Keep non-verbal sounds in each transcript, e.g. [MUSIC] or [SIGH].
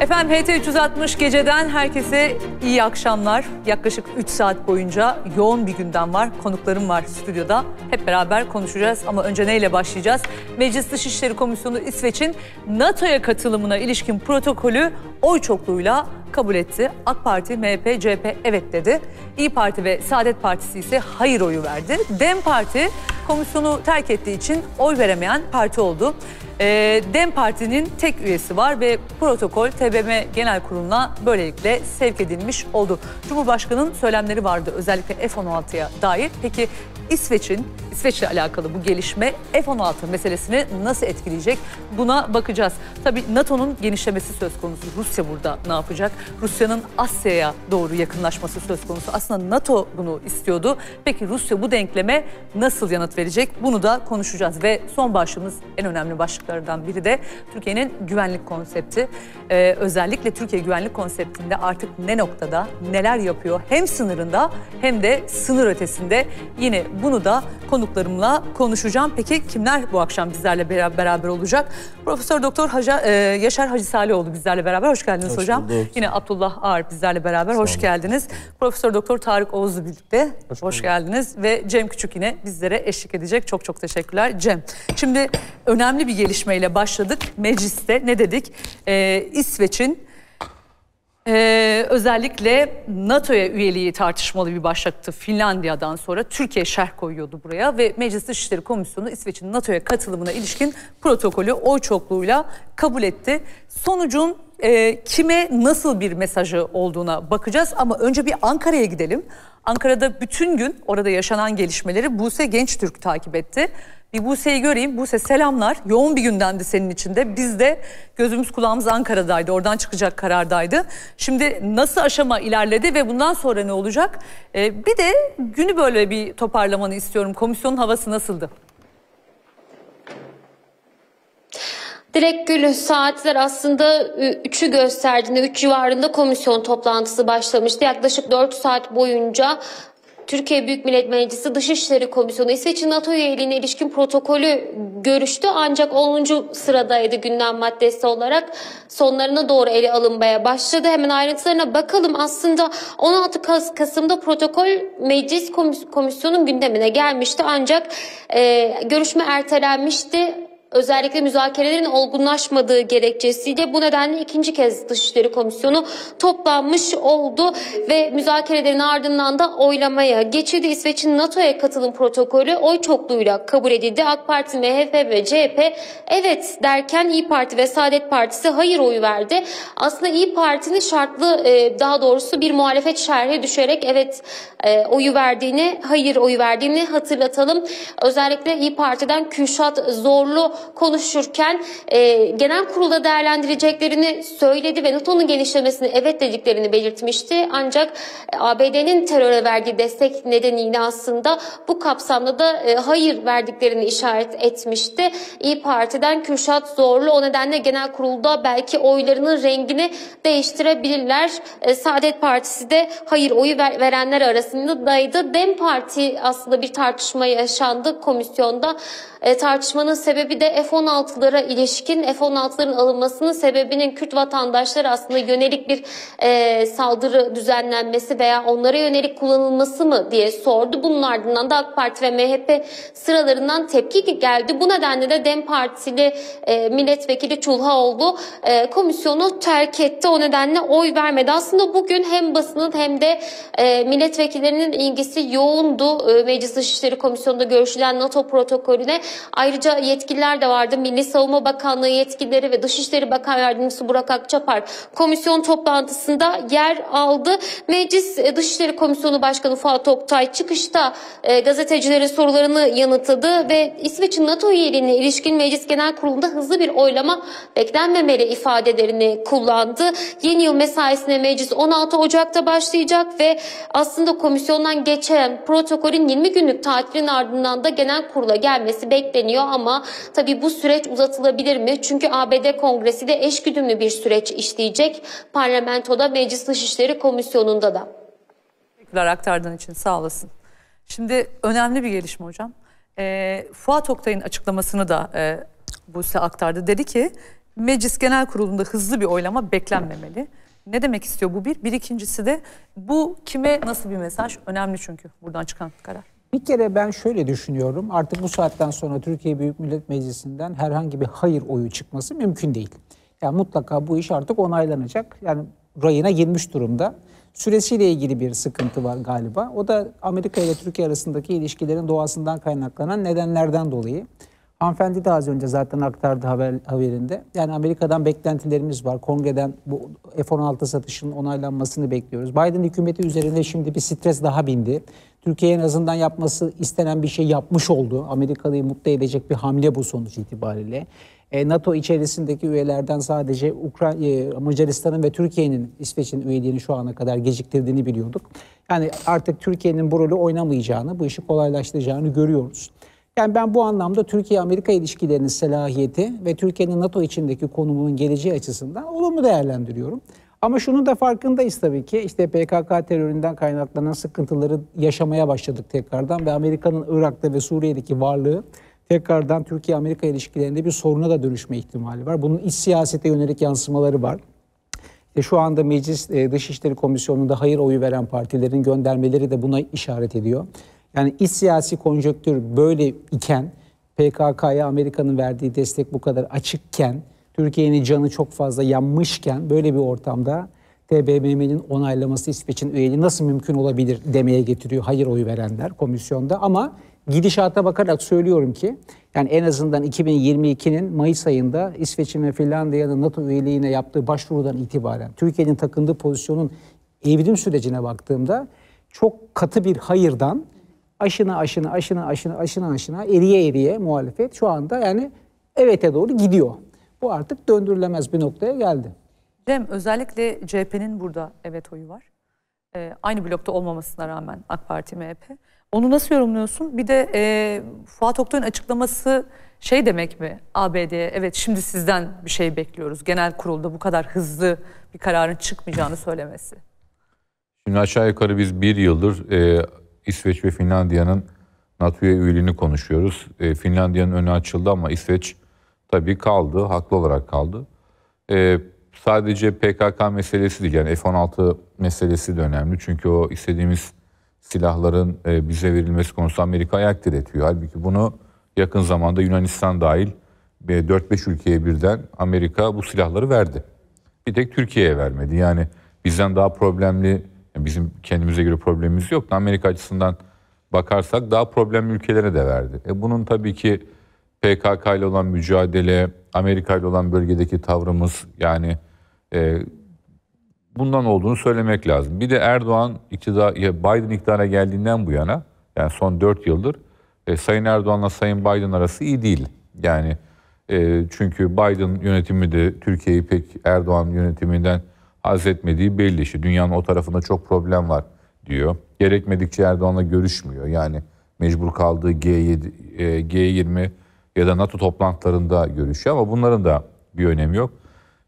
Efendim HT 360 geceden herkese iyi akşamlar. Yaklaşık 3 saat boyunca yoğun bir gündem var. Konuklarım var stüdyoda. Hep beraber konuşacağız ama önce neyle başlayacağız? Meclis Dışişleri Komisyonu İsveç'in NATO'ya katılımına ilişkin protokolü oy çokluğuyla kabul etti. AK Parti, MHP, CHP evet dedi. İyi Parti ve Saadet Partisi ise hayır oyu verdi. DEM Parti komisyonu terk ettiği için oy veremeyen parti oldu. E, DEM Parti'nin tek üyesi var ve protokol TBMM Genel Kurulu'na böylelikle sevk edilmiş oldu. Cumhurbaşkanı'nın söylemleri vardı özellikle F-16'ya dair. Peki İsveç'in, İsveç'le alakalı bu gelişme F-16 meselesini nasıl etkileyecek? Buna bakacağız. Tabii NATO'nun genişlemesi söz konusu. Rusya burada ne yapacak? Rusya'nın Asya'ya doğru yakınlaşması söz konusu. Aslında NATO bunu istiyordu. Peki Rusya bu denkleme nasıl yanıt verecek? Bunu da konuşacağız. Ve son başlığımız en önemli başlıklardan biri de Türkiye'nin güvenlik konsepti. Ee, özellikle Türkiye güvenlik konseptinde artık ne noktada, neler yapıyor? Hem sınırında hem de sınır ötesinde yine bunu da konuklarımla konuşacağım. Peki kimler bu akşam bizlerle beraber olacak? Profesör Doktor Haca, e, Yaşar Hacı Salioğlu bizlerle beraber. Hoş geldiniz hoş hocam. Bulduk. Yine Abdullah Ağar bizlerle beraber. Hoş, geldiniz. Profesör Doktor Tarık Oğuz'u birlikte. Hoş, hoş geldiniz. Ve Cem Küçük yine bizlere eşlik edecek. Çok çok teşekkürler Cem. Şimdi önemli bir gelişmeyle başladık. Mecliste ne dedik? Ee, İsveç'in ee, özellikle NATO'ya üyeliği tartışmalı bir başlaktı Finlandiya'dan sonra. Türkiye şerh koyuyordu buraya ve Meclis Dışişleri Komisyonu İsveç'in NATO'ya katılımına ilişkin protokolü oy çokluğuyla kabul etti. Sonucun e, kime nasıl bir mesajı olduğuna bakacağız ama önce bir Ankara'ya gidelim. Ankara'da bütün gün orada yaşanan gelişmeleri Buse Genç Türk takip etti. Bir Buse'yi göreyim. Buse selamlar. Yoğun bir gündendi senin için de. Biz de gözümüz kulağımız Ankara'daydı. Oradan çıkacak karardaydı. Şimdi nasıl aşama ilerledi ve bundan sonra ne olacak? Ee, bir de günü böyle bir toparlamanı istiyorum. Komisyonun havası nasıldı? Direkt Gül saatler aslında 3'ü gösterdiğinde 3 civarında komisyon toplantısı başlamıştı. Yaklaşık 4 saat boyunca Türkiye Büyük Millet Meclisi Dışişleri Komisyonu İsveç'in NATO üyeliğine ilişkin protokolü görüştü. Ancak 10. sıradaydı gündem maddesi olarak. Sonlarına doğru ele alınmaya başladı. Hemen ayrıntılarına bakalım. Aslında 16 Kas Kasım'da protokol meclis komis komisyonun gündemine gelmişti. Ancak e, görüşme ertelenmişti özellikle müzakerelerin olgunlaşmadığı gerekçesiyle bu nedenle ikinci kez Dışişleri Komisyonu toplanmış oldu ve müzakerelerin ardından da oylamaya geçildi. İsveç'in NATO'ya katılım protokolü oy çokluğuyla kabul edildi. AK Parti, MHP ve CHP evet derken İyi Parti ve Saadet Partisi hayır oyu verdi. Aslında İyi Parti'nin şartlı e, daha doğrusu bir muhalefet şerhi düşerek evet e, oyu verdiğini, hayır oyu verdiğini hatırlatalım. Özellikle İyi Parti'den Kürşat Zorlu konuşurken e, genel kurulda değerlendireceklerini söyledi ve NATO'nun genişlemesini evet dediklerini belirtmişti. Ancak e, ABD'nin teröre verdiği destek nedeniyle aslında bu kapsamda da e, hayır verdiklerini işaret etmişti. İyi Parti'den Kürşat Zorlu o nedenle genel kurulda belki oylarının rengini değiştirebilirler. E, Saadet Partisi de hayır oyu ver, verenler arasındaydı. DEM Parti aslında bir tartışma yaşandı komisyonda. E, tartışmanın sebebi de F-16'lara ilişkin F-16'ların alınmasının sebebinin Kürt vatandaşları aslında yönelik bir e, saldırı düzenlenmesi veya onlara yönelik kullanılması mı diye sordu. Bunun ardından da AK Parti ve MHP sıralarından tepki geldi. Bu nedenle de DEM Partili e, milletvekili Çulhaoğlu e, komisyonu terk etti. O nedenle oy vermedi. Aslında bugün hem basının hem de e, milletvekillerinin ilgisi yoğundu. E, Meclis Dışişleri Komisyonu'nda görüşülen NATO protokolüne Ayrıca yetkililer de vardı. Milli Savunma Bakanlığı yetkilileri ve Dışişleri Bakan Yardımcısı Burak Akçapar komisyon toplantısında yer aldı. Meclis e, Dışişleri Komisyonu Başkanı Fuat Oktay çıkışta e, gazetecilerin sorularını yanıtladı ve İsveç'in NATO üyeliğine ilişkin Meclis Genel Kurulu'nda hızlı bir oylama beklenmemeli ifadelerini kullandı. Yeni yıl mesaisine meclis 16 Ocak'ta başlayacak ve aslında komisyondan geçen protokolün 20 günlük tatilin ardından da genel kurula gelmesi bekleniyor bekleniyor ama tabii bu süreç uzatılabilir mi? Çünkü ABD Kongresi de eşgüdümlü bir süreç işleyecek. Parlamentoda Meclis Dışişleri Komisyonu'nda da. Teşekkürler aktardığın için sağ olasın. Şimdi önemli bir gelişme hocam. E, Fuat Oktay'ın açıklamasını da e, size aktardı. Dedi ki Meclis Genel Kurulu'nda hızlı bir oylama beklenmemeli. Ne demek istiyor bu bir? Bir ikincisi de bu kime nasıl bir mesaj? Önemli çünkü buradan çıkan karar. Bir kere ben şöyle düşünüyorum. Artık bu saatten sonra Türkiye Büyük Millet Meclisi'nden herhangi bir hayır oyu çıkması mümkün değil. Yani mutlaka bu iş artık onaylanacak. Yani rayına girmiş durumda. Süresiyle ilgili bir sıkıntı var galiba. O da Amerika ile Türkiye arasındaki ilişkilerin doğasından kaynaklanan nedenlerden dolayı. Hanımefendi de az önce zaten aktardı haber, haberinde. Yani Amerika'dan beklentilerimiz var. Kongreden bu F-16 satışının onaylanmasını bekliyoruz. Biden hükümeti üzerinde şimdi bir stres daha bindi. Türkiye en azından yapması istenen bir şey yapmış oldu. Amerika'yı mutlu edecek bir hamle bu sonuç itibariyle. E, NATO içerisindeki üyelerden sadece Ukrayna, e, Macaristan'ın ve Türkiye'nin İsveç'in üyeliğini şu ana kadar geciktirdiğini biliyorduk. Yani artık Türkiye'nin bu rolü oynamayacağını, bu işi kolaylaştıracağını görüyoruz. Yani ben bu anlamda Türkiye-Amerika ilişkilerinin selahiyeti ve Türkiye'nin NATO içindeki konumunun geleceği açısından olumlu değerlendiriyorum. Ama şunun da farkındayız tabii ki işte PKK teröründen kaynaklanan sıkıntıları yaşamaya başladık tekrardan ve Amerika'nın Irak'ta ve Suriye'deki varlığı tekrardan Türkiye-Amerika ilişkilerinde bir soruna da dönüşme ihtimali var. Bunun iç siyasete yönelik yansımaları var. İşte şu anda Meclis e, Dışişleri Komisyonu'nda hayır oyu veren partilerin göndermeleri de buna işaret ediyor. Yani iç siyasi konjöktür böyle iken PKK'ya Amerika'nın verdiği destek bu kadar açıkken Türkiye'nin canı çok fazla yanmışken böyle bir ortamda TBMM'nin onaylaması İsveç'in üyeliği nasıl mümkün olabilir demeye getiriyor hayır oyu verenler komisyonda ama gidişata bakarak söylüyorum ki yani en azından 2022'nin Mayıs ayında İsveç'in ve Finlandiya'nın NATO üyeliğine yaptığı başvurudan itibaren Türkiye'nin takındığı pozisyonun evrim sürecine baktığımda çok katı bir hayırdan aşına aşına aşına aşına aşına aşına eriye eriye muhalefet şu anda yani evet'e doğru gidiyor. Bu artık döndürülemez bir noktaya geldi. Dem özellikle CHP'nin burada evet oyu var. Ee, aynı blokta olmamasına rağmen AK Parti, MHP. Onu nasıl yorumluyorsun? Bir de e, Fuat Oktay'ın açıklaması şey demek mi? ABD'ye evet şimdi sizden bir şey bekliyoruz. Genel kurulda bu kadar hızlı bir kararın çıkmayacağını [LAUGHS] söylemesi. Şimdi aşağı yukarı biz bir yıldır e, İsveç ve Finlandiya'nın NATO'ya üyeliğini konuşuyoruz. E, Finlandiya'nın önü açıldı ama İsveç tabii kaldı, haklı olarak kaldı. Ee, sadece PKK meselesi değil yani F-16 meselesi de önemli. Çünkü o istediğimiz silahların e, bize verilmesi konusu Amerika ayak diretiyor. Halbuki bunu yakın zamanda Yunanistan dahil 4-5 e, ülkeye birden Amerika bu silahları verdi. Bir tek Türkiye'ye vermedi. Yani bizden daha problemli, bizim kendimize göre problemimiz yok. Amerika açısından bakarsak daha problemli ülkelere de verdi. E bunun tabii ki PKK ile olan mücadele, Amerika ile olan bölgedeki tavrımız yani e, bundan olduğunu söylemek lazım. Bir de Erdoğan iktidar, Biden iktidara geldiğinden bu yana yani son 4 yıldır e, Sayın Erdoğan'la Sayın Biden arası iyi değil. Yani e, çünkü Biden yönetimi de Türkiye'yi pek Erdoğan yönetiminden haz etmediği belli. İşte dünyanın o tarafında çok problem var diyor. Gerekmedikçe Erdoğan'la görüşmüyor. Yani mecbur kaldığı G7, e, G20 ya da NATO toplantılarında görüşüyor ama bunların da bir önemi yok.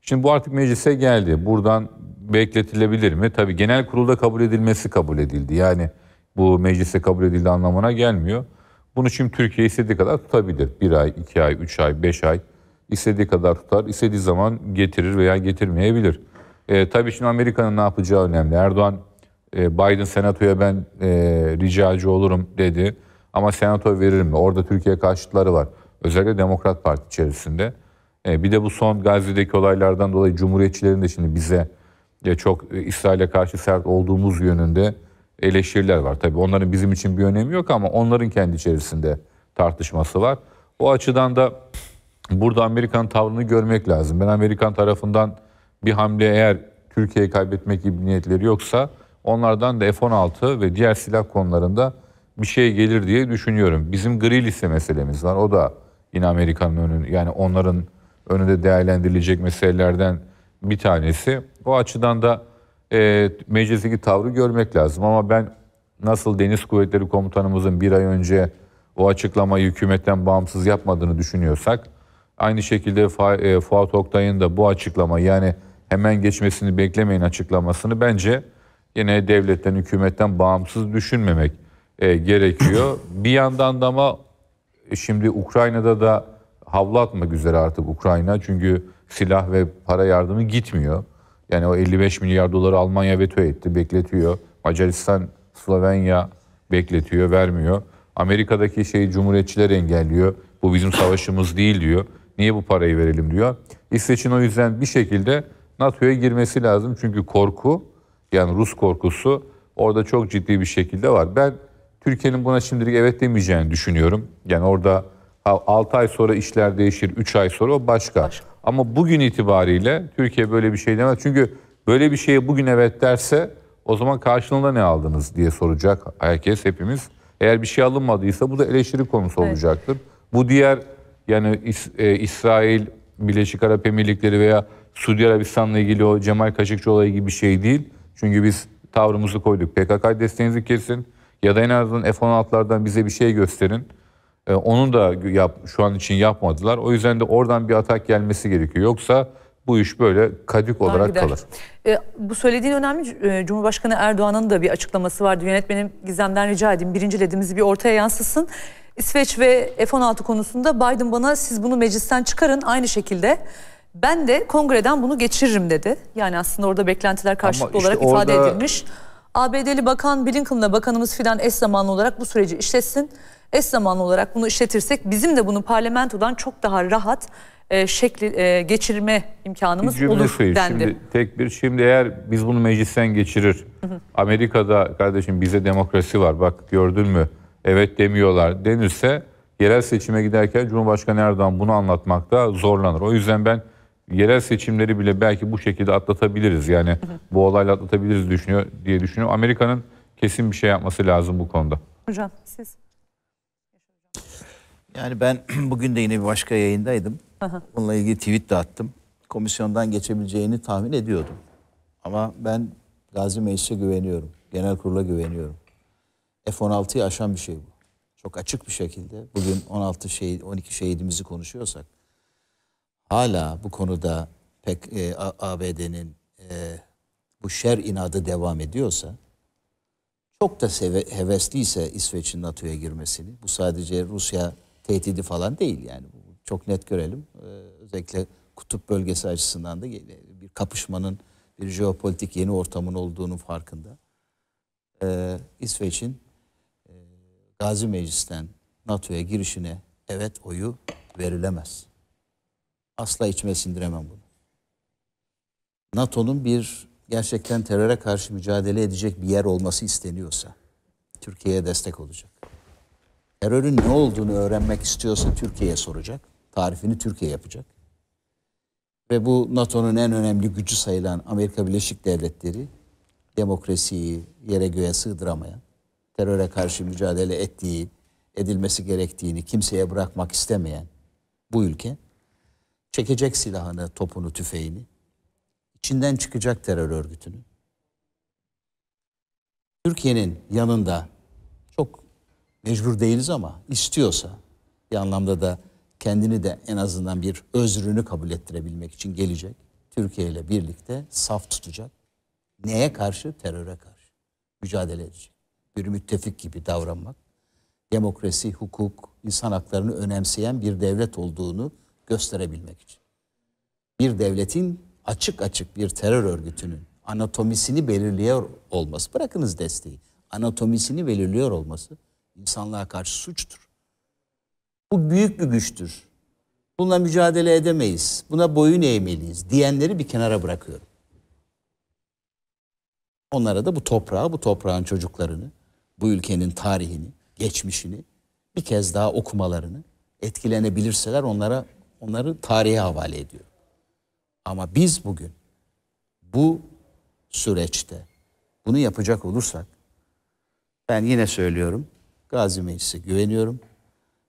Şimdi bu artık meclise geldi. Buradan bekletilebilir mi? Tabii genel kurulda kabul edilmesi kabul edildi. Yani bu meclise kabul edildi anlamına gelmiyor. Bunu şimdi Türkiye istediği kadar tutabilir. Bir ay, iki ay, üç ay, beş ay istediği kadar tutar. istediği zaman getirir veya getirmeyebilir. E, tabii şimdi Amerika'nın ne yapacağı önemli. Erdoğan e, Biden senatoya ben e, ricacı olurum dedi. Ama senato verir mi? Orada Türkiye karşıtları var. Özellikle Demokrat Parti içerisinde. E, bir de bu son Gazze'deki olaylardan dolayı Cumhuriyetçilerin de şimdi bize e, çok e, İsrail'e karşı sert olduğumuz yönünde eleştiriler var. Tabii onların bizim için bir önemi yok ama onların kendi içerisinde tartışması var. O açıdan da burada Amerikan tavrını görmek lazım. Ben Amerikan tarafından bir hamle eğer Türkiye'yi kaybetmek gibi niyetleri yoksa onlardan da F-16 ve diğer silah konularında bir şey gelir diye düşünüyorum. Bizim gri liste meselemiz var. O da yine Amerika'nın önün yani onların önünde değerlendirilecek meselelerden bir tanesi. O açıdan da e, meclisteki tavrı görmek lazım ama ben nasıl Deniz Kuvvetleri Komutanımızın bir ay önce o açıklamayı hükümetten bağımsız yapmadığını düşünüyorsak aynı şekilde e, Fuat Oktay'ın da bu açıklama yani hemen geçmesini beklemeyin açıklamasını bence yine devletten hükümetten bağımsız düşünmemek e, gerekiyor. bir yandan da ama e şimdi Ukrayna'da da havlu atmak üzere artık Ukrayna. Çünkü silah ve para yardımı gitmiyor. Yani o 55 milyar doları Almanya veto etti, bekletiyor. Macaristan, Slovenya bekletiyor, vermiyor. Amerika'daki şey cumhuriyetçiler engelliyor. Bu bizim savaşımız değil diyor. Niye bu parayı verelim diyor. İsveç'in o yüzden bir şekilde NATO'ya girmesi lazım. Çünkü korku yani Rus korkusu orada çok ciddi bir şekilde var. Ben Türkiye'nin buna şimdilik evet demeyeceğini düşünüyorum. Yani orada 6 ay sonra işler değişir, 3 ay sonra o başka. başka. Ama bugün itibariyle Türkiye böyle bir şey demez. Çünkü böyle bir şeye bugün evet derse o zaman karşılığında ne aldınız diye soracak herkes hepimiz. Eğer bir şey alınmadıysa bu da eleştiri konusu evet. olacaktır. Bu diğer yani İs- e, İsrail, Birleşik Arap Emirlikleri veya Suudi Arabistan'la ilgili o Cemal Kaşıkçı olayı gibi bir şey değil. Çünkü biz tavrımızı koyduk. PKK desteğinizi kesin. Ya da en azından F-16'lardan bize bir şey gösterin. E, onu da yap, şu an için yapmadılar. O yüzden de oradan bir atak gelmesi gerekiyor. Yoksa bu iş böyle kadük olarak gider. kalır. E, bu söylediğin önemli. E, Cumhurbaşkanı Erdoğan'ın da bir açıklaması vardı. Yönetmenim Gizem'den rica edeyim. Birinci ledimizi bir ortaya yansıtsın. İsveç ve F-16 konusunda Biden bana siz bunu meclisten çıkarın aynı şekilde. Ben de kongreden bunu geçiririm dedi. Yani aslında orada beklentiler karşılıklı işte olarak orada... ifade edilmiş. ABD'li Bakan Blinken'la bakanımız filan eş zamanlı olarak bu süreci işletsin. Eş zamanlı olarak bunu işletirsek bizim de bunu parlamentodan çok daha rahat e, şekli e, geçirme imkanımız Cümle olur sayı. dendi. Şimdi tek bir şimdi eğer biz bunu meclisten geçirir. Hı hı. Amerika'da kardeşim bize demokrasi var bak gördün mü? Evet demiyorlar denirse yerel seçime giderken Cumhurbaşkanı Erdoğan bunu anlatmakta zorlanır. O yüzden ben yerel seçimleri bile belki bu şekilde atlatabiliriz. Yani bu olayla atlatabiliriz düşünüyor diye düşünüyorum. Amerika'nın kesin bir şey yapması lazım bu konuda. Hocam siz? Yani ben [CLEARS THROAT] bugün de yine bir başka yayındaydım. Aha. Bununla ilgili tweet de attım. Komisyondan geçebileceğini tahmin ediyordum. Ama ben Gazi Meclis'e güveniyorum. Genel kurula güveniyorum. F-16'yı aşan bir şey bu. Çok açık bir şekilde bugün 16 şehit, 12 şehidimizi konuşuyorsak hala bu konuda pek e, ABD'nin e, bu şer inadı devam ediyorsa çok da seve, hevesliyse İsveç'in NATO'ya girmesini bu sadece Rusya tehdidi falan değil yani çok net görelim ee, özellikle kutup bölgesi açısından da bir kapışmanın bir jeopolitik yeni ortamın olduğunun farkında ee, İsveç'in e, Gazi Meclis'ten NATO'ya girişine evet oyu verilemez asla içime sindiremem bunu. NATO'nun bir gerçekten teröre karşı mücadele edecek bir yer olması isteniyorsa Türkiye'ye destek olacak. Terörün ne olduğunu öğrenmek istiyorsa Türkiye'ye soracak. Tarifini Türkiye yapacak. Ve bu NATO'nun en önemli gücü sayılan Amerika Birleşik Devletleri demokrasiyi yere göğe sığdıramayan, teröre karşı mücadele ettiği, edilmesi gerektiğini kimseye bırakmak istemeyen bu ülke Çekecek silahını, topunu, tüfeğini. İçinden çıkacak terör örgütünü. Türkiye'nin yanında çok mecbur değiliz ama istiyorsa bir anlamda da kendini de en azından bir özrünü kabul ettirebilmek için gelecek. Türkiye ile birlikte saf tutacak. Neye karşı? Teröre karşı. Mücadele edecek. Bir müttefik gibi davranmak. Demokrasi, hukuk, insan haklarını önemseyen bir devlet olduğunu gösterebilmek için. Bir devletin açık açık bir terör örgütünün anatomisini belirliyor olması, bırakınız desteği, anatomisini belirliyor olması insanlığa karşı suçtur. Bu büyük bir güçtür. Bununla mücadele edemeyiz, buna boyun eğmeliyiz diyenleri bir kenara bırakıyorum. Onlara da bu toprağı, bu toprağın çocuklarını, bu ülkenin tarihini, geçmişini bir kez daha okumalarını etkilenebilirseler onlara Onları tarihe havale ediyor. Ama biz bugün bu süreçte bunu yapacak olursak ben yine söylüyorum Gazi Meclis'e güveniyorum.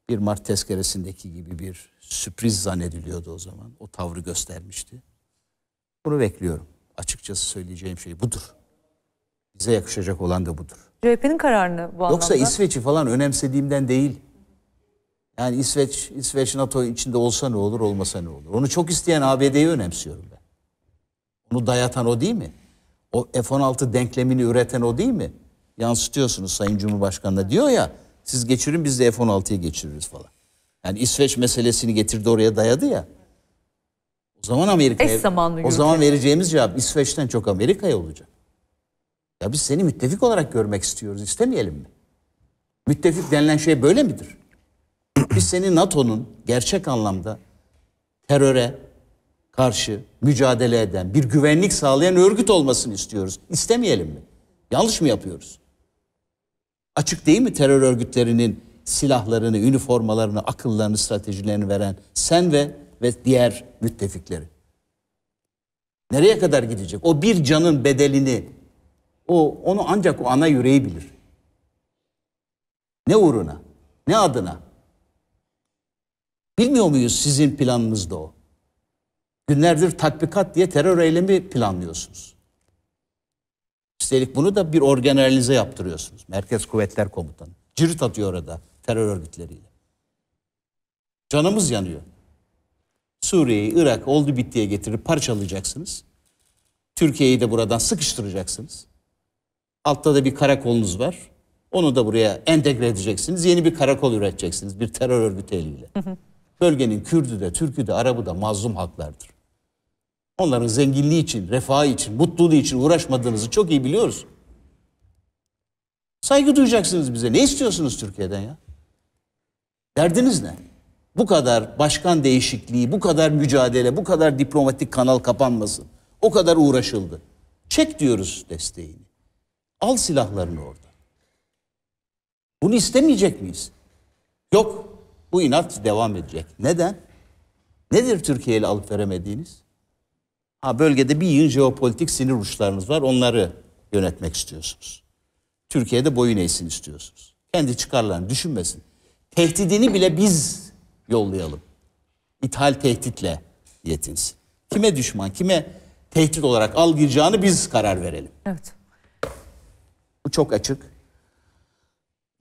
1 Mart tezkeresindeki gibi bir sürpriz zannediliyordu o zaman. O tavrı göstermişti. Bunu bekliyorum. Açıkçası söyleyeceğim şey budur. Bize yakışacak olan da budur. CHP'nin kararını bu Yoksa anlamda. Yoksa İsveç'i falan önemsediğimden değil. Yani İsveç, İsveç NATO içinde olsa ne olur, olmasa ne olur? Onu çok isteyen ABD'yi önemsiyorum ben. Onu dayatan o değil mi? O F-16 denklemini üreten o değil mi? Yansıtıyorsunuz Sayın Cumhurbaşkanı'na. Diyor ya siz geçirin biz de F-16'yı geçiririz falan. Yani İsveç meselesini getirdi oraya dayadı ya. O zaman Amerika'ya o zaman vereceğimiz cevap İsveç'ten çok Amerika'ya olacak. Ya biz seni müttefik olarak görmek istiyoruz. istemeyelim mi? Müttefik denilen şey böyle midir? Biz seni NATO'nun gerçek anlamda teröre karşı mücadele eden, bir güvenlik sağlayan örgüt olmasını istiyoruz. İstemeyelim mi? Yanlış mı yapıyoruz? Açık değil mi terör örgütlerinin silahlarını, üniformalarını, akıllarını, stratejilerini veren sen ve ve diğer müttefikleri? Nereye kadar gidecek? O bir canın bedelini o onu ancak o ana yüreği bilir. Ne uğruna? Ne adına? Bilmiyor muyuz sizin planınız da o? Günlerdir tatbikat diye terör eylemi planlıyorsunuz. Üstelik bunu da bir orgeneralize yaptırıyorsunuz. Merkez Kuvvetler Komutanı. Cirit atıyor orada terör örgütleriyle. Canımız yanıyor. Suriye'yi, Irak oldu bittiye getirip parçalayacaksınız. Türkiye'yi de buradan sıkıştıracaksınız. Altta da bir karakolunuz var. Onu da buraya entegre edeceksiniz. Yeni bir karakol üreteceksiniz bir terör örgütü eliyle. Hı hı. Bölgenin Kürdü de, Türkü de, Arabı da mazlum haklardır. Onların zenginliği için, refahı için, mutluluğu için uğraşmadığınızı çok iyi biliyoruz. Saygı duyacaksınız bize. Ne istiyorsunuz Türkiye'den ya? Derdiniz ne? Bu kadar başkan değişikliği, bu kadar mücadele, bu kadar diplomatik kanal kapanmasın. O kadar uğraşıldı. Çek diyoruz desteğini. Al silahlarını orada. Bunu istemeyecek miyiz? Yok bu inat devam edecek. Neden? Nedir Türkiye ile alıp veremediğiniz? Ha bölgede bir yığın jeopolitik sinir uçlarınız var. Onları yönetmek istiyorsunuz. Türkiye'de boyun eğsin istiyorsunuz. Kendi çıkarlarını düşünmesin. Tehdidini bile biz yollayalım. İthal tehditle yetinsin. Kime düşman, kime tehdit olarak algılayacağını biz karar verelim. Evet. Bu çok açık.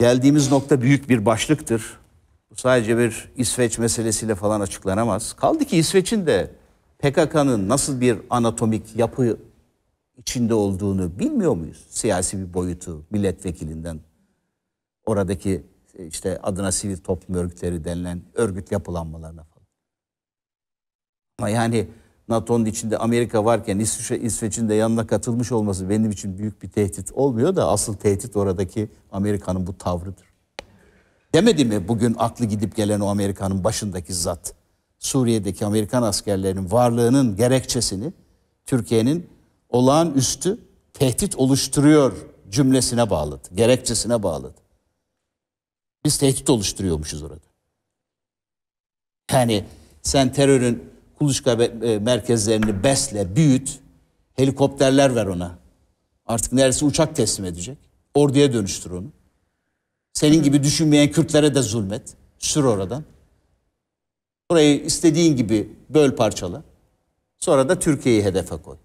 Geldiğimiz nokta büyük bir başlıktır. Bu sadece bir İsveç meselesiyle falan açıklanamaz. Kaldı ki İsveç'in de PKK'nın nasıl bir anatomik yapı içinde olduğunu bilmiyor muyuz? Siyasi bir boyutu milletvekilinden oradaki işte adına sivil toplum örgütleri denilen örgüt yapılanmalarına falan. Ama yani NATO'nun içinde Amerika varken İsviçre, İsveç'in de yanına katılmış olması benim için büyük bir tehdit olmuyor da asıl tehdit oradaki Amerika'nın bu tavrıdır. Demedi mi bugün aklı gidip gelen o Amerika'nın başındaki zat? Suriye'deki Amerikan askerlerinin varlığının gerekçesini Türkiye'nin olağanüstü tehdit oluşturuyor cümlesine bağladı. Gerekçesine bağladı. Biz tehdit oluşturuyormuşuz orada. Yani sen terörün kuluçka e, merkezlerini besle, büyüt, helikopterler ver ona. Artık neredeyse uçak teslim edecek. Orduya dönüştür onu. Senin gibi düşünmeyen Kürtlere de zulmet. Sür oradan. Burayı istediğin gibi böl parçala. Sonra da Türkiye'yi hedefe koy.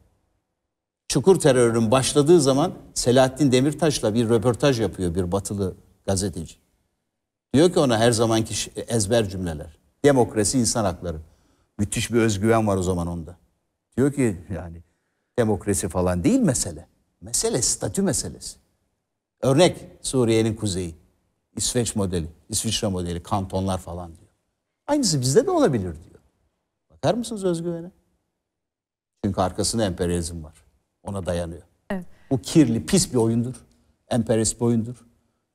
Çukur terörünün başladığı zaman Selahattin Demirtaş'la bir röportaj yapıyor bir batılı gazeteci. Diyor ki ona her zamanki ezber cümleler. Demokrasi, insan hakları. Müthiş bir özgüven var o zaman onda. Diyor ki yani demokrasi falan değil mesele. Mesele statü meselesi. Örnek Suriye'nin kuzeyi. İsveç modeli, İsviçre modeli, kantonlar falan diyor. Aynısı bizde de olabilir diyor. Bakar mısınız özgüvene? Çünkü arkasında emperyalizm var. Ona dayanıyor. Evet. Bu kirli, pis bir oyundur. Emperyalist bir oyundur.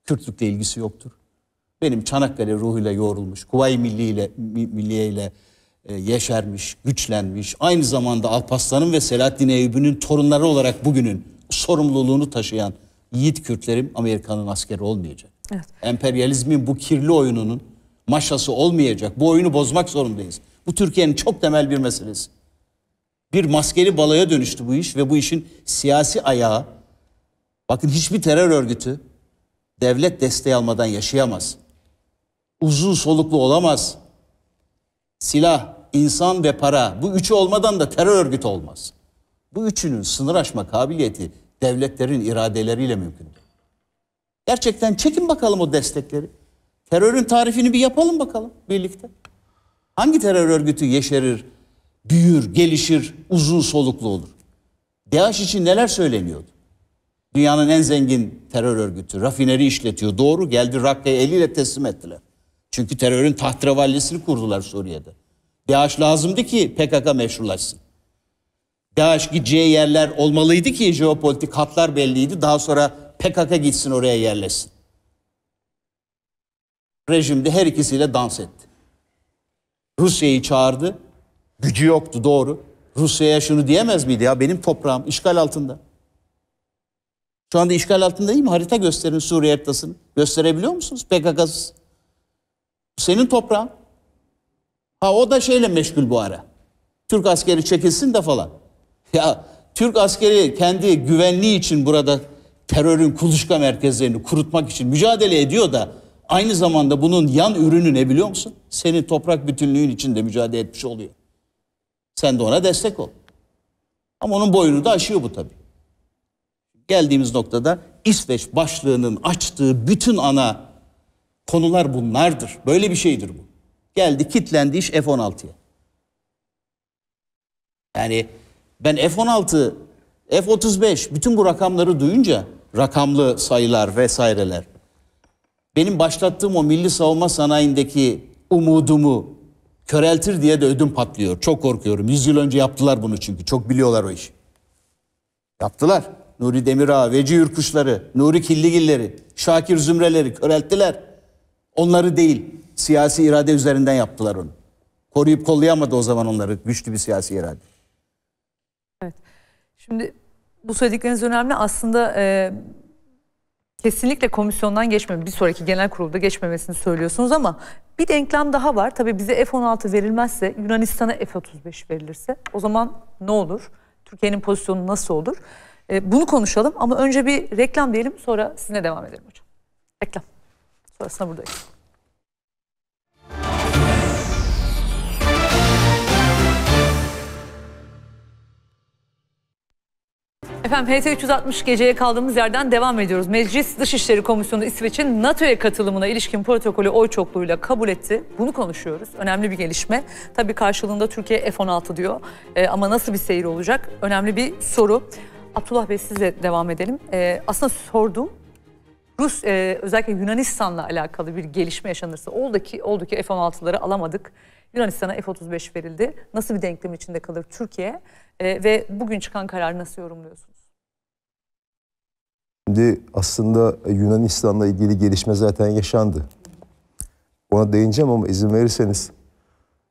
Kürtlükle ilgisi yoktur. Benim Çanakkale ruhuyla yoğrulmuş, Kuvayi Milliye Milliye ile e, yeşermiş, güçlenmiş. Aynı zamanda Alparslan'ın ve Selahattin Eyyubi'nin torunları olarak bugünün sorumluluğunu taşıyan yiğit Kürtlerim Amerika'nın askeri olmayacak. Evet. Emperyalizmin bu kirli oyununun maşası olmayacak. Bu oyunu bozmak zorundayız. Bu Türkiye'nin çok temel bir meselesi. Bir maskeli balaya dönüştü bu iş ve bu işin siyasi ayağı. Bakın hiçbir terör örgütü devlet desteği almadan yaşayamaz. Uzun soluklu olamaz. Silah, insan ve para bu üçü olmadan da terör örgütü olmaz. Bu üçünün sınır aşma kabiliyeti devletlerin iradeleriyle mümkündür. Gerçekten çekin bakalım o destekleri. Terörün tarifini bir yapalım bakalım birlikte. Hangi terör örgütü yeşerir, büyür, gelişir, uzun soluklu olur? DAEŞ için neler söyleniyordu? Dünyanın en zengin terör örgütü. Rafineri işletiyor. Doğru geldi Rakka'yı eliyle teslim ettiler. Çünkü terörün tahterevallisini kurdular Suriye'de. DAEŞ lazımdı ki PKK meşrulaşsın. DAEŞ gideceği yerler olmalıydı ki jeopolitik hatlar belliydi. Daha sonra PKK gitsin oraya yerleşsin. Rejimde her ikisiyle dans etti. Rusya'yı çağırdı. Gücü yoktu doğru. Rusya'ya şunu diyemez miydi ya benim toprağım işgal altında. Şu anda işgal altında değil mi? Harita gösterin Suriye haritasını. Gösterebiliyor musunuz PKK'sız? Senin toprağın. Ha o da şeyle meşgul bu ara. Türk askeri çekilsin de falan. Ya Türk askeri kendi güvenliği için burada terörün kuluçka merkezlerini kurutmak için mücadele ediyor da aynı zamanda bunun yan ürünü ne biliyor musun? Senin toprak bütünlüğün içinde mücadele etmiş oluyor. Sen de ona destek ol. Ama onun boynunu da aşıyor bu tabii. Geldiğimiz noktada İsveç başlığının açtığı bütün ana konular bunlardır. Böyle bir şeydir bu. Geldi kitlendi iş F-16'ya. Yani ben F-16, F-35 bütün bu rakamları duyunca rakamlı sayılar vesaireler. Benim başlattığım o milli savunma sanayindeki umudumu köreltir diye de ödüm patlıyor. Çok korkuyorum. Yüz yıl önce yaptılar bunu çünkü. Çok biliyorlar o işi. Yaptılar. Nuri Demirağ, Veci Yurkuşları, Nuri Killigilleri, Şakir Zümreleri körelttiler. Onları değil, siyasi irade üzerinden yaptılar onu. Koruyup kollayamadı o zaman onları güçlü bir siyasi irade. Evet. Şimdi bu söyledikleriniz önemli. Aslında e, kesinlikle komisyondan geçmeme, bir sonraki genel kurulda geçmemesini söylüyorsunuz ama bir denklem daha var. Tabii bize F-16 verilmezse, Yunanistan'a F-35 verilirse o zaman ne olur? Türkiye'nin pozisyonu nasıl olur? E, bunu konuşalım ama önce bir reklam diyelim sonra sizinle devam edelim hocam. Reklam. Sonrasında buradayız. Efendim HT 360 geceye kaldığımız yerden devam ediyoruz. Meclis Dışişleri Komisyonu İsveç'in NATO'ya katılımına ilişkin protokolü oy çokluğuyla kabul etti. Bunu konuşuyoruz. Önemli bir gelişme. Tabii karşılığında Türkiye F-16 diyor. E, ama nasıl bir seyir olacak? Önemli bir soru. Abdullah Bey sizle devam edelim. E, aslında sordum. Rus e, özellikle Yunanistan'la alakalı bir gelişme yaşanırsa oldu ki, oldu ki F-16'ları alamadık. Yunanistan'a F-35 verildi. Nasıl bir denklem içinde kalır Türkiye? E, ve bugün çıkan kararı nasıl yorumluyorsunuz? Şimdi aslında e, Yunanistan'la ilgili gelişme zaten yaşandı. Ona değineceğim ama izin verirseniz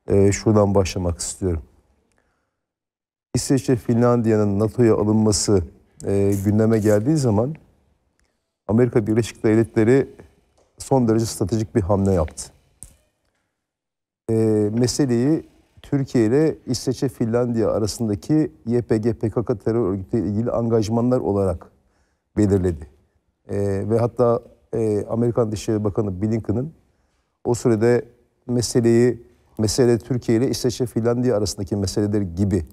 e, şuradan başlamak istiyorum. İsveç'e Finlandiya'nın NATO'ya alınması e, gündeme geldiği zaman Amerika Birleşik Devletleri son derece stratejik bir hamle yaptı. E, meseleyi Türkiye ile İsveç'e Finlandiya arasındaki YPG PKK terör örgütü ile ilgili angajmanlar olarak belirledi. E, ve hatta e, Amerikan Dışişleri Bakanı Blinken'ın o sürede meseleyi mesele Türkiye ile İsveç'e Finlandiya arasındaki meseleleri gibi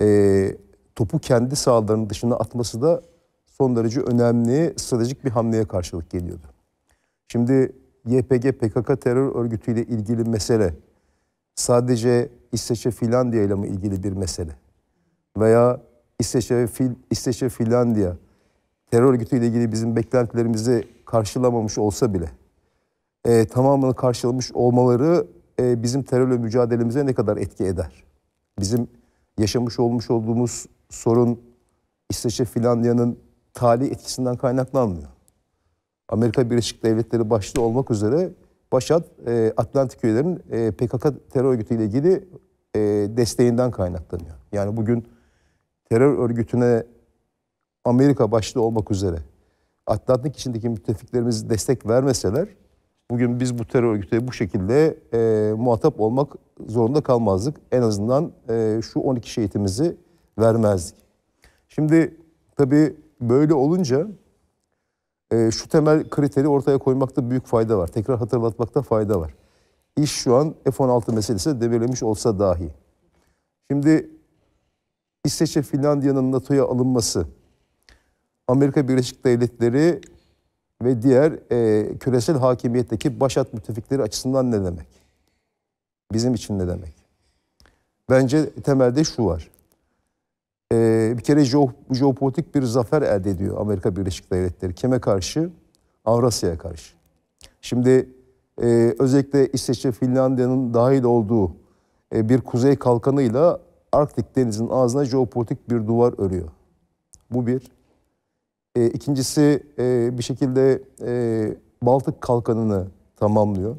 e, topu kendi sahalarının dışına atması da son derece önemli stratejik bir hamleye karşılık geliyordu. Şimdi YPG PKK terör örgütüyle ilgili mesele sadece İsveç'e Finlandiya ile mi ilgili bir mesele? Veya İsveç'e Fil, İsveç'e Finlandiya terör ile ilgili bizim beklentilerimizi karşılamamış olsa bile e, tamamını karşılamış olmaları e, bizim terörle mücadelemize ne kadar etki eder? Bizim yaşamış olmuş olduğumuz sorun İsveç'e Finlandiya'nın tali etkisinden kaynaklanmıyor. Amerika Birleşik Devletleri başta olmak üzere Başad e, Atlantik üyelerinin e, PKK terör örgütüyle ilgili e, desteğinden kaynaklanıyor. Yani bugün terör örgütüne Amerika başta olmak üzere Atlantik içindeki müttefiklerimiz destek vermeseler bugün biz bu terör örgütüne bu şekilde e, muhatap olmak zorunda kalmazdık. En azından e, şu 12 şehitimizi vermezdik. Şimdi tabii böyle olunca e, şu temel kriteri ortaya koymakta büyük fayda var. Tekrar hatırlatmakta fayda var. İş şu an F-16 meselesi devirlemiş olsa dahi. Şimdi İsveç'e Finlandiya'nın NATO'ya alınması, Amerika Birleşik Devletleri ve diğer e, küresel hakimiyetteki başat müttefikleri açısından ne demek? Bizim için ne demek? Bence temelde şu var. Ee, bir kere jeo, jeopolitik bir zafer elde ediyor Amerika Birleşik Devletleri. Kime karşı? Avrasya'ya karşı. Şimdi e, özellikle İsveç'e Finlandiya'nın dahil olduğu e, bir kuzey kalkanıyla Arktik denizin ağzına jeopolitik bir duvar örüyor. Bu bir. E, ikincisi e, bir şekilde e, Baltık kalkanını tamamlıyor.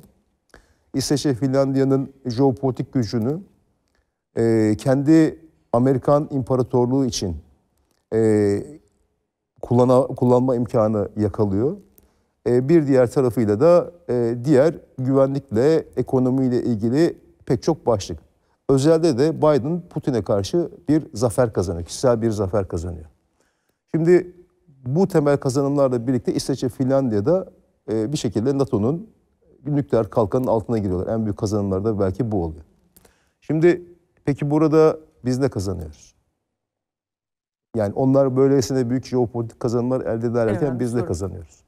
İsveç'e Finlandiya'nın jeopolitik gücünü e, kendi Amerikan İmparatorluğu için e, kullana, kullanma imkanı yakalıyor. E, bir diğer tarafıyla da e, diğer güvenlikle, ekonomiyle ilgili pek çok başlık. Özelde de Biden Putin'e karşı bir zafer kazanıyor. Kişisel bir zafer kazanıyor. Şimdi bu temel kazanımlarla birlikte İsveç'e Finlandiya'da e, bir şekilde NATO'nun nükleer kalkanın altına giriyorlar. En büyük kazanımlar da belki bu oluyor. Şimdi peki burada biz de kazanıyoruz. Yani onlar böylesine büyük jeopolitik kazanımlar elde ederken evet, biz de kazanıyoruz.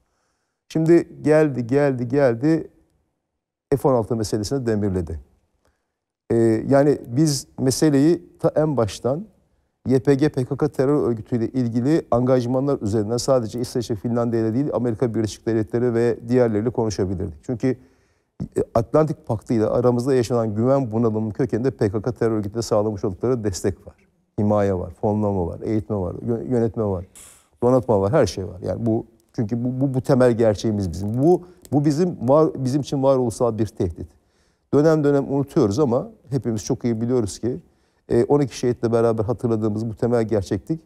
Şimdi geldi, geldi, geldi F-16 meselesini demirledi. Ee, yani biz meseleyi ta en baştan YPG PKK terör örgütüyle ilgili angajmanlar üzerinden sadece İsveç ve Finlandiya ile değil Amerika Birleşik Devletleri ve diğerleriyle konuşabilirdik. Çünkü Atlantik Paktı ile aramızda yaşanan güven bunalımının kökeninde PKK terör örgütüne sağlamış oldukları destek var. Himaye var, fonlama var, eğitme var, yönetme var, donatma var, her şey var. Yani bu çünkü bu, bu, bu temel gerçeğimiz bizim. Bu bu bizim var bizim için var varoluşsal bir tehdit. Dönem dönem unutuyoruz ama hepimiz çok iyi biliyoruz ki 12 e, şehitle beraber hatırladığımız bu temel gerçeklik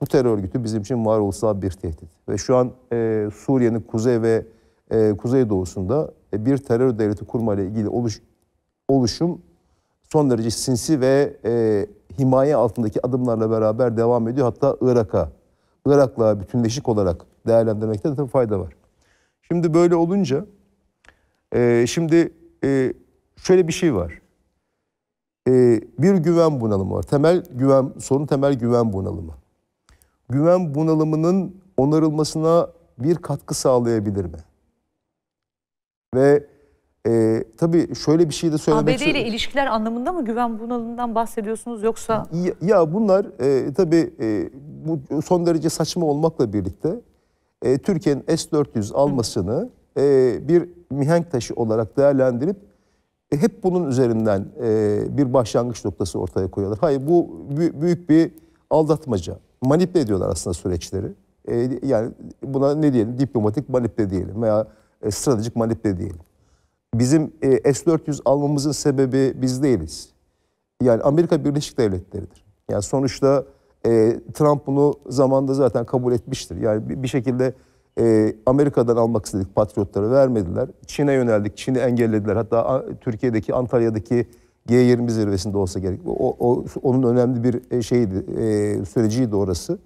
bu terör örgütü bizim için var varoluşsal bir tehdit. Ve şu an e, Suriye'nin kuzey ve e, kuzey doğusunda e, bir terör devleti kurma ile ilgili oluş, oluşum son derece sinsi ve e, himaye altındaki adımlarla beraber devam ediyor. Hatta Irak'a, Irak'la bütünleşik olarak değerlendirmekte de tabii fayda var. Şimdi böyle olunca, e, şimdi e, şöyle bir şey var. E, bir güven bunalımı var. Temel güven, sorun temel güven bunalımı. Güven bunalımının onarılmasına bir katkı sağlayabilir mi? Ve e, tabii şöyle bir şey de söylemek ABD ile ilişkiler anlamında mı güven bunalımından bahsediyorsunuz yoksa? Ya, ya bunlar e, tabii e, bu son derece saçma olmakla birlikte e, Türkiye'nin S-400 almasını e, bir mihenk taşı olarak değerlendirip e, hep bunun üzerinden e, bir başlangıç noktası ortaya koyuyorlar. Hayır bu büyük bir aldatmaca. Manipüle ediyorlar aslında süreçleri. E, yani buna ne diyelim diplomatik manipüle diyelim veya e, stratejik manipüle diyelim. Bizim e, S-400 almamızın sebebi biz değiliz. Yani Amerika Birleşik Devletleri'dir. Yani sonuçta e, Trump bunu zamanda zaten kabul etmiştir. Yani bir, bir şekilde e, Amerika'dan almak istedik patriotları vermediler. Çin'e yöneldik, Çin'i engellediler. Hatta a, Türkiye'deki, Antalya'daki G20 zirvesinde olsa gerek. O, o onun önemli bir e, şeydi, e, süreciydi orası.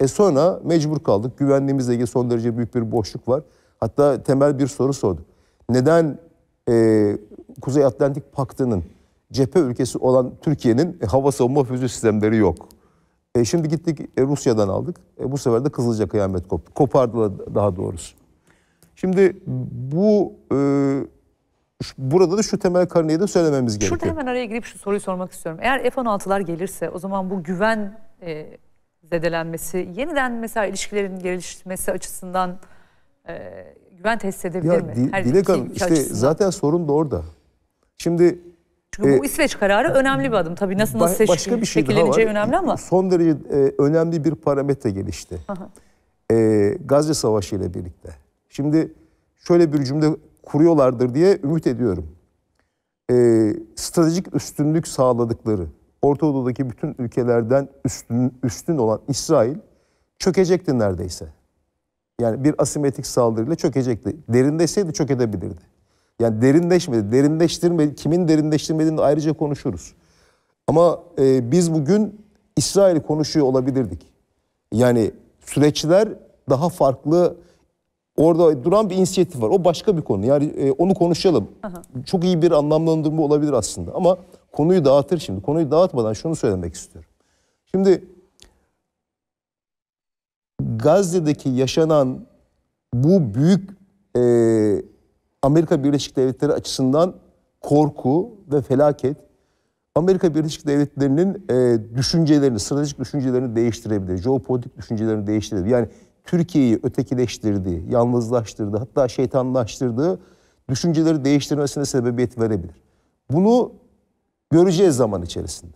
E sonra mecbur kaldık. Güvenliğimizle ilgili son derece büyük bir boşluk var. Hatta temel bir soru sordu. Neden e, Kuzey Atlantik Paktı'nın cephe ülkesi olan Türkiye'nin e, hava savunma füze sistemleri yok? E, şimdi gittik e, Rusya'dan aldık. E, bu sefer de Kızılca kıyamet koptu. Kopardılar daha doğrusu. Şimdi bu e, burada da şu temel karneyi de söylememiz gerekiyor. Şurada hemen araya girip şu soruyu sormak istiyorum. Eğer F-16'lar gelirse o zaman bu güven e, zedelenmesi, yeniden mesela ilişkilerin gelişmesi açısından ee, güven test edebilir ya, mi? Her Dilek şey Hanım işte açısından. zaten sorun da orada. Şimdi çünkü e, bu İsveç kararı önemli bir adım. Tabii nasıl nasıl başka bir şey şekilleneceği önemli ama. Son derece e, önemli bir parametre gelişti. E, Gazze Savaşı ile birlikte. Şimdi şöyle bir cümle kuruyorlardır diye ümit ediyorum. E, stratejik üstünlük sağladıkları Orta Doğu'daki bütün ülkelerden üstün, üstün olan İsrail çökecekti neredeyse. Yani bir asimetrik saldırıyla çökecekti. Derinleşseydi çök edebilirdi. Yani derinleşmedi. Derinleştirme, kimin derinleştirmediğini ayrıca konuşuruz. Ama e, biz bugün İsrail'i konuşuyor olabilirdik. Yani süreçler daha farklı orada duran bir inisiyatif var. O başka bir konu. Yani e, onu konuşalım. Aha. Çok iyi bir anlamlandırma olabilir aslında. Ama konuyu dağıtır şimdi. Konuyu dağıtmadan şunu söylemek istiyorum. Şimdi Gazze'deki yaşanan bu büyük e, Amerika Birleşik Devletleri açısından korku ve felaket Amerika Birleşik Devletleri'nin e, düşüncelerini, stratejik düşüncelerini değiştirebilir. Jeopolitik düşüncelerini değiştirebilir. Yani Türkiye'yi ötekileştirdi, yalnızlaştırdı, hatta şeytanlaştırdığı düşünceleri değiştirmesine sebebiyet verebilir. Bunu göreceğiz zaman içerisinde.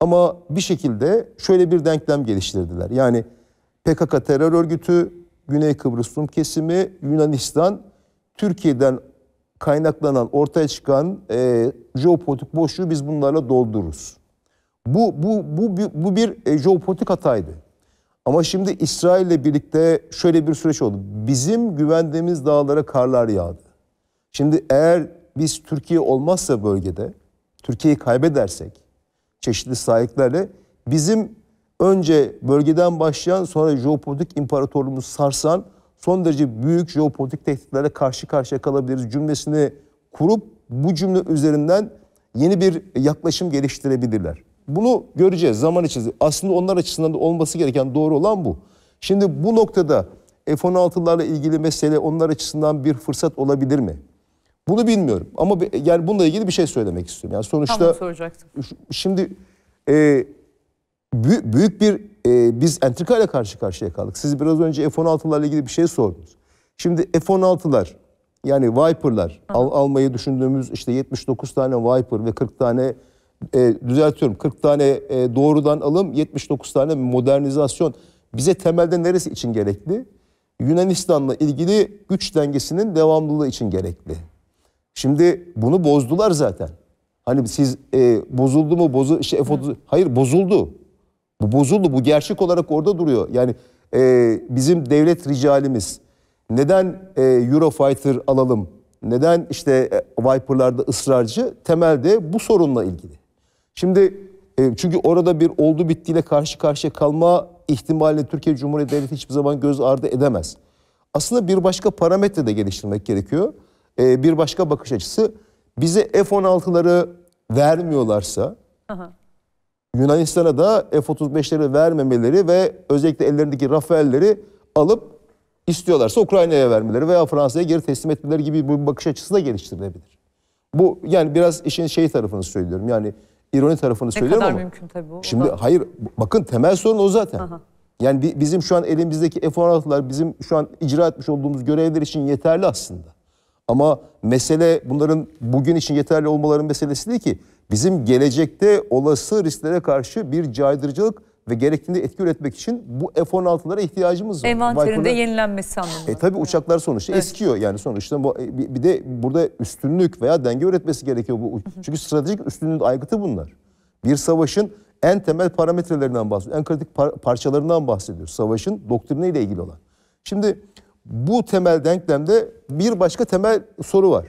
Ama bir şekilde şöyle bir denklem geliştirdiler. Yani PKK terör örgütü, Güney Kıbrıs Rum kesimi, Yunanistan, Türkiye'den kaynaklanan, ortaya çıkan e, jeopolitik boşluğu biz bunlarla doldururuz. Bu, bu, bu, bu, bu bir e, jeopolitik hataydı. Ama şimdi İsrail ile birlikte şöyle bir süreç oldu. Bizim güvendiğimiz dağlara karlar yağdı. Şimdi eğer biz Türkiye olmazsa bölgede, Türkiye'yi kaybedersek çeşitli sahiplerle bizim önce bölgeden başlayan sonra jeopolitik imparatorluğumuzu sarsan son derece büyük jeopolitik tehditlere karşı karşıya kalabiliriz cümlesini kurup bu cümle üzerinden yeni bir yaklaşım geliştirebilirler. Bunu göreceğiz zaman içinde. Aslında onlar açısından da olması gereken doğru olan bu. Şimdi bu noktada F-16'larla ilgili mesele onlar açısından bir fırsat olabilir mi? Bunu bilmiyorum ama yani bununla ilgili bir şey söylemek istiyorum. Yani sonuçta Tam soracaktım. Şimdi e, büyük, büyük bir e, biz entrika ile karşı karşıya kaldık. Siz biraz önce F-16'larla ilgili bir şey sordunuz. Şimdi F-16'lar yani Viper'lar al, almayı düşündüğümüz işte 79 tane Viper ve 40 tane e, düzeltiyorum 40 tane e, doğrudan alım 79 tane modernizasyon bize temelde neresi için gerekli? Yunanistan'la ilgili güç dengesinin devamlılığı için gerekli. Şimdi bunu bozdular zaten. Hani siz e, bozuldu mu bozu şey, F30, hayır bozuldu. Bu bozuldu. Bu gerçek olarak orada duruyor. Yani e, bizim devlet ricalimiz neden e, Eurofighter alalım? Neden işte e, Viper'larda ısrarcı? Temelde bu sorunla ilgili. Şimdi e, çünkü orada bir oldu bittiyle karşı karşıya kalma ihtimalini Türkiye Cumhuriyeti Devleti hiçbir zaman göz ardı edemez. Aslında bir başka parametre de geliştirmek gerekiyor. E, bir başka bakış açısı bize F-16'ları vermiyorlarsa Aha. Yunanistan'a da F-35'leri vermemeleri ve özellikle ellerindeki Rafael'leri alıp istiyorlarsa Ukrayna'ya vermeleri veya Fransa'ya geri teslim etmeleri gibi bir bakış açısı da geliştirilebilir. Bu yani biraz işin şey tarafını söylüyorum. Yani ironi tarafını ne söylüyorum ama. Ne kadar mümkün tabii bu. Şimdi da... hayır bakın temel sorun o zaten. Aha. Yani bizim şu an elimizdeki F-16'lar bizim şu an icra etmiş olduğumuz görevler için yeterli aslında. Ama mesele bunların bugün için yeterli olmaların meselesi değil ki bizim gelecekte olası risklere karşı bir caydırıcılık ve gerektiğinde etki üretmek için bu F-16'lara ihtiyacımız var. Envanterinde yenilenmesi anlamında. E tabi uçaklar sonuçta evet. eskiyor yani sonuçta bu, e, bir de burada üstünlük veya denge üretmesi gerekiyor. bu Çünkü stratejik üstünlüğün aygıtı bunlar. Bir savaşın en temel parametrelerinden bahsediyor, En kritik par parçalarından bahsediyor. Savaşın doktriniyle ilgili olan. Şimdi bu temel denklemde bir başka temel soru var.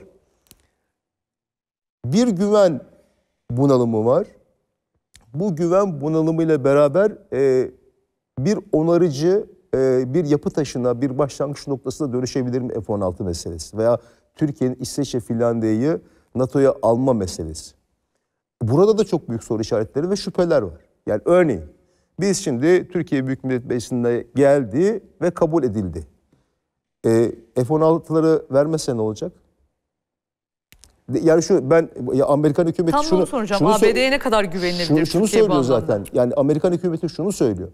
Bir güven bunalımı var. Bu güven bunalımıyla beraber e, bir onarıcı e, bir yapı taşına, bir başlangıç noktasına dönüşebilir mi F-16 meselesi? Veya Türkiye'nin İsveç'e Finlandiya'yı NATO'ya alma meselesi. Burada da çok büyük soru işaretleri ve şüpheler var. Yani örneğin biz şimdi Türkiye Büyük Millet Meclisi'nde geldi ve kabul edildi. E, F-16'ları vermese ne olacak? Yani şu ben ya Amerikan hükümeti Tam şunu soracağım. Şunu ABD'ye ne kadar güvenilebilir? Şunu, şunu söylüyor bağlamda. zaten. Yani Amerikan hükümeti şunu söylüyor.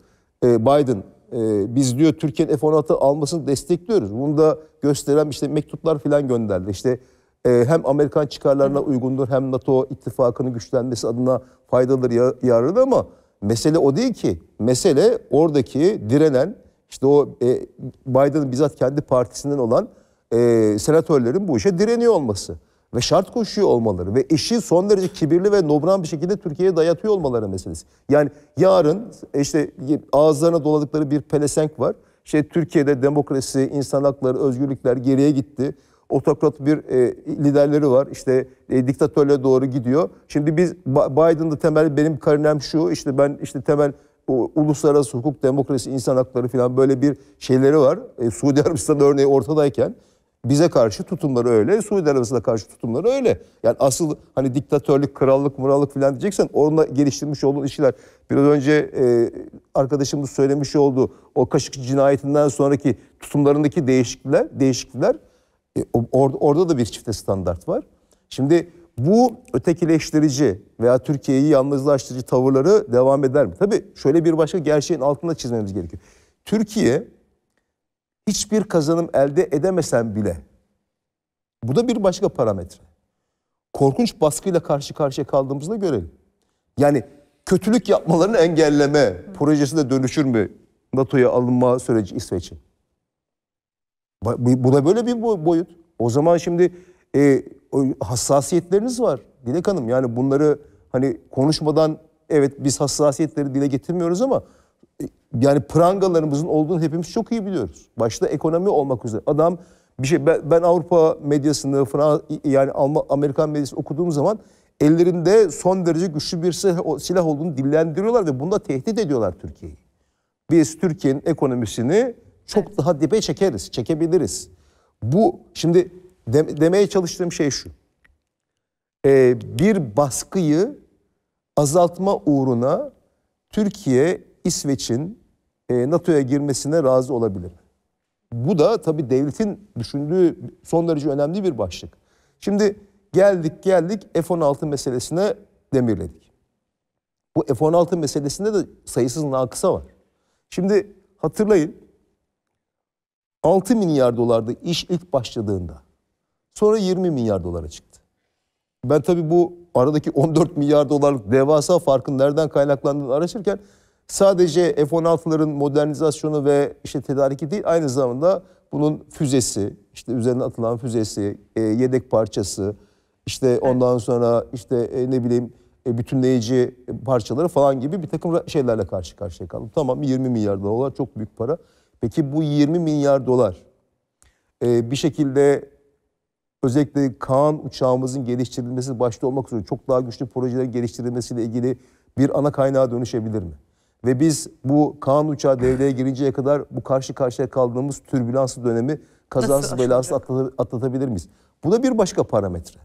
Ee, Biden e, biz diyor Türkiye'nin F-16 almasını destekliyoruz. Bunu da gösteren işte mektuplar falan gönderdi. İşte e, hem Amerikan çıkarlarına Hı. uygundur hem NATO ittifakının güçlenmesi adına faydalıdır yar yararlı ama mesele o değil ki. Mesele oradaki direnen işte o e, Biden'ın bizzat kendi partisinden olan e, senatörlerin bu işe direniyor olması ve şart koşuyor olmaları ve işi son derece kibirli ve nobran bir şekilde Türkiye'ye dayatıyor olmaları meselesi. Yani yarın işte ağızlarına doladıkları bir pelesenk var. İşte Türkiye'de demokrasi, insan hakları, özgürlükler geriye gitti. Otokrat bir e, liderleri var. İşte e, diktatörlüğe doğru gidiyor. Şimdi biz Biden'da temel benim karinem şu. işte ben işte temel o, uluslararası hukuk, demokrasi, insan hakları falan böyle bir şeyleri var. E, Suudi Arabistan örneği ortadayken bize karşı tutumları öyle, Suudi Arabistan'a karşı tutumları öyle. Yani asıl hani diktatörlük, krallık, murallık falan diyeceksen onunla geliştirmiş olduğun işler. Biraz önce e, arkadaşımız söylemiş olduğu o kaşık cinayetinden sonraki tutumlarındaki değişiklikler, değişiklikler e, or, orada da bir çifte standart var. Şimdi bu ötekileştirici veya Türkiye'yi yalnızlaştırıcı tavırları devam eder mi? Tabii şöyle bir başka gerçeğin altında çizmemiz gerekiyor. Türkiye hiçbir kazanım elde edemesen bile bu da bir başka parametre. Korkunç baskıyla karşı karşıya kaldığımızda görelim. Yani kötülük yapmalarını engelleme projesi de dönüşür mü NATO'ya alınma süreci İsveç'in? Bu da böyle bir boyut. O zaman şimdi e, hassasiyetleriniz var Dilek Hanım. Yani bunları hani konuşmadan evet biz hassasiyetleri dile getirmiyoruz ama yani prangalarımızın olduğunu hepimiz çok iyi biliyoruz. Başta ekonomi olmak üzere. Adam bir şey ben, ben Avrupa medyasını Fransa yani Alman Amerikan medyasını okuduğum zaman ellerinde son derece güçlü bir silah olduğunu dillendiriyorlar ve bunda tehdit ediyorlar Türkiye'yi. Biz Türkiye'nin ekonomisini çok evet. daha dibe çekeriz, çekebiliriz. Bu şimdi de, demeye çalıştığım şey şu. Ee, bir baskıyı azaltma uğruna Türkiye İsveç'in e, NATO'ya girmesine razı olabilir. Bu da tabii devletin düşündüğü son derece önemli bir başlık. Şimdi geldik geldik F-16 meselesine demirledik. Bu F-16 meselesinde de sayısız nakısa var. Şimdi hatırlayın 6 milyar dolardı iş ilk başladığında sonra 20 milyar dolara çıktı. Ben tabii bu aradaki 14 milyar dolarlık devasa farkın nereden kaynaklandığını araştırırken sadece F-16'ların modernizasyonu ve işte tedariki değil aynı zamanda bunun füzesi, işte üzerine atılan füzesi, e, yedek parçası, işte ondan sonra işte e, ne bileyim e, bütünleyici parçaları falan gibi bir takım şeylerle karşı karşıya kaldım. Tamam 20 milyar dolar çok büyük para. Peki bu 20 milyar dolar e, bir şekilde özellikle Kaan uçağımızın geliştirilmesi başta olmak üzere çok daha güçlü projelerin geliştirilmesiyle ilgili bir ana kaynağa dönüşebilir mi? Ve biz bu Kaan uçağı devreye girinceye kadar bu karşı karşıya kaldığımız türbülanslı dönemi kazasız belasız atlatabilir miyiz? Bu da bir başka parametre.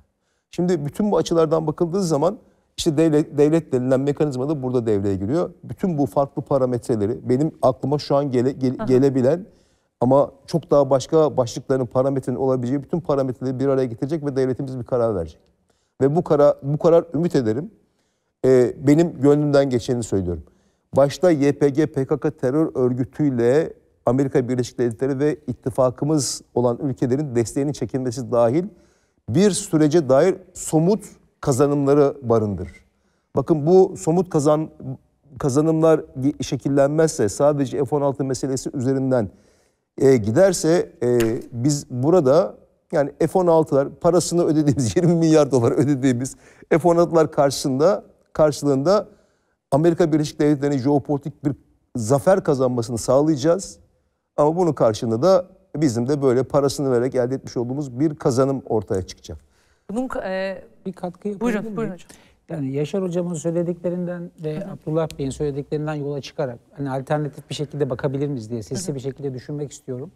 Şimdi bütün bu açılardan bakıldığı zaman işte devlet, devlet denilen mekanizma da burada devreye giriyor. Bütün bu farklı parametreleri benim aklıma şu an gele, gele, gelebilen ama çok daha başka başlıkların parametrenin olabileceği bütün parametreleri bir araya getirecek ve devletimiz bir karar verecek. Ve bu karar bu karar ümit ederim. Ee, benim gönlümden geçeni söylüyorum. Başta YPG, PKK terör örgütüyle Amerika Birleşik Devletleri ve ittifakımız olan ülkelerin desteğinin çekilmesi dahil bir sürece dair somut kazanımları barındır. Bakın bu somut kazan kazanımlar şekillenmezse sadece F-16 meselesi üzerinden e, giderse e, biz burada yani F-16'lar parasını ödediğimiz 20 [LAUGHS] milyar dolar ödediğimiz F-16'lar karşısında karşılığında Amerika Birleşik Devletleri'nin jeopolitik bir zafer kazanmasını sağlayacağız. Ama bunun karşılığında da bizim de böyle parasını vererek elde etmiş olduğumuz bir kazanım ortaya çıkacak. Bunun e, bir katkı yapabilir Buyurun, buyurun Yani Yaşar hocamın söylediklerinden ve Hı-hı. Abdullah Bey'in söylediklerinden yola çıkarak hani alternatif bir şekilde bakabilir miyiz diye sesli Hı-hı. bir şekilde düşünmek istiyorum.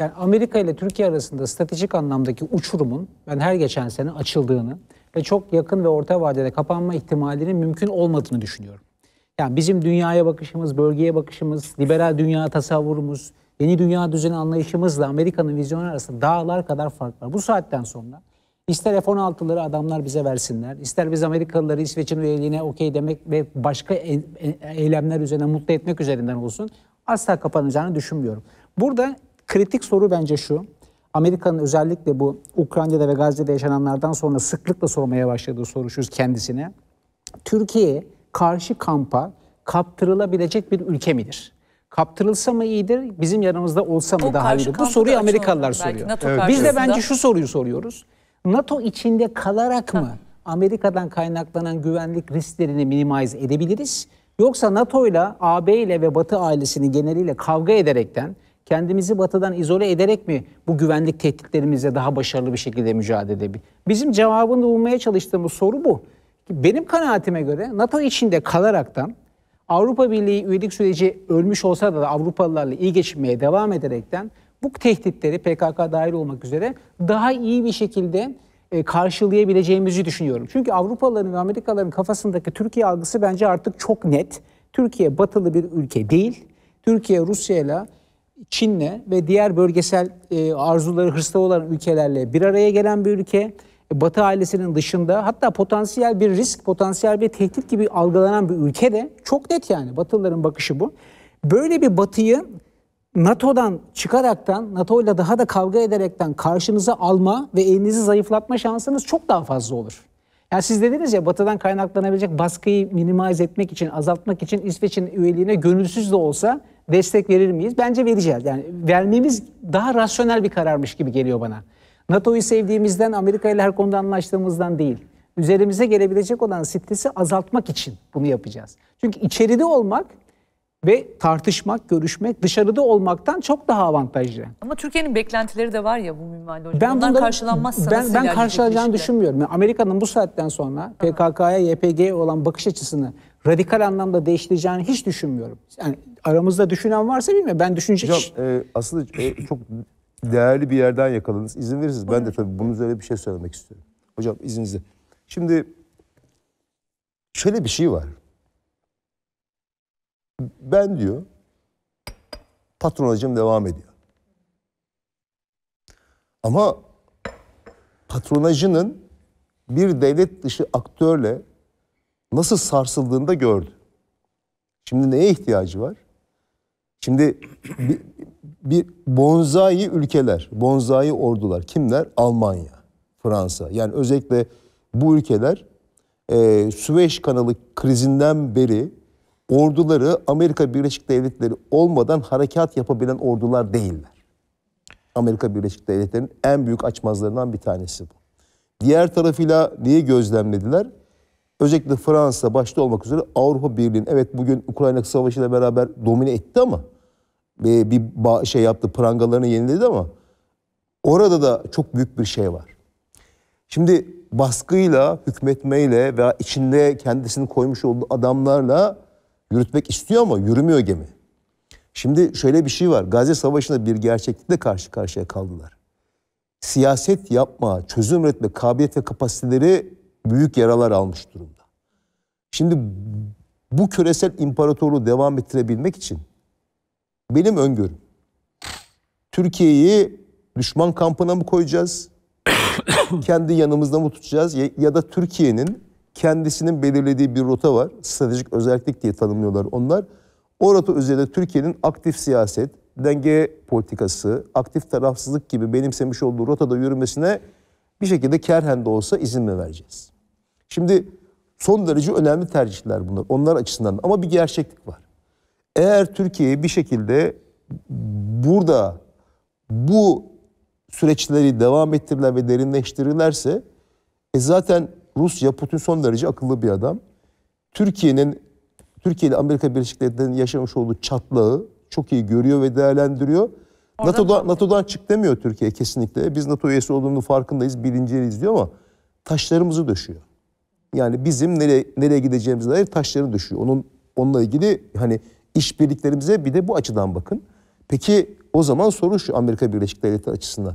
Yani Amerika ile Türkiye arasında stratejik anlamdaki uçurumun ben her geçen sene açıldığını, ve çok yakın ve orta vadede kapanma ihtimalinin mümkün olmadığını düşünüyorum. Yani bizim dünyaya bakışımız, bölgeye bakışımız, liberal dünya tasavvurumuz, yeni dünya düzeni anlayışımızla Amerika'nın vizyonu arasında dağlar kadar fark var. Bu saatten sonra ister F-16'ları adamlar bize versinler, ister biz Amerikalıları İsveç'in üyeliğine okey demek ve başka e, e, eylemler üzerine mutlu etmek üzerinden olsun asla kapanacağını düşünmüyorum. Burada kritik soru bence şu. Amerika'nın özellikle bu Ukrayna'da ve Gazze'de yaşananlardan sonra sıklıkla sormaya başladığı soru şu kendisine. Türkiye karşı kampa kaptırılabilecek bir ülke midir? Kaptırılsa mı iyidir, bizim yanımızda olsa mı o daha iyidir? Bu soruyu Amerikalılar soruyor. Evet. Biz de bence şu soruyu soruyoruz. NATO içinde kalarak mı Amerika'dan kaynaklanan güvenlik risklerini minimize edebiliriz? Yoksa NATO ile, AB ile ve Batı ailesini geneliyle kavga ederekten kendimizi batıdan izole ederek mi bu güvenlik tehditlerimizle daha başarılı bir şekilde mücadele edebiliriz? Bizim cevabını bulmaya çalıştığımız soru bu. Benim kanaatime göre NATO içinde kalaraktan Avrupa Birliği üyelik süreci ölmüş olsa da Avrupalılarla iyi geçinmeye devam ederekten bu tehditleri PKK dahil olmak üzere daha iyi bir şekilde e, karşılayabileceğimizi düşünüyorum. Çünkü Avrupalıların ve Amerikalıların kafasındaki Türkiye algısı bence artık çok net. Türkiye batılı bir ülke değil. Türkiye Rusya'yla Çin'le ve diğer bölgesel e, arzuları hırsta olan ülkelerle bir araya gelen bir ülke. E, Batı ailesinin dışında hatta potansiyel bir risk, potansiyel bir tehdit gibi algılanan bir ülke de çok net yani. Batılıların bakışı bu. Böyle bir batıyı NATO'dan çıkaraktan, NATO ile daha da kavga ederekten karşınıza alma ve elinizi zayıflatma şansınız çok daha fazla olur. Yani siz dediniz ya batıdan kaynaklanabilecek baskıyı minimize etmek için, azaltmak için İsveç'in üyeliğine gönülsüz de olsa destek verir miyiz? Bence vereceğiz. Yani vermemiz daha rasyonel bir kararmış gibi geliyor bana. NATO'yu sevdiğimizden, Amerika ile her konuda anlaştığımızdan değil. Üzerimize gelebilecek olan stresi azaltmak için bunu yapacağız. Çünkü içeride olmak ve tartışmak, görüşmek dışarıda olmaktan çok daha avantajlı. Ama Türkiye'nin beklentileri de var ya bu minvalde hocam. Ben Bundan bunları, karşılanmazsa ben, ben karşılanacağını düşünmüyorum. Yani Amerika'nın bu saatten sonra PKK'ya, YPG'ye olan bakış açısını radikal anlamda değiştireceğini hiç düşünmüyorum. Yani aramızda düşünen varsa bilmiyorum. Ben düşünecek... Hocam e, aslında e, çok değerli bir yerden yakaladınız. İzin verirsiniz. Ben de tabii bunun üzerine bir şey söylemek istiyorum. Hocam izninizle. Şimdi şöyle bir şey var. Ben diyor patronajım devam ediyor. Ama patronajının bir devlet dışı aktörle nasıl sarsıldığını da gördü. Şimdi neye ihtiyacı var? Şimdi bir, bir bonzai ülkeler, bonzai ordular kimler? Almanya, Fransa. Yani özellikle bu ülkeler e, Süveyş kanalı krizinden beri orduları Amerika Birleşik Devletleri olmadan harekat yapabilen ordular değiller. Amerika Birleşik Devletleri'nin en büyük açmazlarından bir tanesi bu. Diğer tarafıyla niye gözlemlediler? Özellikle Fransa başta olmak üzere Avrupa Birliği'nin evet bugün Ukrayna Savaşı ile beraber domine etti ama e, bir şey yaptı prangalarını yeniledi ama orada da çok büyük bir şey var. Şimdi baskıyla, hükmetmeyle veya içinde kendisini koymuş olduğu adamlarla yürütmek istiyor ama yürümüyor gemi. Şimdi şöyle bir şey var. Gazze Savaşı'nda bir gerçeklikle karşı karşıya kaldılar. Siyaset yapma, çözüm üretme kabiliyet ve kapasiteleri büyük yaralar almış durumda. Şimdi bu küresel imparatorluğu devam ettirebilmek için benim öngörüm Türkiye'yi düşman kampına mı koyacağız? [COUGHS] kendi yanımızda mı tutacağız? Ya, ya da Türkiye'nin kendisinin belirlediği bir rota var. Stratejik özellik diye tanımlıyorlar onlar. O rota üzerinde Türkiye'nin aktif siyaset, denge politikası, aktif tarafsızlık gibi benimsemiş olduğu rotada yürümesine bir şekilde kerhen de olsa izin mi vereceğiz? Şimdi son derece önemli tercihler bunlar onlar açısından ama bir gerçeklik var. Eğer Türkiye bir şekilde burada bu süreçleri devam ettirirler ve derinleştirirlerse e zaten Rusya Putin son derece akıllı bir adam. Türkiye'nin Türkiye ile Amerika Birleşik Devletleri'nin yaşamış olduğu çatlağı çok iyi görüyor ve değerlendiriyor. NATO'da, NATO'dan çık demiyor Türkiye kesinlikle. Biz NATO üyesi olduğunu farkındayız, bilinceliyiz diyor ama taşlarımızı döşüyor. Yani bizim nereye, nereye gideceğimize dair taşlarını döşüyor. Onun onunla ilgili hani işbirliklerimize bir de bu açıdan bakın. Peki o zaman soru şu Amerika Birleşik Devletleri açısından.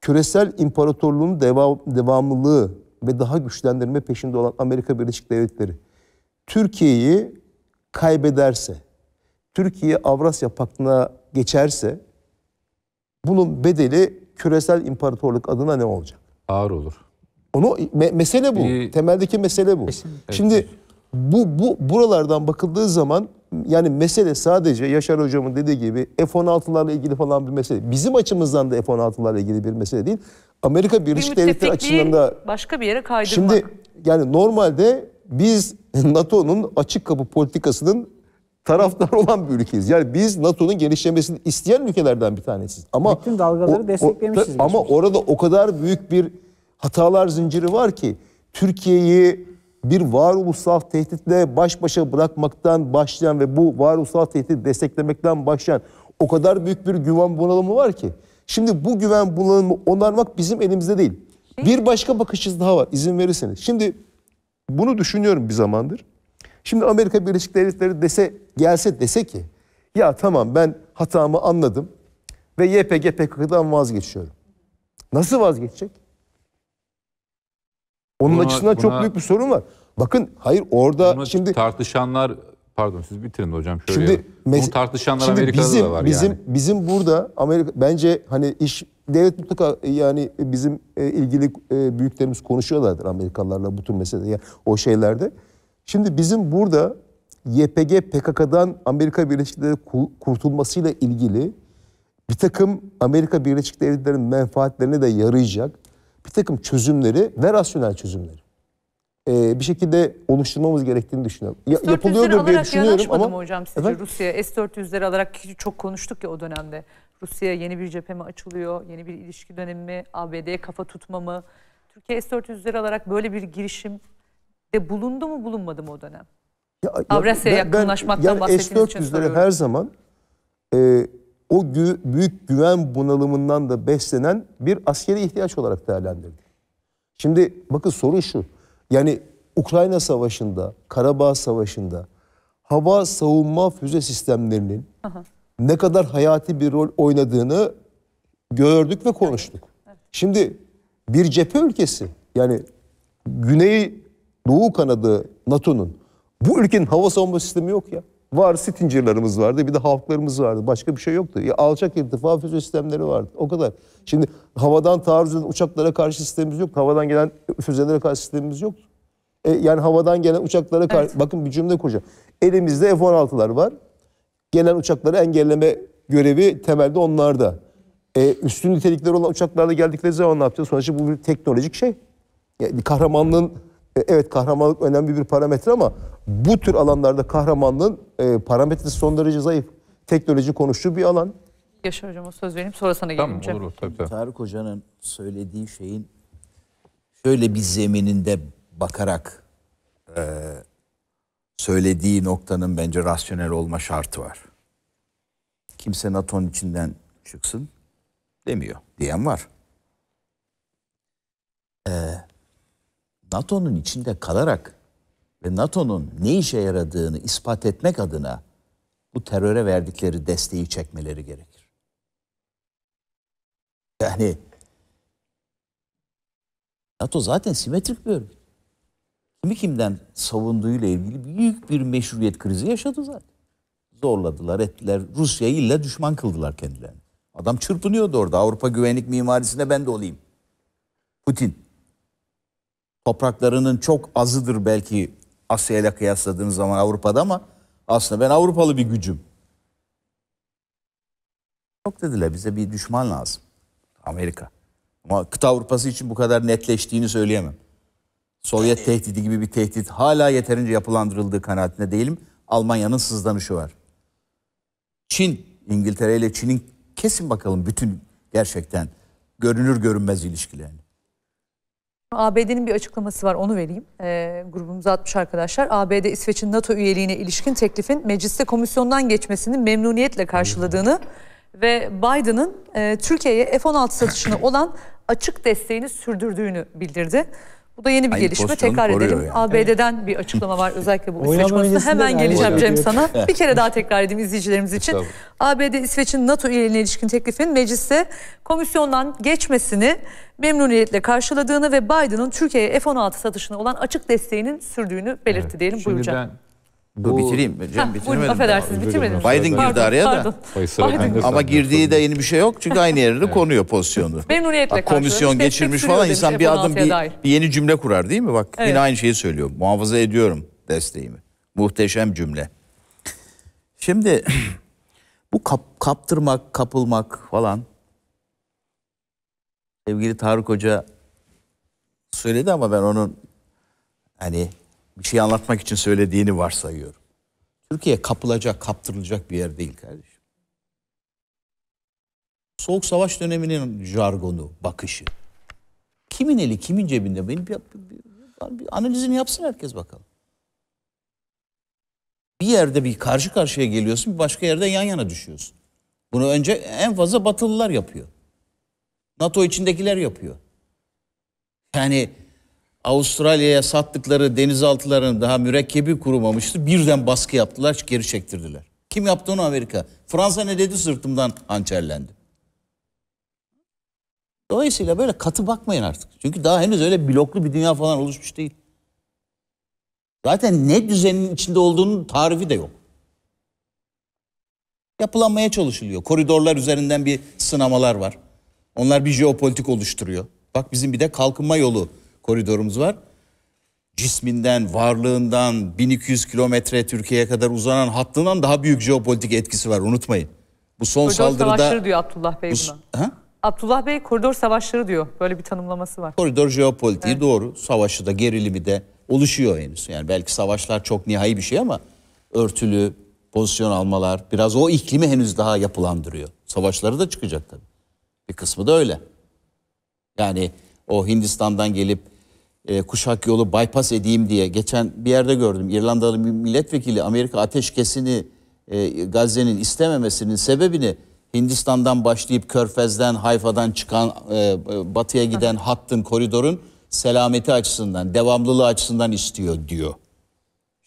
Küresel imparatorluğun devam, devamlılığı ve daha güçlendirme peşinde olan Amerika Birleşik Devletleri Türkiye'yi kaybederse, Türkiye Avrasya Paktı'na geçerse bunun bedeli küresel imparatorluk adına ne olacak? Ağır olur. Onu me mesele bu. Ee, Temeldeki mesele bu. evet. Şimdi bu bu buralardan bakıldığı zaman yani mesele sadece Yaşar hocamın dediği gibi F-16'larla ilgili falan bir mesele. Bizim açımızdan da F-16'larla ilgili bir mesele değil. Amerika Birleşik Devletleri açısından da başka bir yere kaydırmak. Şimdi yani normalde biz [LAUGHS] NATO'nun açık kapı politikasının taraftar [LAUGHS] olan bir ülkeyiz. Yani biz NATO'nun genişlemesini isteyen ülkelerden bir tanesiyiz. Ama bütün dalgaları o, desteklemişiz. O, ama orada o kadar büyük bir hatalar zinciri var ki Türkiye'yi bir varoluşsal tehditle baş başa bırakmaktan başlayan ve bu varoluşsal tehdidi desteklemekten başlayan o kadar büyük bir güven bunalımı var ki. Şimdi bu güven bunalımı onarmak bizim elimizde değil. Bir başka bakış daha var izin verirseniz. Şimdi bunu düşünüyorum bir zamandır. Şimdi Amerika Birleşik Devletleri dese gelse dese ki ya tamam ben hatamı anladım ve YPG PKK'dan vazgeçiyorum. Nasıl vazgeçecek? Onun buna, açısından buna, çok büyük bir sorun var. Bakın hayır orada şimdi tartışanlar pardon siz bitirin hocam şöyle. Şimdi bunu tartışanlar şimdi Amerika'da bizim, da var bizim, yani. Bizim bizim burada Amerika bence hani iş devlet mutlaka yani bizim e, ilgili e, büyüklerimiz konuşuyorlardır Amerikalılarla bu tür meselede yani o şeylerde. Şimdi bizim burada YPG PKK'dan Amerika Birleşik Devletleri kurtulmasıyla ilgili bir takım Amerika Birleşik Devletleri'nin menfaatlerine de yarayacak bir takım çözümleri ve rasyonel çözümleri e, bir şekilde oluşturmamız gerektiğini düşünüyorum. Ya, yapılıyordur diye düşünüyorum ama hocam sizce Rusya S400'leri alarak çok konuştuk ya o dönemde. Rusya yeni bir cephe mi açılıyor? Yeni bir ilişki dönemi mi? ABD'ye kafa tutma mı? Türkiye S400'leri alarak böyle bir girişim de bulundu mu bulunmadı mı o dönem? Ya, ya, Avrasya'ya yakınlaşmaktan yani bahsettiğiniz için soruyorum. her zaman e, o gü, büyük güven bunalımından da beslenen bir askeri ihtiyaç olarak değerlendirdi. Şimdi bakın soru şu. Yani Ukrayna Savaşı'nda, Karabağ Savaşı'nda hava savunma füze sistemlerinin Aha. ne kadar hayati bir rol oynadığını gördük ve konuştuk. Evet. Şimdi bir cephe ülkesi yani güney Doğu kanadı NATO'nun bu ülkenin hava savunma sistemi yok ya. Var Stinger'larımız vardı bir de halklarımız vardı. Başka bir şey yoktu. Ya alçak irtifa füze sistemleri vardı. O kadar. Şimdi havadan taarruz eden uçaklara karşı sistemimiz yok. Havadan gelen füzelere karşı sistemimiz yok. E, yani havadan gelen uçaklara karşı... Evet. Bakın bir cümle kuracağım. Elimizde F-16'lar var. Gelen uçakları engelleme görevi temelde onlarda. E, üstün nitelikleri olan uçaklarla geldikleri zaman ne yapacağız? Sonuçta bu bir teknolojik şey. Yani kahramanlığın e, evet kahramanlık önemli bir parametre ama bu tür alanlarda kahramanlığın e, parametresi son derece zayıf. Teknoloji konuştuğu bir alan. Yaşar Hocam'a söz vereyim sonra sana tamam, gelince. Tamam olur tabii, tabii. Tarık Hoca'nın söylediği şeyin şöyle bir zemininde bakarak e, söylediği noktanın bence rasyonel olma şartı var. Kimse NATO'nun içinden çıksın demiyor. Diyen var. Ee, NATO'nun içinde kalarak ve NATO'nun ne işe yaradığını ispat etmek adına bu teröre verdikleri desteği çekmeleri gerekir. Yani NATO zaten simetrik bir örgüt. Kimi kimden savunduğuyla ilgili büyük bir meşruiyet krizi yaşadı zaten. Zorladılar, ettiler. Rusya'yı illa düşman kıldılar kendilerini. Adam çırpınıyordu orada. Avrupa güvenlik mimarisine ben de olayım. Putin topraklarının çok azıdır belki Asya ile kıyasladığınız zaman Avrupa'da ama aslında ben Avrupalı bir gücüm. Çok dediler bize bir düşman lazım. Amerika. Ama kıta Avrupası için bu kadar netleştiğini söyleyemem. Sovyet tehdidi gibi bir tehdit hala yeterince yapılandırıldığı kanaatinde değilim. Almanya'nın sızlanışı var. Çin, İngiltere ile Çin'in kesin bakalım bütün gerçekten görünür görünmez ilişkilerini. ABD'nin bir açıklaması var onu vereyim. E, ee, grubumuza atmış arkadaşlar. ABD İsveç'in NATO üyeliğine ilişkin teklifin mecliste komisyondan geçmesini memnuniyetle karşıladığını ve Biden'ın e, Türkiye'ye F-16 satışını olan açık desteğini sürdürdüğünü bildirdi. Bu da yeni bir Aynı gelişme. Tekrar edelim. Yani. ABD'den evet. bir açıklama var özellikle bu İsveç konusunda. Hemen geleceğim yani. Cem sana. bir kere daha tekrar edeyim izleyicilerimiz için. ABD İsveç'in NATO üyeliğine ilişkin teklifin Meclis'e komisyondan geçmesini memnuniyetle karşıladığını ve Biden'ın Türkiye'ye F-16 satışına olan açık desteğinin sürdüğünü belirtti evet. diyelim. Buyur Cem. Bu... Yo, bitireyim. Cem bitiremedim. Affedersiniz bitirmediniz. Biden girdi pardon, araya pardon. da. Biden. Ama girdiği de yeni bir şey yok. Çünkü aynı yerine evet. konuyor pozisyonu. Ben [LAUGHS] karşılıyorum. Komisyon geçirmiş falan insan bir adım bir, bir yeni cümle kurar değil mi? Bak evet. yine aynı şeyi söylüyor. Muhafaza ediyorum desteğimi. Muhteşem cümle. Şimdi [CLEARS THROAT] bu kap, kaptırmak, kapılmak falan sevgili Tarık Hoca söyledi ama ben onun hani bir şey anlatmak için söylediğini varsayıyorum. Türkiye kapılacak, kaptırılacak bir yer değil kardeşim. Soğuk savaş döneminin jargonu, bakışı. Kimin eli, kimin cebinde? Benim bir, bir, bir, bir analizini yapsın herkes bakalım. Bir yerde bir karşı karşıya geliyorsun, bir başka yerde yan yana düşüyorsun. Bunu önce en fazla Batılılar yapıyor. NATO içindekiler yapıyor. Yani Avustralya'ya sattıkları denizaltıların daha mürekkebi kurumamıştı. Birden baskı yaptılar, geri çektirdiler. Kim yaptı onu Amerika? Fransa ne dedi sırtımdan hançerlendi. Dolayısıyla böyle katı bakmayın artık. Çünkü daha henüz öyle bloklu bir dünya falan oluşmuş değil. Zaten ne düzenin içinde olduğunun tarifi de yok. Yapılanmaya çalışılıyor. Koridorlar üzerinden bir sınamalar var. Onlar bir jeopolitik oluşturuyor. Bak bizim bir de kalkınma yolu koridorumuz var. Cisminden, varlığından 1200 kilometre Türkiye'ye kadar uzanan hattından daha büyük jeopolitik etkisi var unutmayın. Bu son koridor saldırıda... savaşları diyor Abdullah Bey buna. ha? Abdullah Bey koridor savaşları diyor. Böyle bir tanımlaması var. Koridor jeopolitiği evet. doğru. Savaşı da gerilimi de oluşuyor henüz. Yani belki savaşlar çok nihai bir şey ama örtülü pozisyon almalar biraz o iklimi henüz daha yapılandırıyor. Savaşları da çıkacak tabii. Bir kısmı da öyle. Yani o Hindistan'dan gelip e, kuşak yolu bypass edeyim diye geçen bir yerde gördüm. İrlandalı bir milletvekili Amerika ateşkesini e, Gazze'nin istememesinin sebebini Hindistan'dan başlayıp Körfez'den, Hayfa'dan çıkan e, batıya giden hattın, koridorun selameti açısından, devamlılığı açısından istiyor diyor.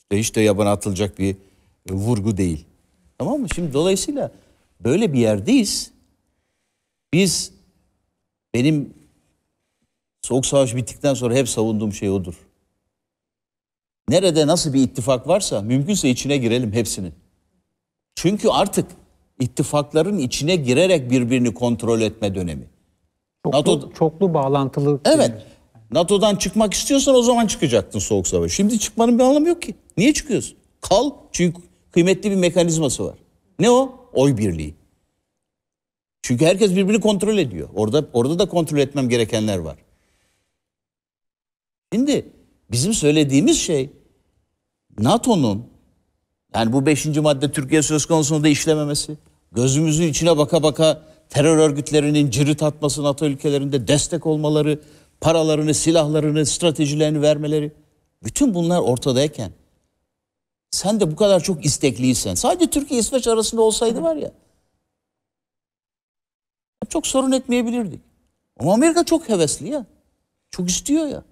İşte hiç de yabana atılacak bir e, vurgu değil. Tamam mı? Şimdi dolayısıyla böyle bir yerdeyiz. Biz benim Soğuk savaş bittikten sonra hep savunduğum şey odur. Nerede nasıl bir ittifak varsa mümkünse içine girelim hepsinin. Çünkü artık ittifakların içine girerek birbirini kontrol etme dönemi. Çoklu, NATO, çoklu bağlantılı. Evet. NATO'dan çıkmak istiyorsan o zaman çıkacaktın soğuk savaş. Şimdi çıkmanın bir anlamı yok ki. Niye çıkıyorsun? Kal çünkü kıymetli bir mekanizması var. Ne o? Oy birliği. Çünkü herkes birbirini kontrol ediyor. Orada orada da kontrol etmem gerekenler var. Şimdi bizim söylediğimiz şey NATO'nun yani bu beşinci madde Türkiye söz konusunda işlememesi, gözümüzün içine baka baka terör örgütlerinin cirit atması NATO ülkelerinde destek olmaları, paralarını, silahlarını, stratejilerini vermeleri. Bütün bunlar ortadayken sen de bu kadar çok istekliysen sadece Türkiye İsveç arasında olsaydı var ya çok sorun etmeyebilirdik. Ama Amerika çok hevesli ya. Çok istiyor ya.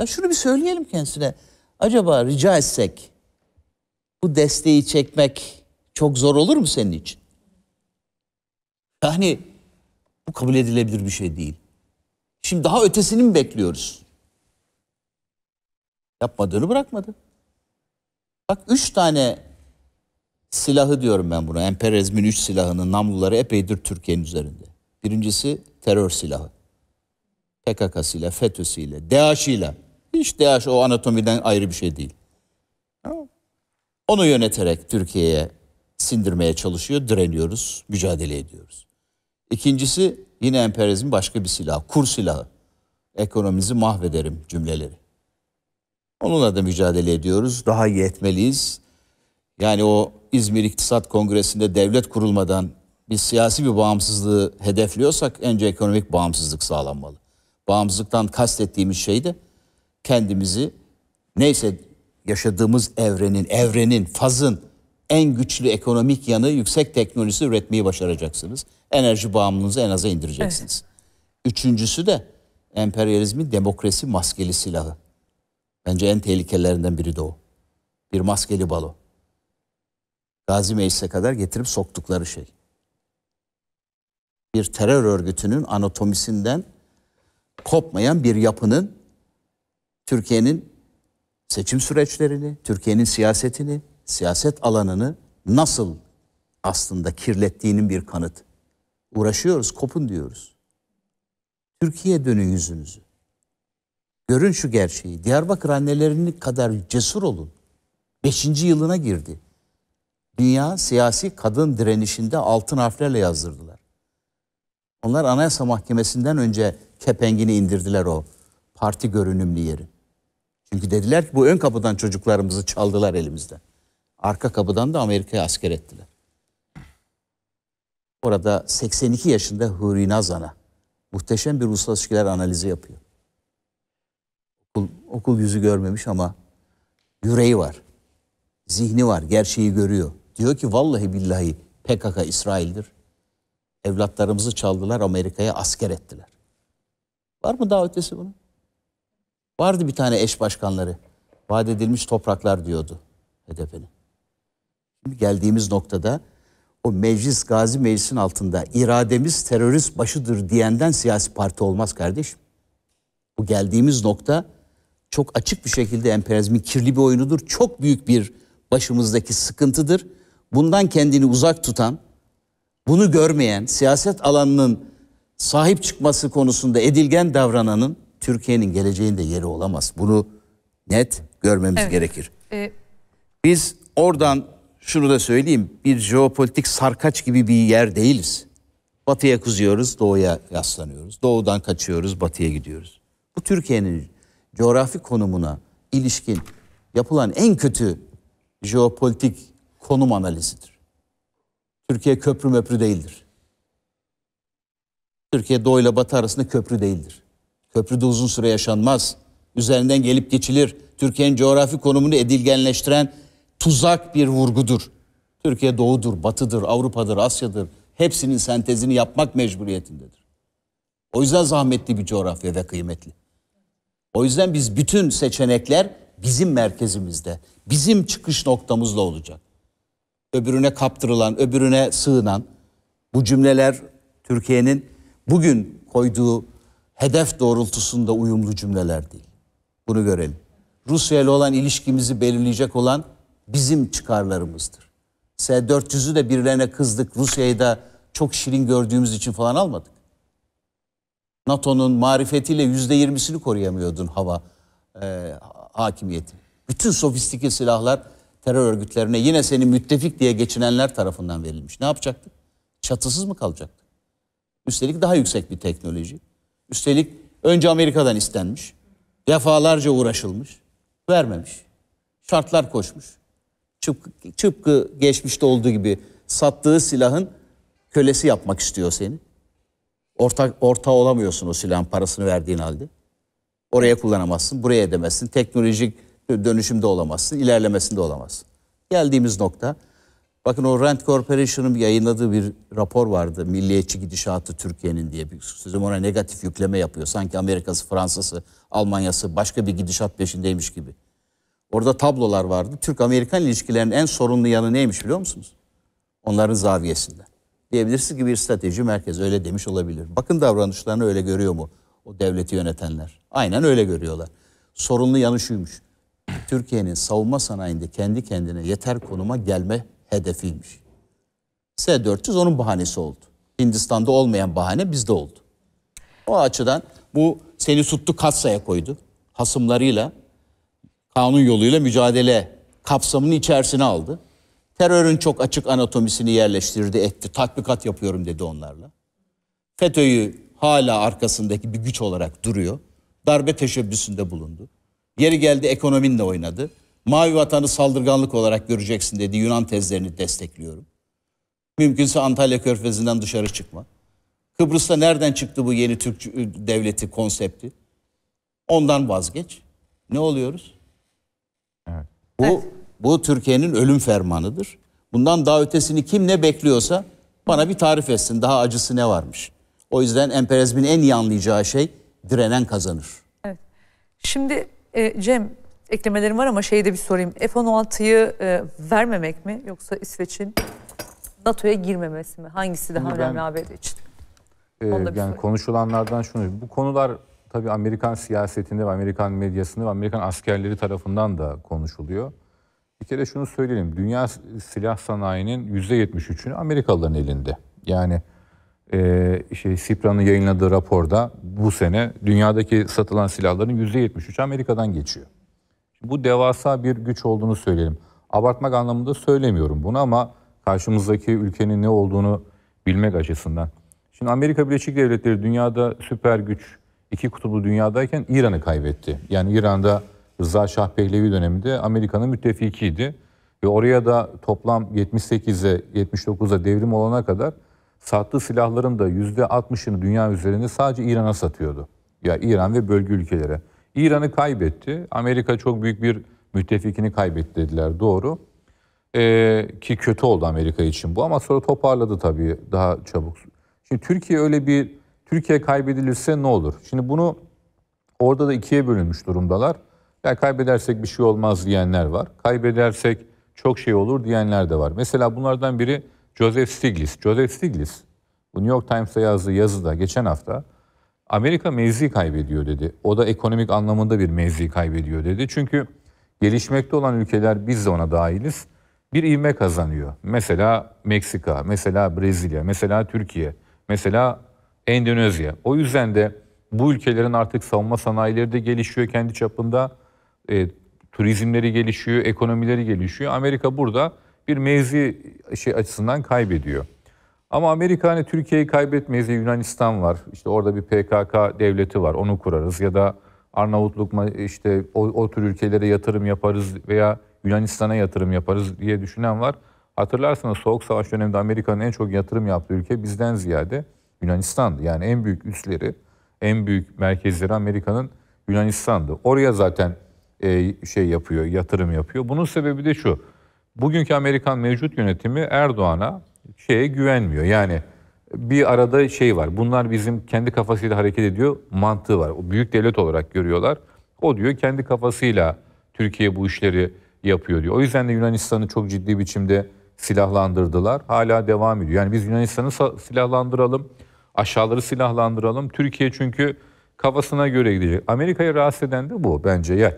Ya şunu bir söyleyelim kendisine. Acaba rica etsek bu desteği çekmek çok zor olur mu senin için? Yani bu kabul edilebilir bir şey değil. Şimdi daha ötesini mi bekliyoruz? Yapmadığını bırakmadı. Bak üç tane silahı diyorum ben buna. Emperyalizmin üç silahının namluları epeydir Türkiye'nin üzerinde. Birincisi terör silahı. PKK'sıyla, FETÖ'süyle, DAEŞ'iyle. Hiç DH o anatomiden ayrı bir şey değil. Onu yöneterek Türkiye'ye sindirmeye çalışıyor, direniyoruz, mücadele ediyoruz. İkincisi yine emperyalizmin başka bir silah, kur silahı. Ekonomimizi mahvederim cümleleri. Onunla da mücadele ediyoruz, daha iyi etmeliyiz. Yani o İzmir İktisat Kongresi'nde devlet kurulmadan biz siyasi bir bağımsızlığı hedefliyorsak önce ekonomik bağımsızlık sağlanmalı. Bağımsızlıktan kastettiğimiz şey de kendimizi neyse yaşadığımız evrenin, evrenin, fazın en güçlü ekonomik yanı yüksek teknolojisi üretmeyi başaracaksınız. Enerji bağımlılığınızı en aza indireceksiniz. Evet. Üçüncüsü de emperyalizmin demokrasi maskeli silahı. Bence en tehlikelerinden biri de o. Bir maskeli balo. Gazi Meclis'e kadar getirip soktukları şey. Bir terör örgütünün anatomisinden kopmayan bir yapının Türkiye'nin seçim süreçlerini, Türkiye'nin siyasetini, siyaset alanını nasıl aslında kirlettiğinin bir kanıt. Uğraşıyoruz, kopun diyoruz. Türkiye dönün yüzünüzü. Görün şu gerçeği. Diyarbakır annelerinin kadar cesur olun. Beşinci yılına girdi. Dünya siyasi kadın direnişinde altın harflerle yazdırdılar. Onlar Anayasa Mahkemesi'nden önce kepengini indirdiler o parti görünümlü yerin. Çünkü dediler ki bu ön kapıdan çocuklarımızı çaldılar elimizde, Arka kapıdan da Amerika'ya asker ettiler. Orada 82 yaşında Huri Nazan'a muhteşem bir uluslararası ilişkiler analizi yapıyor. Okul, okul yüzü görmemiş ama yüreği var. Zihni var, gerçeği görüyor. Diyor ki vallahi billahi PKK İsrail'dir. Evlatlarımızı çaldılar Amerika'ya asker ettiler. Var mı daha ötesi bunun? Vardı bir tane eş başkanları. Vaat edilmiş topraklar diyordu HDP'nin. Şimdi geldiğimiz noktada o meclis, gazi meclisin altında irademiz terörist başıdır diyenden siyasi parti olmaz kardeşim. Bu geldiğimiz nokta çok açık bir şekilde emperyalizmin kirli bir oyunudur. Çok büyük bir başımızdaki sıkıntıdır. Bundan kendini uzak tutan, bunu görmeyen, siyaset alanının sahip çıkması konusunda edilgen davrananın Türkiye'nin geleceğinde yeri olamaz. Bunu net görmemiz evet. gerekir. Ee, Biz oradan şunu da söyleyeyim. Bir jeopolitik sarkaç gibi bir yer değiliz. Batıya kuzuyoruz, doğuya yaslanıyoruz. Doğudan kaçıyoruz, batıya gidiyoruz. Bu Türkiye'nin coğrafi konumuna ilişkin yapılan en kötü jeopolitik konum analizidir. Türkiye köprü möprü değildir. Türkiye doğuyla batı arasında köprü değildir. Köprüde uzun süre yaşanmaz. Üzerinden gelip geçilir. Türkiye'nin coğrafi konumunu edilgenleştiren tuzak bir vurgudur. Türkiye doğudur, batıdır, Avrupa'dır, Asya'dır. Hepsinin sentezini yapmak mecburiyetindedir. O yüzden zahmetli bir coğrafya ve kıymetli. O yüzden biz bütün seçenekler bizim merkezimizde, bizim çıkış noktamızda olacak. Öbürüne kaptırılan, öbürüne sığınan bu cümleler Türkiye'nin bugün koyduğu hedef doğrultusunda uyumlu cümleler değil. Bunu görelim. Rusya ile olan ilişkimizi belirleyecek olan bizim çıkarlarımızdır. S-400'ü de birilerine kızdık. Rusya'yı da çok şirin gördüğümüz için falan almadık. NATO'nun marifetiyle yüzde yirmisini koruyamıyordun hava e, hakimiyeti. Bütün sofistike silahlar terör örgütlerine yine seni müttefik diye geçinenler tarafından verilmiş. Ne yapacaktık? Çatısız mı kalacaktık? Üstelik daha yüksek bir teknoloji. Üstelik önce Amerika'dan istenmiş. Defalarca uğraşılmış. Vermemiş. Şartlar koşmuş. Çıpkı, çıpkı geçmişte olduğu gibi sattığı silahın kölesi yapmak istiyor seni. Ortak, orta olamıyorsun o silahın parasını verdiğin halde. Oraya kullanamazsın, buraya edemezsin. Teknolojik dönüşümde olamazsın, ilerlemesinde olamazsın. Geldiğimiz nokta Bakın o Rent Corporation'ın yayınladığı bir rapor vardı. Milliyetçi gidişatı Türkiye'nin diye. Sözüm ona negatif yükleme yapıyor. Sanki Amerika'sı, Fransa'sı, Almanya'sı başka bir gidişat peşindeymiş gibi. Orada tablolar vardı. Türk-Amerikan ilişkilerinin en sorunlu yanı neymiş biliyor musunuz? Onların zaviyesinden. Diyebilirsiniz ki bir strateji merkezi öyle demiş olabilir. Bakın davranışlarını öyle görüyor mu o devleti yönetenler? Aynen öyle görüyorlar. Sorunlu yanı şuymuş. Türkiye'nin savunma sanayinde kendi kendine yeter konuma gelme hedefiymiş. S-400 onun bahanesi oldu. Hindistan'da olmayan bahane bizde oldu. O açıdan bu seni tuttu kasaya koydu. Hasımlarıyla kanun yoluyla mücadele kapsamının içerisine aldı. Terörün çok açık anatomisini yerleştirdi, etti. Tatbikat yapıyorum dedi onlarla. FETÖ'yü hala arkasındaki bir güç olarak duruyor. Darbe teşebbüsünde bulundu. Yeri geldi ekonominle oynadı. Mavi vatanı saldırganlık olarak göreceksin dedi. Yunan tezlerini destekliyorum. Mümkünse Antalya Körfezi'nden dışarı çıkma. Kıbrıs'ta nereden çıktı bu yeni Türk devleti konsepti? Ondan vazgeç. Ne oluyoruz? Evet. Bu bu Türkiye'nin ölüm fermanıdır. Bundan daha ötesini kim ne bekliyorsa bana bir tarif etsin. Daha acısı ne varmış? O yüzden emperyalizmin en iyi anlayacağı şey direnen kazanır. Evet. Şimdi e, Cem eklemelerim var ama şeyde bir sorayım. F-16'yı e, vermemek mi yoksa İsveç'in NATO'ya girmemesi mi? Hangisi daha önemli ABD için? E, yani konuşulanlardan şunu, bu konular tabii Amerikan siyasetinde ve Amerikan medyasında ve Amerikan askerleri tarafından da konuşuluyor. Bir kere şunu söyleyelim, dünya silah sanayinin %73'ünü Amerikalıların elinde. Yani e, şey, Sipra'nın yayınladığı raporda bu sene dünyadaki satılan silahların %73 Amerika'dan geçiyor. Bu devasa bir güç olduğunu söyleyelim. Abartmak anlamında söylemiyorum bunu ama karşımızdaki ülkenin ne olduğunu bilmek açısından. Şimdi Amerika Birleşik Devletleri dünyada süper güç, iki kutuplu dünyadayken İran'ı kaybetti. Yani İran'da Rıza Şah Pehlevi döneminde Amerika'nın müttefikiydi. Ve oraya da toplam 78'e, 79'a devrim olana kadar sattığı silahların da %60'ını dünya üzerinde sadece İran'a satıyordu. Ya İran ve bölge ülkelere. İran'ı kaybetti. Amerika çok büyük bir müttefikini kaybetti dediler doğru. Ee, ki kötü oldu Amerika için bu ama sonra toparladı tabii daha çabuk. Şimdi Türkiye öyle bir Türkiye kaybedilirse ne olur? Şimdi bunu orada da ikiye bölünmüş durumdalar. Ya kaybedersek bir şey olmaz diyenler var. Kaybedersek çok şey olur diyenler de var. Mesela bunlardan biri Joseph Stiglitz. Joseph Stiglitz bu New York Times'ta yazdığı yazıda geçen hafta Amerika mevzi kaybediyor dedi. O da ekonomik anlamında bir mevzi kaybediyor dedi. Çünkü gelişmekte olan ülkeler biz de ona dahiliz. Bir ivme kazanıyor. Mesela Meksika, mesela Brezilya, mesela Türkiye, mesela Endonezya. O yüzden de bu ülkelerin artık savunma sanayileri de gelişiyor kendi çapında. E, turizmleri gelişiyor, ekonomileri gelişiyor. Amerika burada bir mevzi şey açısından kaybediyor. Ama Amerika hani Türkiye'yi kaybetmeyiz diye Yunanistan var. İşte orada bir PKK devleti var onu kurarız ya da Arnavutluk işte o, o tür ülkelere yatırım yaparız veya Yunanistan'a yatırım yaparız diye düşünen var. Hatırlarsanız Soğuk Savaş döneminde Amerika'nın en çok yatırım yaptığı ülke bizden ziyade Yunanistan'dı. Yani en büyük üsleri, en büyük merkezleri Amerika'nın Yunanistan'dı. Oraya zaten e, şey yapıyor, yatırım yapıyor. Bunun sebebi de şu. Bugünkü Amerikan mevcut yönetimi Erdoğan'a şeye güvenmiyor. Yani bir arada şey var. Bunlar bizim kendi kafasıyla hareket ediyor mantığı var. O büyük devlet olarak görüyorlar. O diyor kendi kafasıyla Türkiye bu işleri yapıyor diyor. O yüzden de Yunanistan'ı çok ciddi biçimde silahlandırdılar. Hala devam ediyor. Yani biz Yunanistan'ı silahlandıralım, aşağıları silahlandıralım. Türkiye çünkü kafasına göre gidecek. Amerika'yı rahatsız eden de bu bence. ya.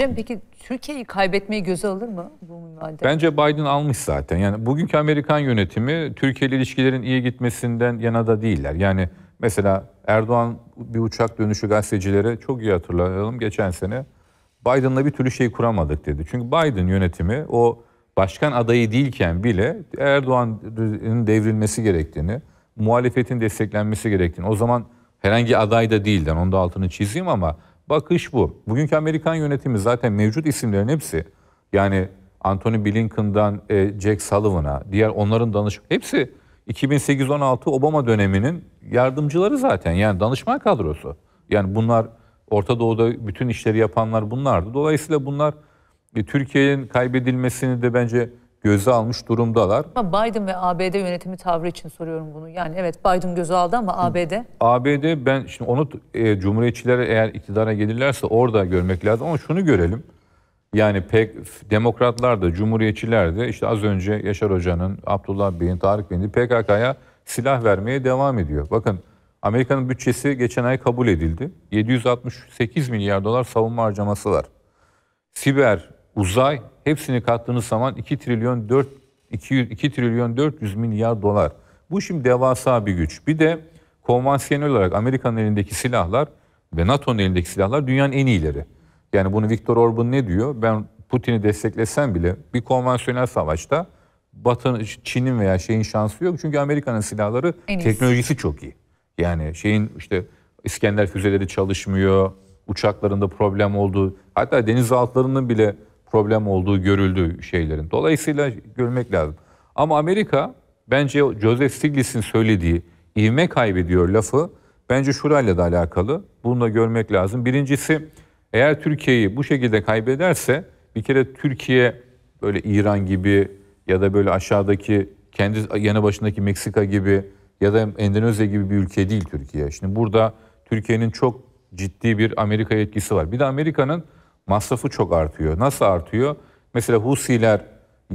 Cem peki Türkiye'yi kaybetmeyi göze alır mı bu minvalde? Bence Biden almış zaten. Yani bugünkü Amerikan yönetimi Türkiye ile ilişkilerin iyi gitmesinden yana da değiller. Yani mesela Erdoğan bir uçak dönüşü gazetecilere çok iyi hatırlayalım geçen sene Biden'la bir türlü şey kuramadık dedi. Çünkü Biden yönetimi o başkan adayı değilken bile Erdoğan'ın devrilmesi gerektiğini, muhalefetin desteklenmesi gerektiğini. O zaman herhangi aday da değildi. onu da altını çizeyim ama bakış bu. Bugünkü Amerikan yönetimi zaten mevcut isimlerin hepsi yani Anthony Blinken'dan e, Jack Sullivan'a, diğer onların danış hepsi 2008-16 Obama döneminin yardımcıları zaten. Yani danışma kadrosu. Yani bunlar Orta Doğu'da bütün işleri yapanlar bunlardı. Dolayısıyla bunlar e, Türkiye'nin kaybedilmesini de bence göze almış durumdalar. Ama Biden ve ABD yönetimi tavrı için soruyorum bunu. Yani evet Biden göze aldı ama ABD? ABD ben şimdi onu e, Cumhuriyetçiler eğer iktidara gelirlerse orada görmek lazım ama şunu görelim. Yani pek demokratlar da cumhuriyetçiler de işte az önce Yaşar Hoca'nın, Abdullah Bey'in, Tarık Bey'in PKK'ya silah vermeye devam ediyor. Bakın Amerika'nın bütçesi geçen ay kabul edildi. 768 milyar dolar savunma harcaması var. Siber uzay hepsini kattığınız zaman 2 trilyon 4 200, 2 trilyon 400 milyar dolar. Bu şimdi devasa bir güç. Bir de konvansiyonel olarak Amerika'nın elindeki silahlar ve NATO'nun elindeki silahlar dünyanın en iyileri. Yani bunu Viktor Orban ne diyor? Ben Putin'i desteklesem bile bir konvansiyonel savaşta Batı'nın, Çin'in veya şeyin şansı yok. Çünkü Amerika'nın silahları teknolojisi çok iyi. Yani şeyin işte İskender füzeleri çalışmıyor, uçaklarında problem oldu. Hatta denizaltılarının bile problem olduğu görüldü şeylerin. Dolayısıyla görmek lazım. Ama Amerika bence Joseph Stiglitz'in söylediği ivme kaybediyor lafı bence şurayla da alakalı. Bunu da görmek lazım. Birincisi eğer Türkiye'yi bu şekilde kaybederse bir kere Türkiye böyle İran gibi ya da böyle aşağıdaki kendi yanı başındaki Meksika gibi ya da Endonezya gibi bir ülke değil Türkiye. Şimdi burada Türkiye'nin çok ciddi bir Amerika etkisi var. Bir de Amerika'nın masrafı çok artıyor. Nasıl artıyor? Mesela Husiler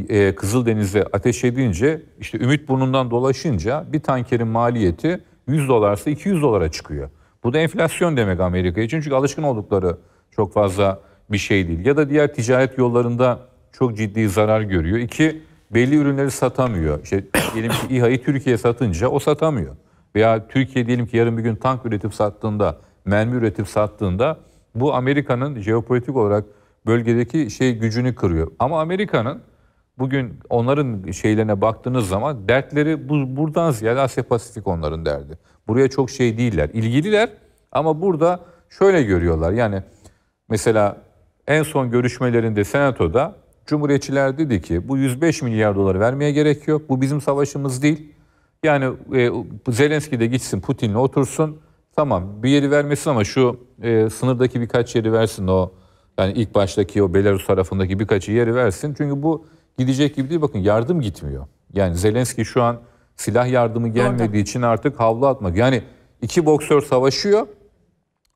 e, Kızıldeniz'e ateş edince işte Ümit Burnu'ndan dolaşınca bir tankerin maliyeti 100 dolarsa 200 dolara çıkıyor. Bu da enflasyon demek Amerika için çünkü alışkın oldukları çok fazla bir şey değil. Ya da diğer ticaret yollarında çok ciddi zarar görüyor. İki, belli ürünleri satamıyor. İşte [COUGHS] diyelim ki İHA'yı Türkiye satınca o satamıyor. Veya Türkiye diyelim ki yarın bir gün tank üretip sattığında, mermi üretip sattığında bu Amerika'nın jeopolitik olarak bölgedeki şey gücünü kırıyor. Ama Amerika'nın bugün onların şeylerine baktığınız zaman dertleri bu, buradan ziyade Asya Pasifik onların derdi. Buraya çok şey değiller. İlgililer ama burada şöyle görüyorlar. Yani mesela en son görüşmelerinde senatoda Cumhuriyetçiler dedi ki bu 105 milyar doları vermeye gerek yok. Bu bizim savaşımız değil. Yani e, Zelenski de gitsin Putin'le otursun. Tamam bir yeri vermesin ama şu e, sınırdaki birkaç yeri versin o. Yani ilk baştaki o Belarus tarafındaki birkaç yeri versin. Çünkü bu gidecek gibi değil. Bakın yardım gitmiyor. Yani Zelenski şu an silah yardımı gelmediği Doğru. için artık havlu atmak. Yani iki boksör savaşıyor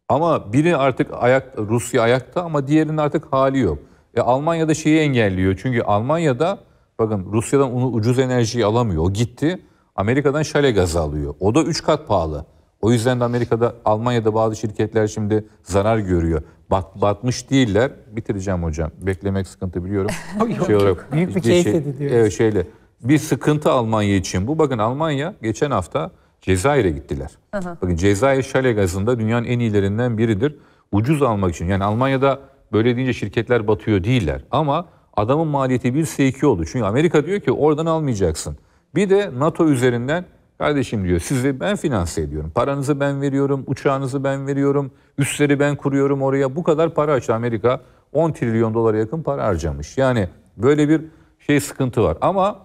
ama biri artık ayak Rusya ayakta ama diğerinin artık hali yok. E, Almanya'da şeyi engelliyor. Çünkü Almanya'da bakın Rusya'dan ucuz enerjiyi alamıyor. O gitti. Amerika'dan şale gazı alıyor. O da üç kat pahalı. O yüzden de Amerika'da, Almanya'da bazı şirketler şimdi zarar görüyor. Bat, batmış değiller. Bitireceğim hocam. Beklemek sıkıntı biliyorum. [LAUGHS] şey olarak, Büyük bir şey- keyif şey, ediliyor. Evet şeyle. Bir sıkıntı Almanya için bu. Bakın Almanya geçen hafta Cezayir'e gittiler. Aha. Bakın Cezayir şale gazında dünyanın en iyilerinden biridir. Ucuz almak için. Yani Almanya'da böyle deyince şirketler batıyor değiller. Ama adamın maliyeti 1S2 oldu. Çünkü Amerika diyor ki oradan almayacaksın. Bir de NATO üzerinden Kardeşim diyor sizi ben finanse ediyorum. Paranızı ben veriyorum, uçağınızı ben veriyorum, üstleri ben kuruyorum oraya. Bu kadar para açtı Amerika. 10 trilyon dolara yakın para harcamış. Yani böyle bir şey sıkıntı var. Ama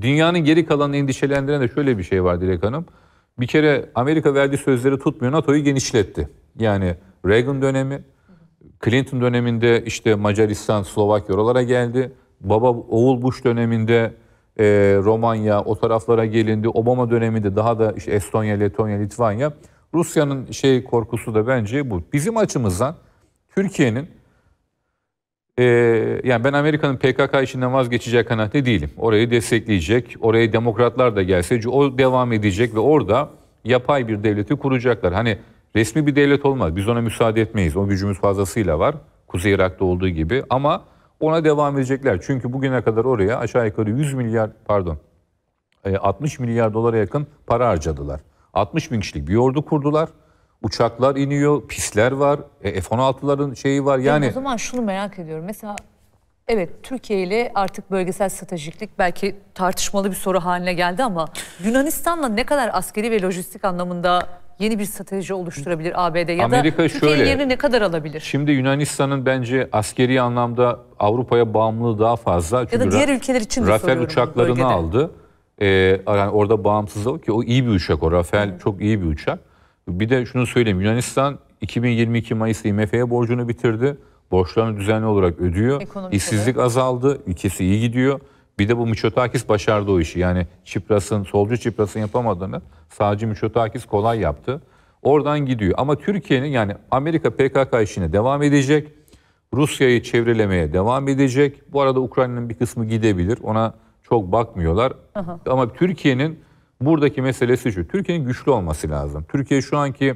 dünyanın geri kalanını endişelendiren de şöyle bir şey var Dilek Hanım. Bir kere Amerika verdiği sözleri tutmuyor. NATO'yu genişletti. Yani Reagan dönemi, Clinton döneminde işte Macaristan, Slovakya oralara geldi. Baba oğul Bush döneminde e, Romanya o taraflara gelindi. Obama döneminde daha da işte Estonya, Letonya, Litvanya. Rusya'nın şey korkusu da bence bu. Bizim açımızdan Türkiye'nin e, yani ben Amerika'nın PKK işinden vazgeçeceği kanaatte değilim. Orayı destekleyecek, oraya demokratlar da gelse o devam edecek ve orada yapay bir devleti kuracaklar. Hani resmi bir devlet olmaz. Biz ona müsaade etmeyiz. O gücümüz fazlasıyla var. Kuzey Irak'ta olduğu gibi ama ona devam edecekler. Çünkü bugüne kadar oraya aşağı yukarı 100 milyar pardon 60 e, milyar dolara yakın para harcadılar. 60 bin kişilik bir ordu kurdular. Uçaklar iniyor, pisler var, e, F-16'ların şeyi var. Yani ben o zaman şunu merak ediyorum. Mesela evet Türkiye ile artık bölgesel stratejiklik belki tartışmalı bir soru haline geldi ama Yunanistan'la ne kadar askeri ve lojistik anlamında yeni bir strateji oluşturabilir ABD ya Amerika da Türkiye'nin yerini ne kadar alabilir? Şimdi Yunanistan'ın bence askeri anlamda Avrupa'ya bağımlılığı daha fazla. Çünkü ya da diğer ülkeler için de Rafael uçaklarını aldı. Ee, yani orada bağımsızlık ki o iyi bir uçak o Rafael Hı. çok iyi bir uçak. Bir de şunu söyleyeyim Yunanistan 2022 Mayıs IMF'ye borcunu bitirdi. Borçlarını düzenli olarak ödüyor. Ekonomik İşsizlik azaldı. Ülkesi iyi gidiyor. Bir de bu Miçotakis başardı o işi. Yani Çipras'ın, solcu Çipras'ın yapamadığını sağcı Miçotakis kolay yaptı. Oradan gidiyor. Ama Türkiye'nin yani Amerika PKK işine devam edecek. Rusya'yı çevrelemeye devam edecek. Bu arada Ukrayna'nın bir kısmı gidebilir. Ona çok bakmıyorlar. Aha. Ama Türkiye'nin buradaki meselesi şu. Türkiye'nin güçlü olması lazım. Türkiye şu anki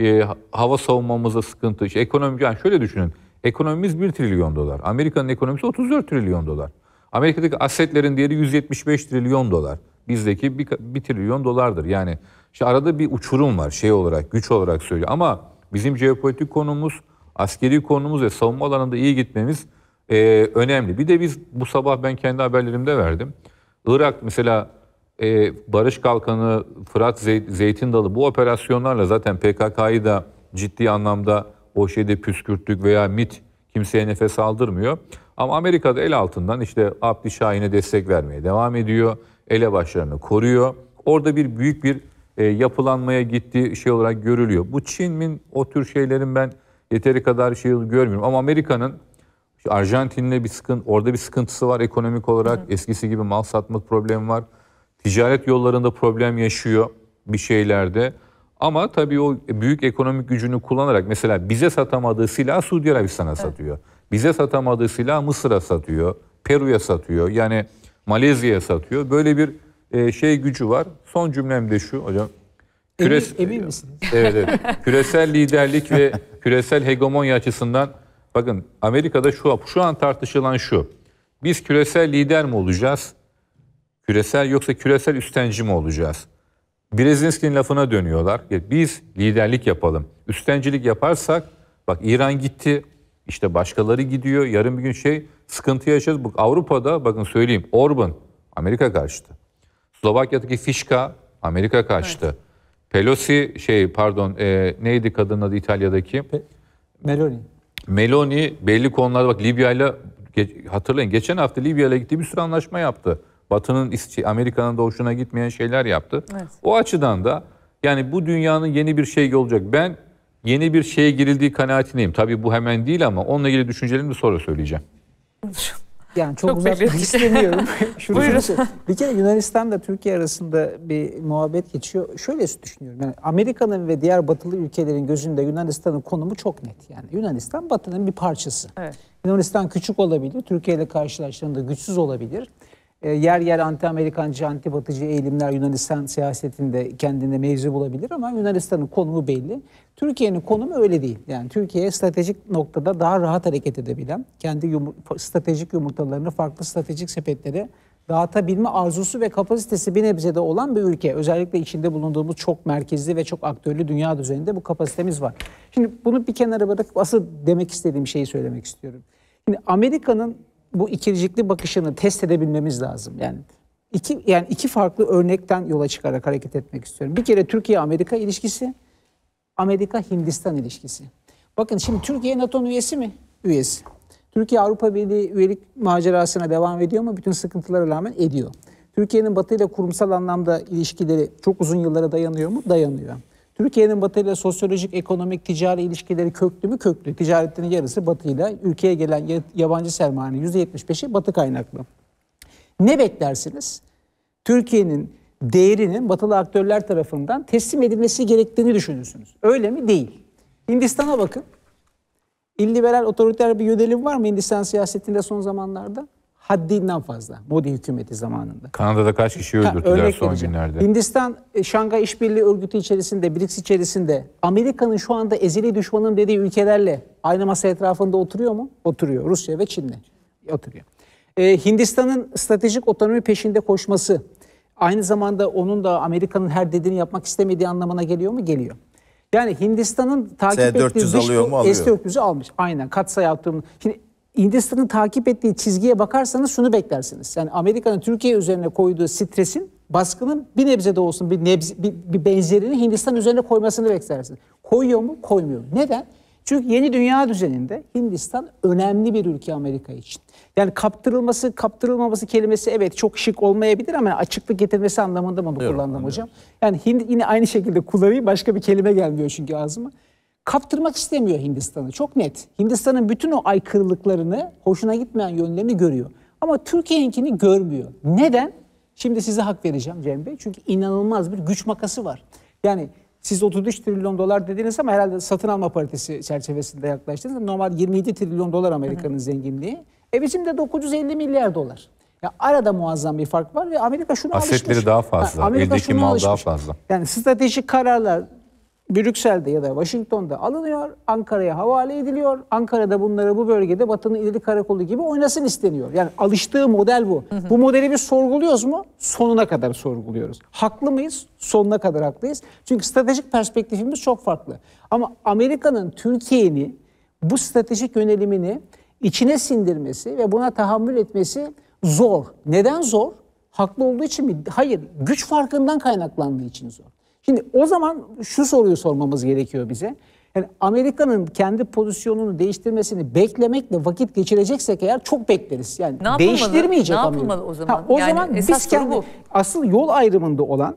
e, hava savunmamızda sıkıntı. İşte ekonomik, yani şöyle düşünün. Ekonomimiz 1 trilyon dolar. Amerika'nın ekonomisi 34 trilyon dolar. Amerika'daki asetlerin değeri 175 trilyon dolar. Bizdeki 1 trilyon dolardır. Yani işte arada bir uçurum var şey olarak, güç olarak söylüyor. Ama bizim jeopolitik konumuz, askeri konumuz ve savunma alanında iyi gitmemiz e, önemli. Bir de biz bu sabah ben kendi haberlerimde verdim. Irak mesela e, Barış Kalkanı, Fırat Zeytin Dalı bu operasyonlarla zaten PKK'yı da ciddi anlamda o şeyde püskürttük veya MIT kimseye nefes aldırmıyor. Ama Amerika'da el altından işte Abdi Şahin'e destek vermeye devam ediyor. Elebaşlarını koruyor. Orada bir büyük bir e, yapılanmaya gittiği şey olarak görülüyor. Bu Çin'in o tür şeylerin ben yeteri kadar şey görmüyorum. Ama Amerika'nın Arjantin'le bir sıkıntı, orada bir sıkıntısı var ekonomik olarak. Hı. Eskisi gibi mal satma problemi var. Ticaret yollarında problem yaşıyor bir şeylerde. Ama tabii o büyük ekonomik gücünü kullanarak mesela bize satamadığı silah Suudi Arabistan'a evet. satıyor. Bize satamadığı silah Mısır'a satıyor, Peru'ya satıyor, yani Malezya'ya satıyor. Böyle bir e, şey gücü var. Son cümlem de şu hocam. Küres... Emin, emin misiniz? Evet, evet. küresel liderlik ve küresel hegemonya açısından bakın Amerika'da şu, şu an tartışılan şu. Biz küresel lider mi olacağız? Küresel yoksa küresel üstenci mi olacağız? Brezinski'nin lafına dönüyorlar. Biz liderlik yapalım. Üstencilik yaparsak bak İran gitti, işte başkaları gidiyor. Yarın bir gün şey sıkıntı yaşarız. Bak Avrupa'da bakın söyleyeyim Orban Amerika karşıtı. Slovakya'daki Fişka Amerika karşıtı. Evet. Pelosi şey pardon e, neydi kadın adı İtalya'daki? Meloni. Meloni belli konularda bak Libya ile hatırlayın geçen hafta Libya ile gitti bir sürü anlaşma yaptı. Batı'nın şey, Amerika'nın da hoşuna gitmeyen şeyler yaptı. Evet. O açıdan da yani bu dünyanın yeni bir şey olacak. Ben yeni bir şeye girildiği kanaatindeyim. Tabii bu hemen değil ama onunla ilgili düşüncelerimi sonra söyleyeceğim. Yani çok, çok uzatmak istemiyorum. [LAUGHS] Buyurun. Bir şey. kere Yunanistan'da Türkiye arasında bir muhabbet geçiyor. Şöyle düşünüyorum. Yani Amerika'nın ve diğer batılı ülkelerin gözünde Yunanistan'ın konumu çok net. Yani Yunanistan batının bir parçası. Evet. Yunanistan küçük olabilir. Türkiye ile karşılaştığında güçsüz olabilir. E, yer yer anti-Amerikancı, anti-batıcı eğilimler Yunanistan siyasetinde kendine mevzu bulabilir ama Yunanistan'ın konumu belli. Türkiye'nin konumu öyle değil. Yani Türkiye stratejik noktada daha rahat hareket edebilen, kendi yumur stratejik yumurtalarını farklı stratejik sepetlere dağıtabilme arzusu ve kapasitesi bir nebze de olan bir ülke. Özellikle içinde bulunduğumuz çok merkezli ve çok aktörlü dünya düzeninde bu kapasitemiz var. Şimdi bunu bir kenara bırakıp asıl demek istediğim şeyi söylemek istiyorum. Şimdi Amerika'nın bu ikircikli bakışını test edebilmemiz lazım. Yani iki yani iki farklı örnekten yola çıkarak hareket etmek istiyorum. Bir kere Türkiye Amerika ilişkisi, Amerika Hindistan ilişkisi. Bakın şimdi Türkiye NATO üyesi mi? Üyesi. Türkiye Avrupa Birliği üyelik macerasına devam ediyor mu? bütün sıkıntılara rağmen ediyor. Türkiye'nin Batı ile kurumsal anlamda ilişkileri çok uzun yıllara dayanıyor mu? Dayanıyor. Türkiye'nin batıyla sosyolojik, ekonomik, ticari ilişkileri köklü mü köklü. Ticaretlerin yarısı batıyla ülkeye gelen yabancı sermayenin %75'i Batı kaynaklı. Ne beklersiniz? Türkiye'nin değerinin batılı aktörler tarafından teslim edilmesi gerektiğini düşünürsünüz. Öyle mi? Değil. Hindistan'a bakın. İlliberal otoriter bir yönelim var mı Hindistan siyasetinde son zamanlarda? haddinden fazla Modi hükümeti zamanında. Kanada'da kaç kişi öldürdüler ha, son günlerde? Hindistan, e, Şangay İşbirliği Örgütü içerisinde, BRICS içerisinde Amerika'nın şu anda ezeli düşmanım dediği ülkelerle aynı masa etrafında oturuyor mu? Oturuyor. Rusya ve Çin'le oturuyor. Ee, Hindistan'ın stratejik otonomi peşinde koşması aynı zamanda onun da Amerika'nın her dediğini yapmak istemediği anlamına geliyor mu? Geliyor. Yani Hindistan'ın takip S400 ettiği dış alıyor mu? Alıyor. S-400'ü almış. Aynen katsayı attığım. Şimdi Hindistan'ın takip ettiği çizgiye bakarsanız şunu beklersiniz. Yani Amerika'nın Türkiye üzerine koyduğu stresin, baskının bir nebze de olsun bir, nebze, bir, bir benzerini Hindistan üzerine koymasını beklersiniz. Koyuyor mu? Koymuyor. Neden? Çünkü yeni dünya düzeninde Hindistan önemli bir ülke Amerika için. Yani kaptırılması, kaptırılmaması kelimesi evet çok şık olmayabilir ama açıklık getirmesi anlamında mı kullandım hocam? Yani Hind, yine aynı şekilde kullanayım başka bir kelime gelmiyor çünkü ağzıma kaptırmak istemiyor Hindistan'ı. Çok net. Hindistan'ın bütün o aykırılıklarını, hoşuna gitmeyen yönlerini görüyor. Ama Türkiye'ninkini görmüyor. Neden? Şimdi size hak vereceğim Cem Bey. Çünkü inanılmaz bir güç makası var. Yani siz 33 trilyon dolar dediniz ama herhalde satın alma paritesi çerçevesinde yaklaştınız. Normal 27 trilyon dolar Amerika'nın zenginliği. E bizim de 950 milyar dolar. Ya arada muazzam bir fark var ve Amerika şunu Asetleri alışmış. Asetleri daha fazla, ha, Amerika eldeki mal alışmış. daha fazla. Yani stratejik kararlar, Brüksel'de ya da Washington'da alınıyor, Ankara'ya havale ediliyor. Ankara'da bunları bu bölgede Batı'nın ileri karakolu gibi oynasın isteniyor. Yani alıştığı model bu. Hı hı. Bu modeli bir sorguluyoruz mu? Sonuna kadar sorguluyoruz. Haklı mıyız? Sonuna kadar haklıyız. Çünkü stratejik perspektifimiz çok farklı. Ama Amerika'nın Türkiye'ni bu stratejik yönelimini içine sindirmesi ve buna tahammül etmesi zor. Neden zor? Haklı olduğu için mi? Hayır, güç farkından kaynaklandığı için zor. Şimdi o zaman şu soruyu sormamız gerekiyor bize. Yani Amerika'nın kendi pozisyonunu değiştirmesini beklemekle vakit geçireceksek eğer çok bekleriz. Yani ne değiştirmeyecek Ne yapılmalı o zaman? Ha, o yani zaman biz kendi bu. asıl yol ayrımında olan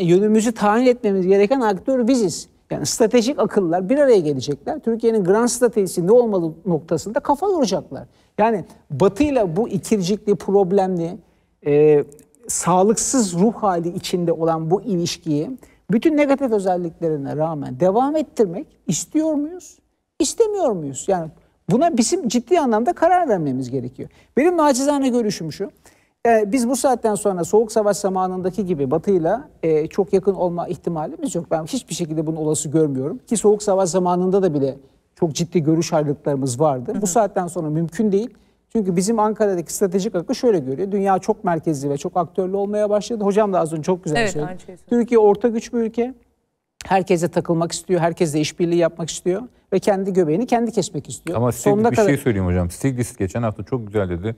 yönümüzü tayin etmemiz gereken aktör biziz. Yani stratejik akıllar bir araya gelecekler. Türkiye'nin grand stratejisi ne olmalı noktasında kafa yoracaklar. Yani Batı ile bu ikircikli, problemli, e, sağlıksız ruh hali içinde olan bu ilişkiyi bütün negatif özelliklerine rağmen devam ettirmek istiyor muyuz? İstemiyor muyuz? Yani buna bizim ciddi anlamda karar vermemiz gerekiyor. Benim nacizane görüşüm şu. Ee, biz bu saatten sonra Soğuk Savaş zamanındaki gibi Batı'yla e, çok yakın olma ihtimalimiz yok. Ben hiçbir şekilde bunun olası görmüyorum. Ki Soğuk Savaş zamanında da bile çok ciddi görüş ayrılıklarımız vardı. Hı hı. Bu saatten sonra mümkün değil. Çünkü bizim Ankara'daki stratejik akı şöyle görüyor. Dünya çok merkezli ve çok aktörlü olmaya başladı. Hocam da az önce çok güzel evet, söyledi. Şey Türkiye orta güç bir ülke. Herkese takılmak istiyor, herkesle işbirliği yapmak istiyor ve kendi göbeğini kendi kesmek istiyor. Ama Stiglitz Sonuna bir şey kadar... şey söyleyeyim hocam. Stiglitz geçen hafta çok güzel dedi.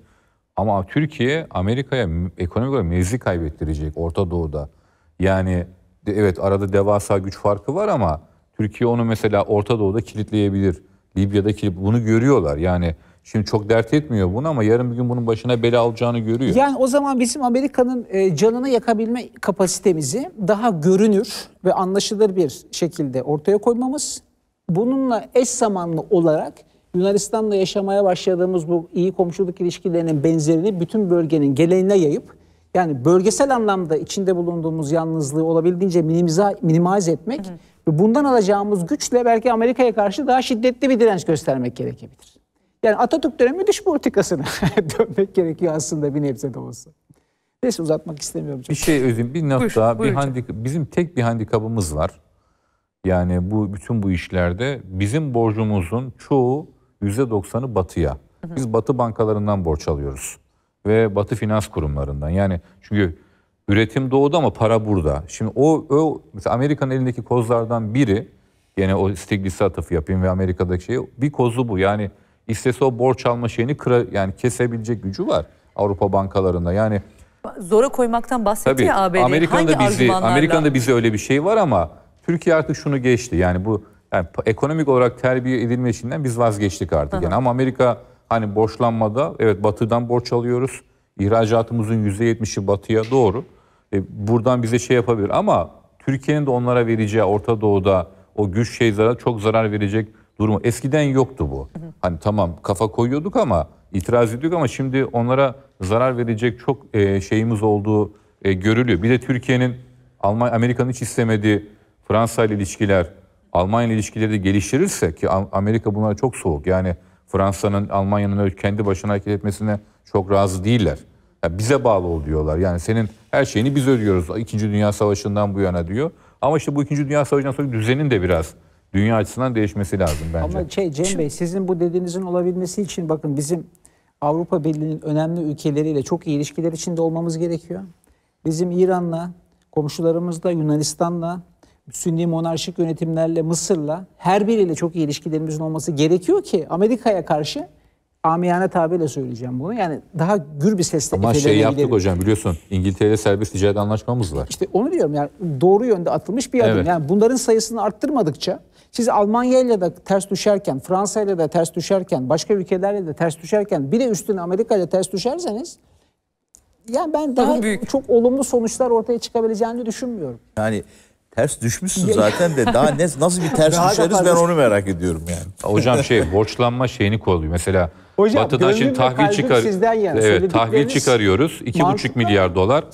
Ama Türkiye Amerika'ya ekonomik olarak mevzi kaybettirecek Orta Doğu'da. Yani evet arada devasa güç farkı var ama Türkiye onu mesela Orta Doğu'da kilitleyebilir. Libya'da kilit, bunu görüyorlar. Yani Şimdi çok dert etmiyor bunu ama yarın bir gün bunun başına bela alacağını görüyor. Yani o zaman bizim Amerika'nın e, canını yakabilme kapasitemizi daha görünür ve anlaşılır bir şekilde ortaya koymamız, bununla eş zamanlı olarak Yunanistan'la yaşamaya başladığımız bu iyi komşuluk ilişkilerinin benzerini bütün bölgenin geleneğine yayıp yani bölgesel anlamda içinde bulunduğumuz yalnızlığı olabildiğince minimize, minimize etmek hı hı. ve bundan alacağımız güçle belki Amerika'ya karşı daha şiddetli bir direnç göstermek gerekebilir. Yani Atatürk dönemi dış politikasına [LAUGHS] dönmek gerekiyor aslında bir nebze de olsa. Neyse uzatmak istemiyorum. Çok. Bir şey özüm bir not buyur, Buyur bir handik bizim tek bir handikapımız var. Yani bu bütün bu işlerde bizim borcumuzun çoğu %90'ı batıya. Biz batı bankalarından borç alıyoruz. Ve batı finans kurumlarından. Yani çünkü üretim doğuda ama para burada. Şimdi o, o mesela Amerika'nın elindeki kozlardan biri yine o Stiglitz atıfı yapayım ve Amerika'daki şey bir kozu bu. Yani istese o borç alma şeyini kıra, yani kesebilecek gücü var Avrupa bankalarında. Yani zora koymaktan bahsetti ABD. Amerika'nın da bizi Amerika'nın da bizi öyle bir şey var ama Türkiye artık şunu geçti. Yani bu yani ekonomik olarak terbiye edilme işinden biz vazgeçtik artık. Aha. Yani ama Amerika hani borçlanmada evet batıdan borç alıyoruz. İhracatımızın %70'i batıya doğru. E, buradan bize şey yapabilir ama Türkiye'nin de onlara vereceği Orta Doğu'da o güç şeylere çok zarar verecek durumu eskiden yoktu bu. Hani tamam kafa koyuyorduk ama itiraz ediyorduk ama şimdi onlara zarar verecek çok e, şeyimiz olduğu e, görülüyor. Bir de Türkiye'nin Almanya Amerika'nın hiç istemediği Fransa ile ilişkiler, Almanya ile ilişkileri de geliştirirse ki Amerika bunlara çok soğuk. Yani Fransa'nın Almanya'nın kendi başına hareket etmesine çok razı değiller. Yani bize bağlı ol diyorlar. Yani senin her şeyini biz ödüyoruz. İkinci Dünya Savaşı'ndan bu yana diyor. Ama işte bu İkinci Dünya Savaşı'ndan sonra düzenin de biraz dünya açısından değişmesi lazım bence. Ama şey Cem Bey sizin bu dediğinizin olabilmesi için bakın bizim Avrupa Birliği'nin önemli ülkeleriyle çok iyi ilişkiler içinde olmamız gerekiyor. Bizim İran'la, komşularımızla, Yunanistan'la, Sünni monarşik yönetimlerle, Mısır'la her biriyle çok iyi ilişkilerimizin olması gerekiyor ki Amerika'ya karşı amiyane tabiyle söyleyeceğim bunu. Yani daha gür bir sesle Ama şey yaptık gidelim. hocam biliyorsun İngiltere'de serbest ticaret anlaşmamız var. İşte onu diyorum yani doğru yönde atılmış bir adım. Evet. Yani bunların sayısını arttırmadıkça siz Almanya ile de ters düşerken, Fransa ile de ters düşerken, başka ülkelerle de ters düşerken bir de üstüne Amerika ile ters düşerseniz yani ben daha, daha büyük. çok olumlu sonuçlar ortaya çıkabileceğini düşünmüyorum. Yani ters düşmüşsün zaten de daha ne nasıl bir ters [LAUGHS] düşeriz ben onu merak ediyorum yani. Hocam [LAUGHS] şey borçlanma şeyini kolluyor. Mesela Hocam, Batı'dan şimdi tahvil çıkar yani. evet, tahvil çıkarıyoruz 2,5 milyar dolar.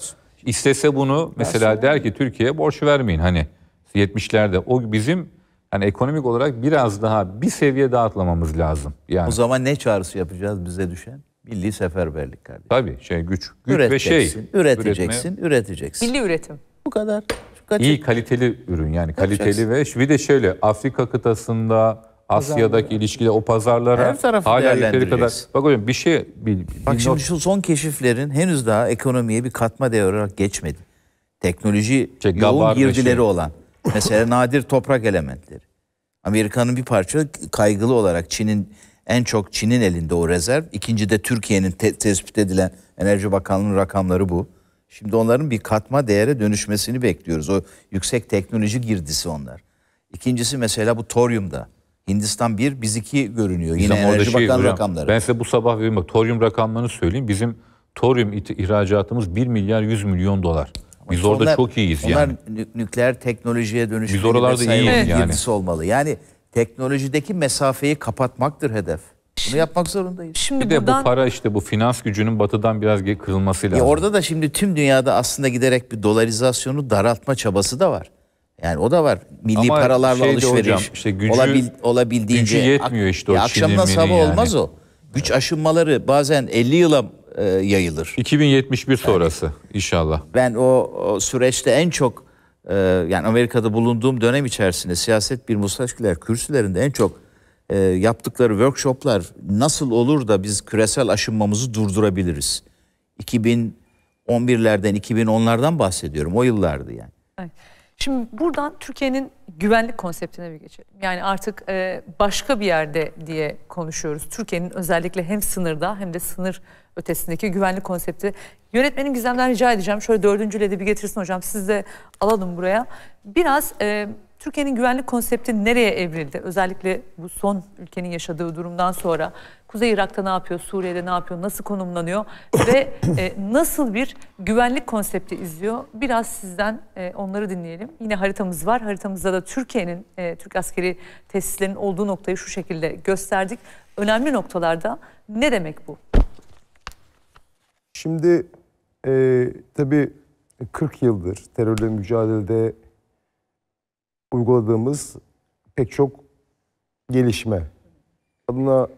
İstese bunu mesela der ki Türkiye'ye borç vermeyin hani 70'lerde o bizim yani ekonomik olarak biraz daha bir seviye daha atlamamız lazım. Yani. O zaman ne çağrısı yapacağız bize düşen? Milli seferberlik kardeşim. Tabii şey güç. Güç ve şey. Üreteceksin, üretme. üreteceksin. Milli üretim. Bu kadar. Kaçık. İyi kaliteli ürün yani kaliteli Yapacaksın. ve bir de şöyle Afrika kıtasında Asya'daki ilişkide o pazarlara hala yeteri kadar. Bak hocam bir şey bir, bir Bak not... şimdi şu son keşiflerin henüz daha ekonomiye bir katma değer olarak geçmedi. Teknoloji şey, yoğun şey. girdileri şey. olan. Mesela nadir toprak elementleri. Amerika'nın bir parça kaygılı olarak Çin'in en çok Çin'in elinde o rezerv. İkinci de Türkiye'nin te- tespit edilen Enerji Bakanlığı'nın rakamları bu. Şimdi onların bir katma değere dönüşmesini bekliyoruz. O yüksek teknoloji girdisi onlar. İkincisi mesela bu toryumda. Hindistan bir, biz iki görünüyor. Bizim Yine Enerji şey, Bakanlığı hocam, rakamları. Ben size bu sabah vereyim. Bak, toryum rakamlarını söyleyeyim. Bizim toryum ihracatımız 1 milyar 100 milyon dolar. Biz orada onlar, çok iyiyiz onlar yani. Onlar nükleer teknolojiye dönüşmeyi Biz oralarda iyiyiz evet. yani. olmalı. Yani teknolojideki mesafeyi kapatmaktır hedef. Bunu yapmak zorundayız. Şimdi bir de buradan... bu para işte bu finans gücünün batıdan biraz kırılması lazım. E orada da şimdi tüm dünyada aslında giderek bir dolarizasyonu daraltma çabası da var. Yani o da var. Milli Ama paralarla şey alışveriş. Hocam, işte gücü, olabil, olabildiğince gücü yetmiyor işte o ya Akşamdan sabah yani. olmaz o. Güç aşınmaları bazen 50 yıla e, yayılır. 2071 sonrası yani, inşallah. Ben o, o süreçte en çok e, yani Amerika'da bulunduğum dönem içerisinde siyaset bir mustaşkiler kürsülerinde en çok e, yaptıkları workshoplar nasıl olur da biz küresel aşınmamızı durdurabiliriz? 2011'lerden 2010'lardan bahsediyorum o yıllardı yani. Evet. Şimdi buradan Türkiye'nin güvenlik konseptine bir geçelim. Yani artık e, başka bir yerde diye konuşuyoruz. Türkiye'nin özellikle hem sınırda hem de sınır ötesindeki güvenlik konsepti. yönetmenin Gizem'den rica edeceğim. Şöyle dördüncü ledi bir getirsin hocam. Siz de alalım buraya. Biraz e, Türkiye'nin güvenlik konsepti nereye evrildi? Özellikle bu son ülkenin yaşadığı durumdan sonra Kuzey Irak'ta ne yapıyor, Suriye'de ne yapıyor, nasıl konumlanıyor ve e, nasıl bir güvenlik konsepti izliyor? Biraz sizden e, onları dinleyelim. Yine haritamız var. Haritamızda da Türkiye'nin, e, Türk askeri tesislerinin olduğu noktayı şu şekilde gösterdik. Önemli noktalarda ne demek bu? Şimdi e, tabii 40 yıldır terörle mücadelede uyguladığımız pek çok gelişme adına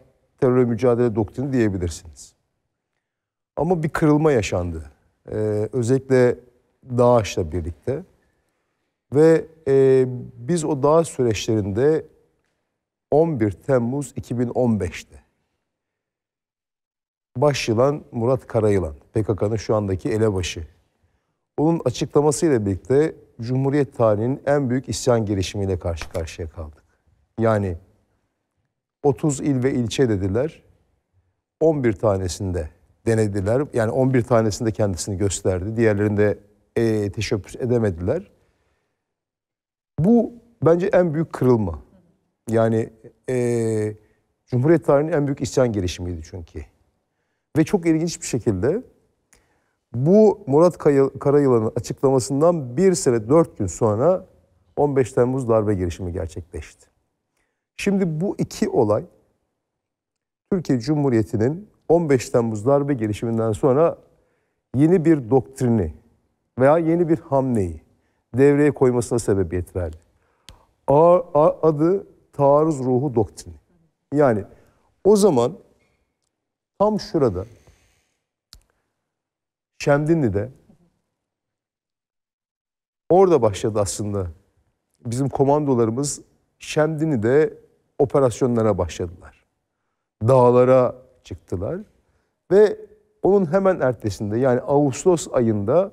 terörle mücadele doktrini diyebilirsiniz. Ama bir kırılma yaşandı. Ee, özellikle DAEŞ'le birlikte. Ve e, biz o DAEŞ süreçlerinde 11 Temmuz 2015'te Başyılan Murat Karayılan, PKK'nın şu andaki elebaşı. Onun açıklamasıyla birlikte Cumhuriyet tarihinin en büyük isyan girişimiyle karşı karşıya kaldık. Yani 30 il ve ilçe dediler, 11 tanesinde denediler. Yani 11 tanesinde kendisini gösterdi, diğerlerinde e, teşebbüs edemediler. Bu bence en büyük kırılma. Yani e, Cumhuriyet tarihinin en büyük isyan girişimiydi çünkü. Ve çok ilginç bir şekilde bu Murat Karayılan'ın açıklamasından bir sene dört gün sonra 15 Temmuz darbe girişimi gerçekleşti. Şimdi bu iki olay Türkiye Cumhuriyeti'nin 15 Temmuz darbe girişiminden sonra yeni bir doktrini veya yeni bir hamleyi devreye koymasına sebebiyet verdi. Adı taarruz ruhu doktrini. Yani o zaman Tam şurada Şemdinli'de orada başladı aslında. Bizim komandolarımız Şemdinli'de operasyonlara başladılar. Dağlara çıktılar ve onun hemen ertesinde yani Ağustos ayında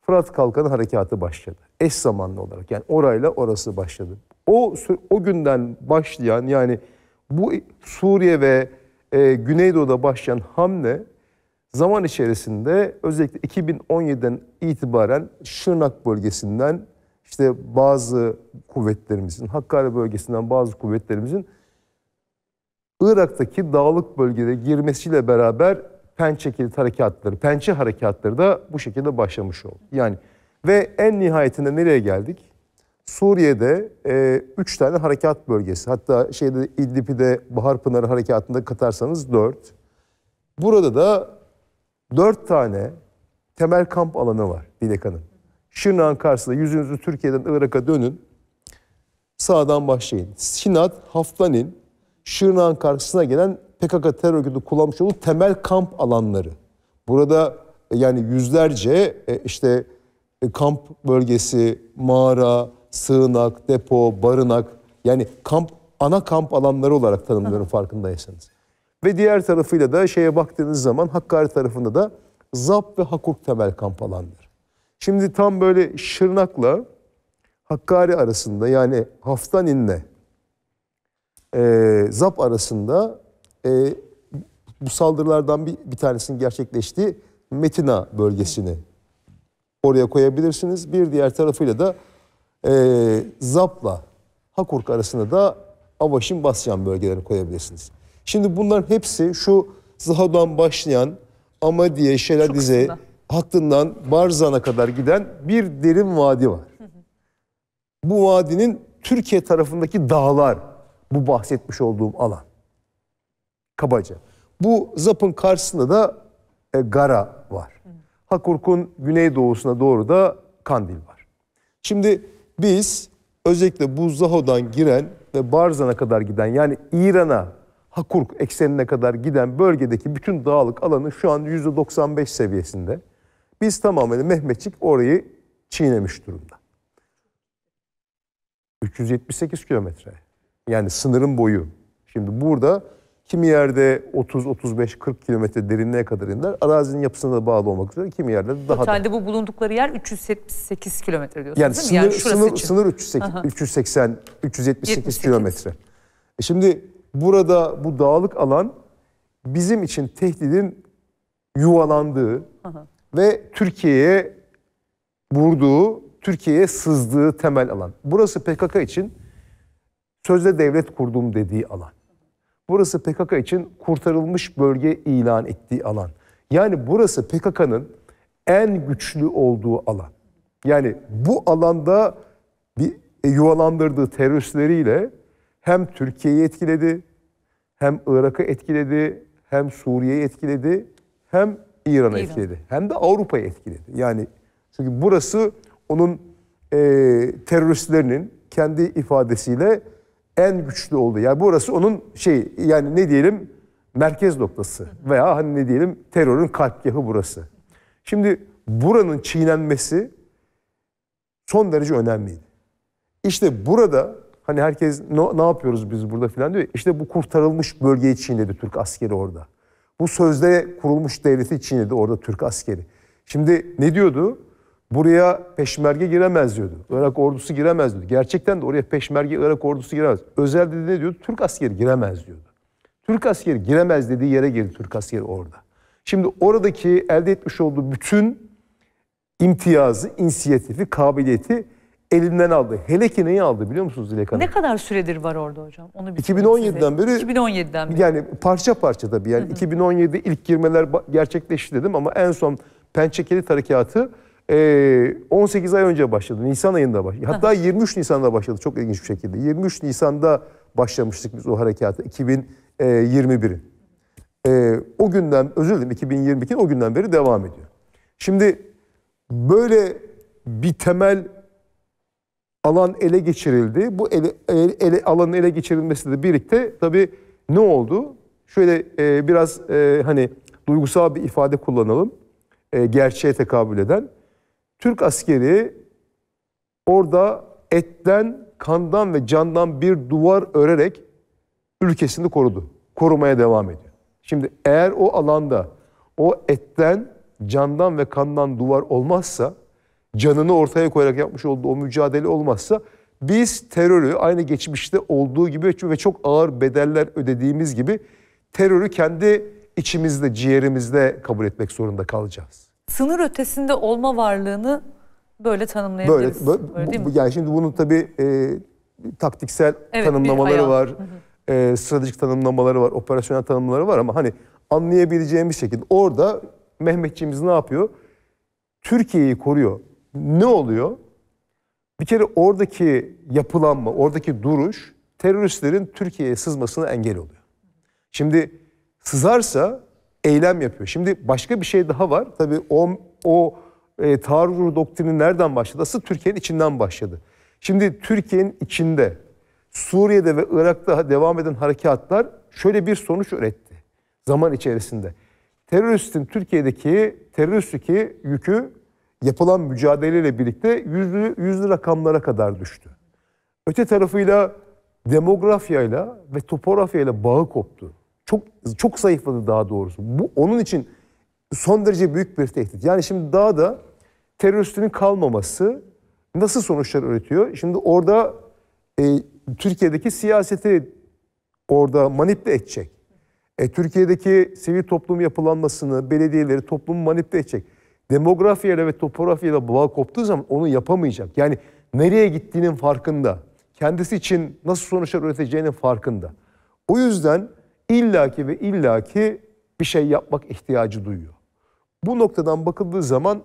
Fırat Kalkanı harekatı başladı. Eş zamanlı olarak yani orayla orası başladı. O o günden başlayan yani bu Suriye ve e, Güneydoğu'da başlayan hamle zaman içerisinde özellikle 2017'den itibaren Şırnak bölgesinden işte bazı kuvvetlerimizin, Hakkari bölgesinden bazı kuvvetlerimizin Irak'taki dağlık bölgede girmesiyle beraber pençe kilit harekatları, pençe harekatları da bu şekilde başlamış oldu. Yani ve en nihayetinde nereye geldik? Suriye'de 3 e, tane harekat bölgesi. Hatta şeyde İdlib'i de Bahar Pınarı harekatında katarsanız dört. Burada da dört tane temel kamp alanı var Dilek Hanım. Şırnak'ın karşısında yüzünüzü Türkiye'den Irak'a dönün. Sağdan başlayın. Sinat, Haftanin, Şırnak'ın karşısına gelen PKK terör örgütü kullanmış olduğu temel kamp alanları. Burada e, yani yüzlerce e, işte e, kamp bölgesi, mağara, sığınak, depo, barınak yani kamp ana kamp alanları olarak tanımlıyorum farkındaysanız. Ve diğer tarafıyla da şeye baktığınız zaman Hakkari tarafında da Zap ve Hakuk temel kamp alanları. Şimdi tam böyle Şırnak'la Hakkari arasında yani Haftanin'le e, Zap arasında e, bu saldırılardan bir, bir tanesinin gerçekleştiği Metina bölgesini oraya koyabilirsiniz. Bir diğer tarafıyla da e, Zap'la Hakurk arasında da Avaş'ın Basyan bölgelerini koyabilirsiniz. Şimdi bunların hepsi şu Zaha'dan başlayan Amadiye, Şeladize hattından Barzan'a kadar giden bir derin vadi var. Bu vadinin Türkiye tarafındaki dağlar bu bahsetmiş olduğum alan. Kabaca. Bu Zap'ın karşısında da e, Gara var. Hakurk'un güneydoğusuna doğru da Kandil var. Şimdi biz özellikle bu Zaho'dan giren ve Barzan'a kadar giden yani İran'a Hakurk eksenine kadar giden bölgedeki bütün dağlık alanı şu an %95 seviyesinde. Biz tamamen Mehmetçik orayı çiğnemiş durumda. 378 kilometre. Yani sınırın boyu. Şimdi burada Kimi yerde 30, 35, 40 kilometre derinliğe kadar inler. Arazinin yapısına da bağlı olmak üzere kimi yerlerde daha Totalde da. bu bulundukları yer 378 kilometre diyorsunuz yani değil sınır, Yani sınır, için. sınır 380, 380 378 kilometre. E şimdi burada bu dağlık alan bizim için tehdidin yuvalandığı Aha. ve Türkiye'ye vurduğu, Türkiye'ye sızdığı temel alan. Burası PKK için sözde devlet kurdum dediği alan burası PKK için kurtarılmış bölge ilan ettiği alan. Yani burası PKK'nın en güçlü olduğu alan. Yani bu alanda bir e, yuvalandırdığı teröristleriyle hem Türkiye'yi etkiledi, hem Irak'ı etkiledi, hem Suriye'yi etkiledi, hem İran'ı İran. etkiledi. Hem de Avrupa'yı etkiledi. Yani çünkü burası onun e, teröristlerinin kendi ifadesiyle en güçlü olduğu. Yani burası onun şey yani ne diyelim merkez noktası veya hani ne diyelim terörün kalpgahı burası. Şimdi buranın çiğnenmesi son derece önemliydi. İşte burada hani herkes ne, ne yapıyoruz biz burada filan diyor. İşte bu kurtarılmış bölgeyi çiğnedi Türk askeri orada. Bu sözde kurulmuş devleti çiğnedi orada Türk askeri. Şimdi ne diyordu? Buraya peşmerge giremez diyordu. Irak ordusu giremez diyordu. Gerçekten de oraya peşmerge Irak ordusu giremez. Özel dedi ne diyordu? Türk askeri giremez diyordu. Türk askeri giremez dediği yere girdi Türk askeri orada. Şimdi oradaki elde etmiş olduğu bütün imtiyazı, inisiyatifi, kabiliyeti elinden aldı. Hele ki neyi aldı biliyor musunuz Dilek Hanım? Ne kadar süredir var orada hocam? Onu 2017'den beri 2017'den beri. Yani parça parça tabii yani 2017'de ilk girmeler gerçekleşti dedim ama en son Pençekeli tarikatı 18 ee, ay önce başladı. Nisan ayında başladı. Hatta 23 Nisan'da başladı çok ilginç bir şekilde. 23 Nisan'da başlamıştık biz o harekata 2021'in. E, ee, o günden özür dilerim 2022'nin o günden beri devam ediyor. Şimdi böyle bir temel alan ele geçirildi. Bu ele, ele, ele, alanın ele geçirilmesi de birlikte tabii ne oldu? Şöyle e, biraz e, hani duygusal bir ifade kullanalım. E, gerçeğe tekabül eden Türk askeri orada etten, kandan ve candan bir duvar örerek ülkesini korudu. Korumaya devam ediyor. Şimdi eğer o alanda o etten, candan ve kandan duvar olmazsa, canını ortaya koyarak yapmış olduğu o mücadele olmazsa biz terörü aynı geçmişte olduğu gibi ve çok ağır bedeller ödediğimiz gibi terörü kendi içimizde, ciğerimizde kabul etmek zorunda kalacağız sınır ötesinde olma varlığını böyle tanımlayabiliriz. Böyle, böyle, böyle değil mi? Yani şimdi bunun tabii e, taktiksel evet, tanımlamaları var. E, stratejik tanımlamaları var, operasyonel tanımlamaları var ama hani anlayabileceğimiz şekilde orada Mehmetçiğimiz ne yapıyor? Türkiye'yi koruyor. Ne oluyor? Bir kere oradaki yapılanma, oradaki duruş teröristlerin Türkiye'ye sızmasına engel oluyor. Şimdi sızarsa eylem yapıyor. Şimdi başka bir şey daha var. Tabii o, o e, taarruz doktrini nereden başladı? Aslında Türkiye'nin içinden başladı. Şimdi Türkiye'nin içinde Suriye'de ve Irak'ta devam eden harekatlar şöyle bir sonuç üretti zaman içerisinde. Teröristin Türkiye'deki teröristiki yükü yapılan mücadeleyle birlikte yüzlü, yüzlü rakamlara kadar düştü. Öte tarafıyla demografyayla ve topografyayla bağı koptu çok çok zayıfladı daha doğrusu. Bu onun için son derece büyük bir tehdit. Yani şimdi daha da teröristlerin kalmaması nasıl sonuçlar üretiyor? Şimdi orada e, Türkiye'deki siyaseti orada manipüle edecek. E, Türkiye'deki sivil toplum yapılanmasını, belediyeleri, toplumu manipüle edecek. Demografiyle ve topografiyle bağ koptuğu zaman onu yapamayacak. Yani nereye gittiğinin farkında. Kendisi için nasıl sonuçlar üreteceğinin farkında. O yüzden illaki ve illaki bir şey yapmak ihtiyacı duyuyor. Bu noktadan bakıldığı zaman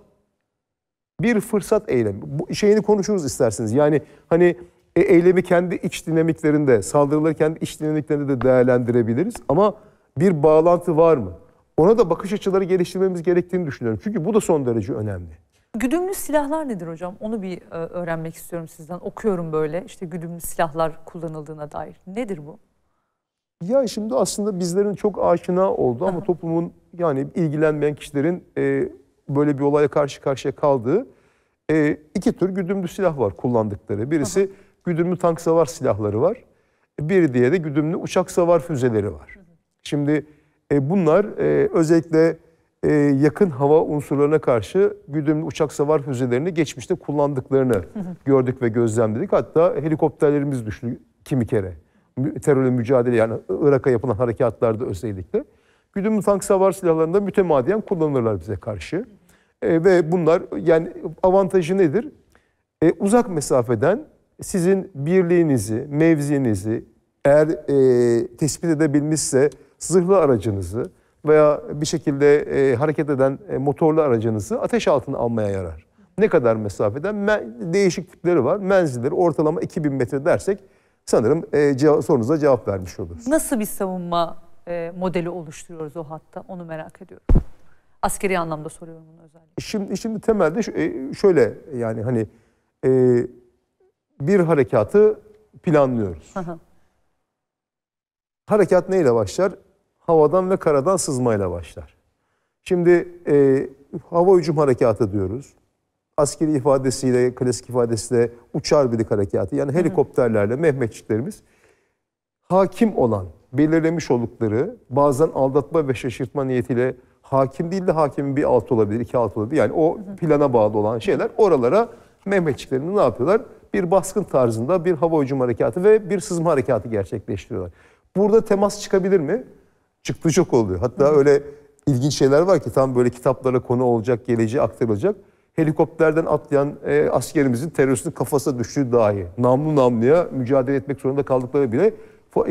bir fırsat eylemi. Bu şeyini konuşuruz isterseniz. Yani hani e, eylemi kendi iç dinamiklerinde, saldırıları kendi iç dinamiklerinde de değerlendirebiliriz. Ama bir bağlantı var mı? Ona da bakış açıları geliştirmemiz gerektiğini düşünüyorum. Çünkü bu da son derece önemli. Güdümlü silahlar nedir hocam? Onu bir e, öğrenmek istiyorum sizden. Okuyorum böyle işte güdümlü silahlar kullanıldığına dair. Nedir bu? Ya şimdi aslında bizlerin çok aşina oldu ama toplumun yani ilgilenmeyen kişilerin e, böyle bir olaya karşı karşıya kaldığı e, iki tür güdümlü silah var kullandıkları. Birisi güdümlü tank savar silahları var. Bir diye de güdümlü uçak savar füzeleri var. Şimdi e, bunlar e, özellikle e, yakın hava unsurlarına karşı güdümlü uçak savar füzelerini geçmişte kullandıklarını gördük ve gözlemledik. Hatta helikopterlerimiz düştü kimi kere terörle mücadele yani Irak'a yapılan harekatlarda özellikle güdümlü tank savar silahlarında mütemadiyen kullanırlar bize karşı. E, ve bunlar yani avantajı nedir? E, uzak mesafeden sizin birliğinizi, mevzinizi eğer e, tespit edebilmişse zırhlı aracınızı veya bir şekilde e, hareket eden e, motorlu aracınızı ateş altına almaya yarar. Ne kadar mesafeden? Men, değişik tipleri var. Menzilleri ortalama 2000 metre dersek sanırım e, cevap, sorunuza cevap vermiş oluruz. Nasıl bir savunma e, modeli oluşturuyoruz o hatta onu merak ediyorum. Askeri anlamda soruyorum bunu özellikle. Şimdi, şimdi temelde e, şöyle yani hani e, bir harekatı planlıyoruz. Harekat neyle başlar? Havadan ve karadan sızmayla başlar. Şimdi e, hava hücum harekatı diyoruz askeri ifadesiyle, klasik ifadesiyle uçar birlik harekatı yani helikopterlerle Mehmetçiklerimiz hakim olan, belirlemiş oldukları bazen aldatma ve şaşırtma niyetiyle hakim değil de hakimin bir altı olabilir, iki altı olabilir. Yani o plana bağlı olan şeyler oralara Mehmetçiklerini ne yapıyorlar? Bir baskın tarzında bir hava hücum harekatı ve bir sızma harekatı gerçekleştiriyorlar. Burada temas çıkabilir mi? Çıktı çok oluyor. Hatta öyle ilginç şeyler var ki tam böyle kitaplara konu olacak, geleceği aktarılacak helikopterden atlayan e, askerimizin teröristin kafasına düştüğü dahi namlu namluya mücadele etmek zorunda kaldıkları bile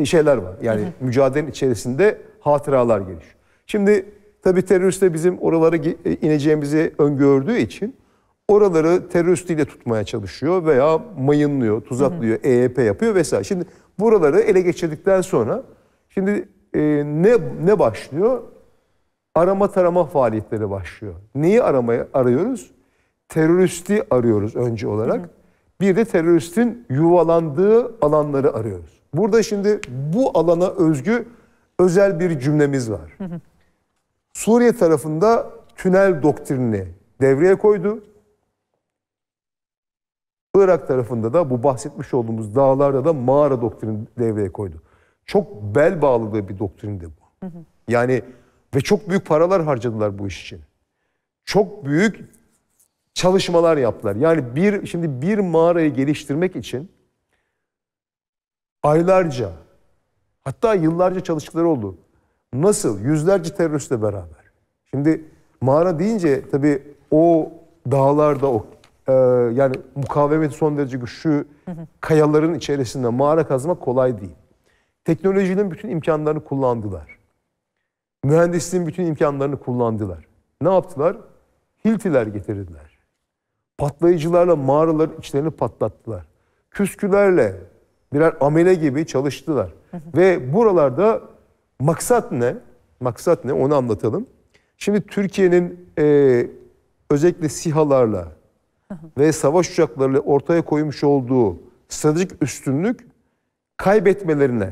şeyler var. Yani hı hı. mücadelenin içerisinde hatıralar geliş. Şimdi tabii terörist de bizim oralara e, ineceğimizi öngördüğü için oraları teröristiyle tutmaya çalışıyor veya mayınlıyor, tuzaklıyor, hı hı. EYP yapıyor vesaire. Şimdi buraları ele geçirdikten sonra şimdi e, ne ne başlıyor? Arama tarama faaliyetleri başlıyor. Neyi aramaya arıyoruz? teröristi arıyoruz önce olarak. Bir de teröristin yuvalandığı alanları arıyoruz. Burada şimdi bu alana özgü özel bir cümlemiz var. Suriye tarafında tünel doktrinini devreye koydu. Irak tarafında da bu bahsetmiş olduğumuz dağlarda da mağara doktrini devreye koydu. Çok bel bağladığı bir doktrindi bu. Yani ve çok büyük paralar harcadılar bu iş için. Çok büyük çalışmalar yaptılar. Yani bir şimdi bir mağarayı geliştirmek için aylarca hatta yıllarca çalıştıkları oldu. Nasıl? Yüzlerce teröristle beraber. Şimdi mağara deyince tabii o dağlarda o e, yani mukavemet son derece güçlü kayaların içerisinde mağara kazmak kolay değil. Teknolojinin bütün imkanlarını kullandılar. Mühendisliğin bütün imkanlarını kullandılar. Ne yaptılar? Hiltiler getirdiler. Patlayıcılarla mağaraların içlerini patlattılar. Küskülerle birer amele gibi çalıştılar. Hı hı. Ve buralarda maksat ne? Maksat ne? Onu anlatalım. Şimdi Türkiye'nin e, özellikle sihalarla hı ve savaş uçaklarıyla ortaya koymuş olduğu stratejik üstünlük kaybetmelerine,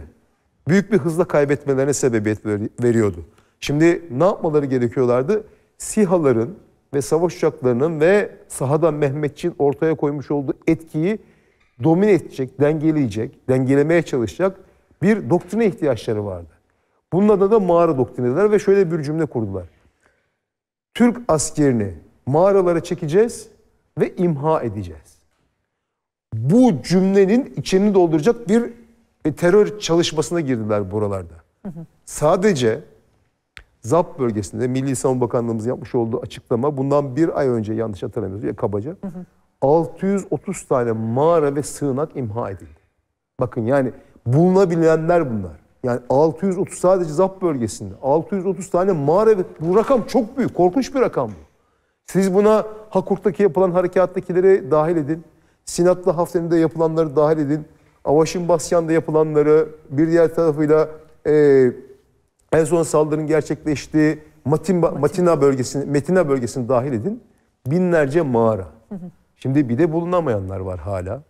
büyük bir hızla kaybetmelerine sebebiyet veriyordu. Şimdi ne yapmaları gerekiyorlardı? SİHA'ların ve savaş uçaklarının ve sahada Mehmetçin ortaya koymuş olduğu etkiyi domine edecek, dengeleyecek, dengelemeye çalışacak bir doktrine ihtiyaçları vardı. Bunun adına da mağara doktrinediler ve şöyle bir cümle kurdular. Türk askerini mağaralara çekeceğiz ve imha edeceğiz. Bu cümlenin içini dolduracak bir terör çalışmasına girdiler buralarda. Hı hı. Sadece ZAP bölgesinde Milli Savunma Bakanlığımız yapmış olduğu açıklama bundan bir ay önce yanlış hatırlamıyoruz ya kabaca. Hı hı. 630 tane mağara ve sığınak imha edildi. Bakın yani bulunabilenler bunlar. Yani 630 sadece ZAP bölgesinde 630 tane mağara ve bu rakam çok büyük, korkunç bir rakam bu. Siz buna Hakurt'taki yapılan harekattakileri dahil edin. Sinatlı Hafsen'de yapılanları dahil edin. Avaşin Basyan'da yapılanları bir diğer tarafıyla e, en son saldırının gerçekleştiği Matimba, Matina. bölgesini, Metina bölgesini dahil edin. Binlerce mağara. Hı hı. Şimdi bir de bulunamayanlar var hala.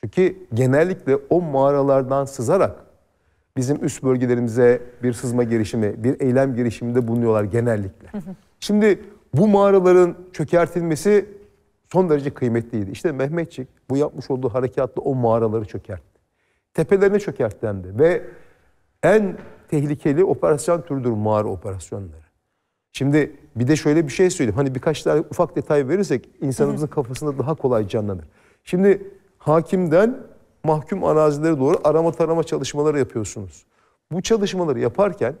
Çünkü genellikle o mağaralardan sızarak bizim üst bölgelerimize bir sızma girişimi, bir eylem girişiminde bulunuyorlar genellikle. Hı hı. Şimdi bu mağaraların çökertilmesi son derece kıymetliydi. İşte Mehmetçik bu yapmış olduğu harekatla o mağaraları çökertti. Tepelerini çökertlendi ve en tehlikeli operasyon türüdür mağara operasyonları. Şimdi bir de şöyle bir şey söyleyeyim. Hani birkaç tane ufak detay verirsek insanımızın kafasında daha kolay canlanır. Şimdi hakimden mahkum arazilere doğru arama tarama çalışmaları yapıyorsunuz. Bu çalışmaları yaparken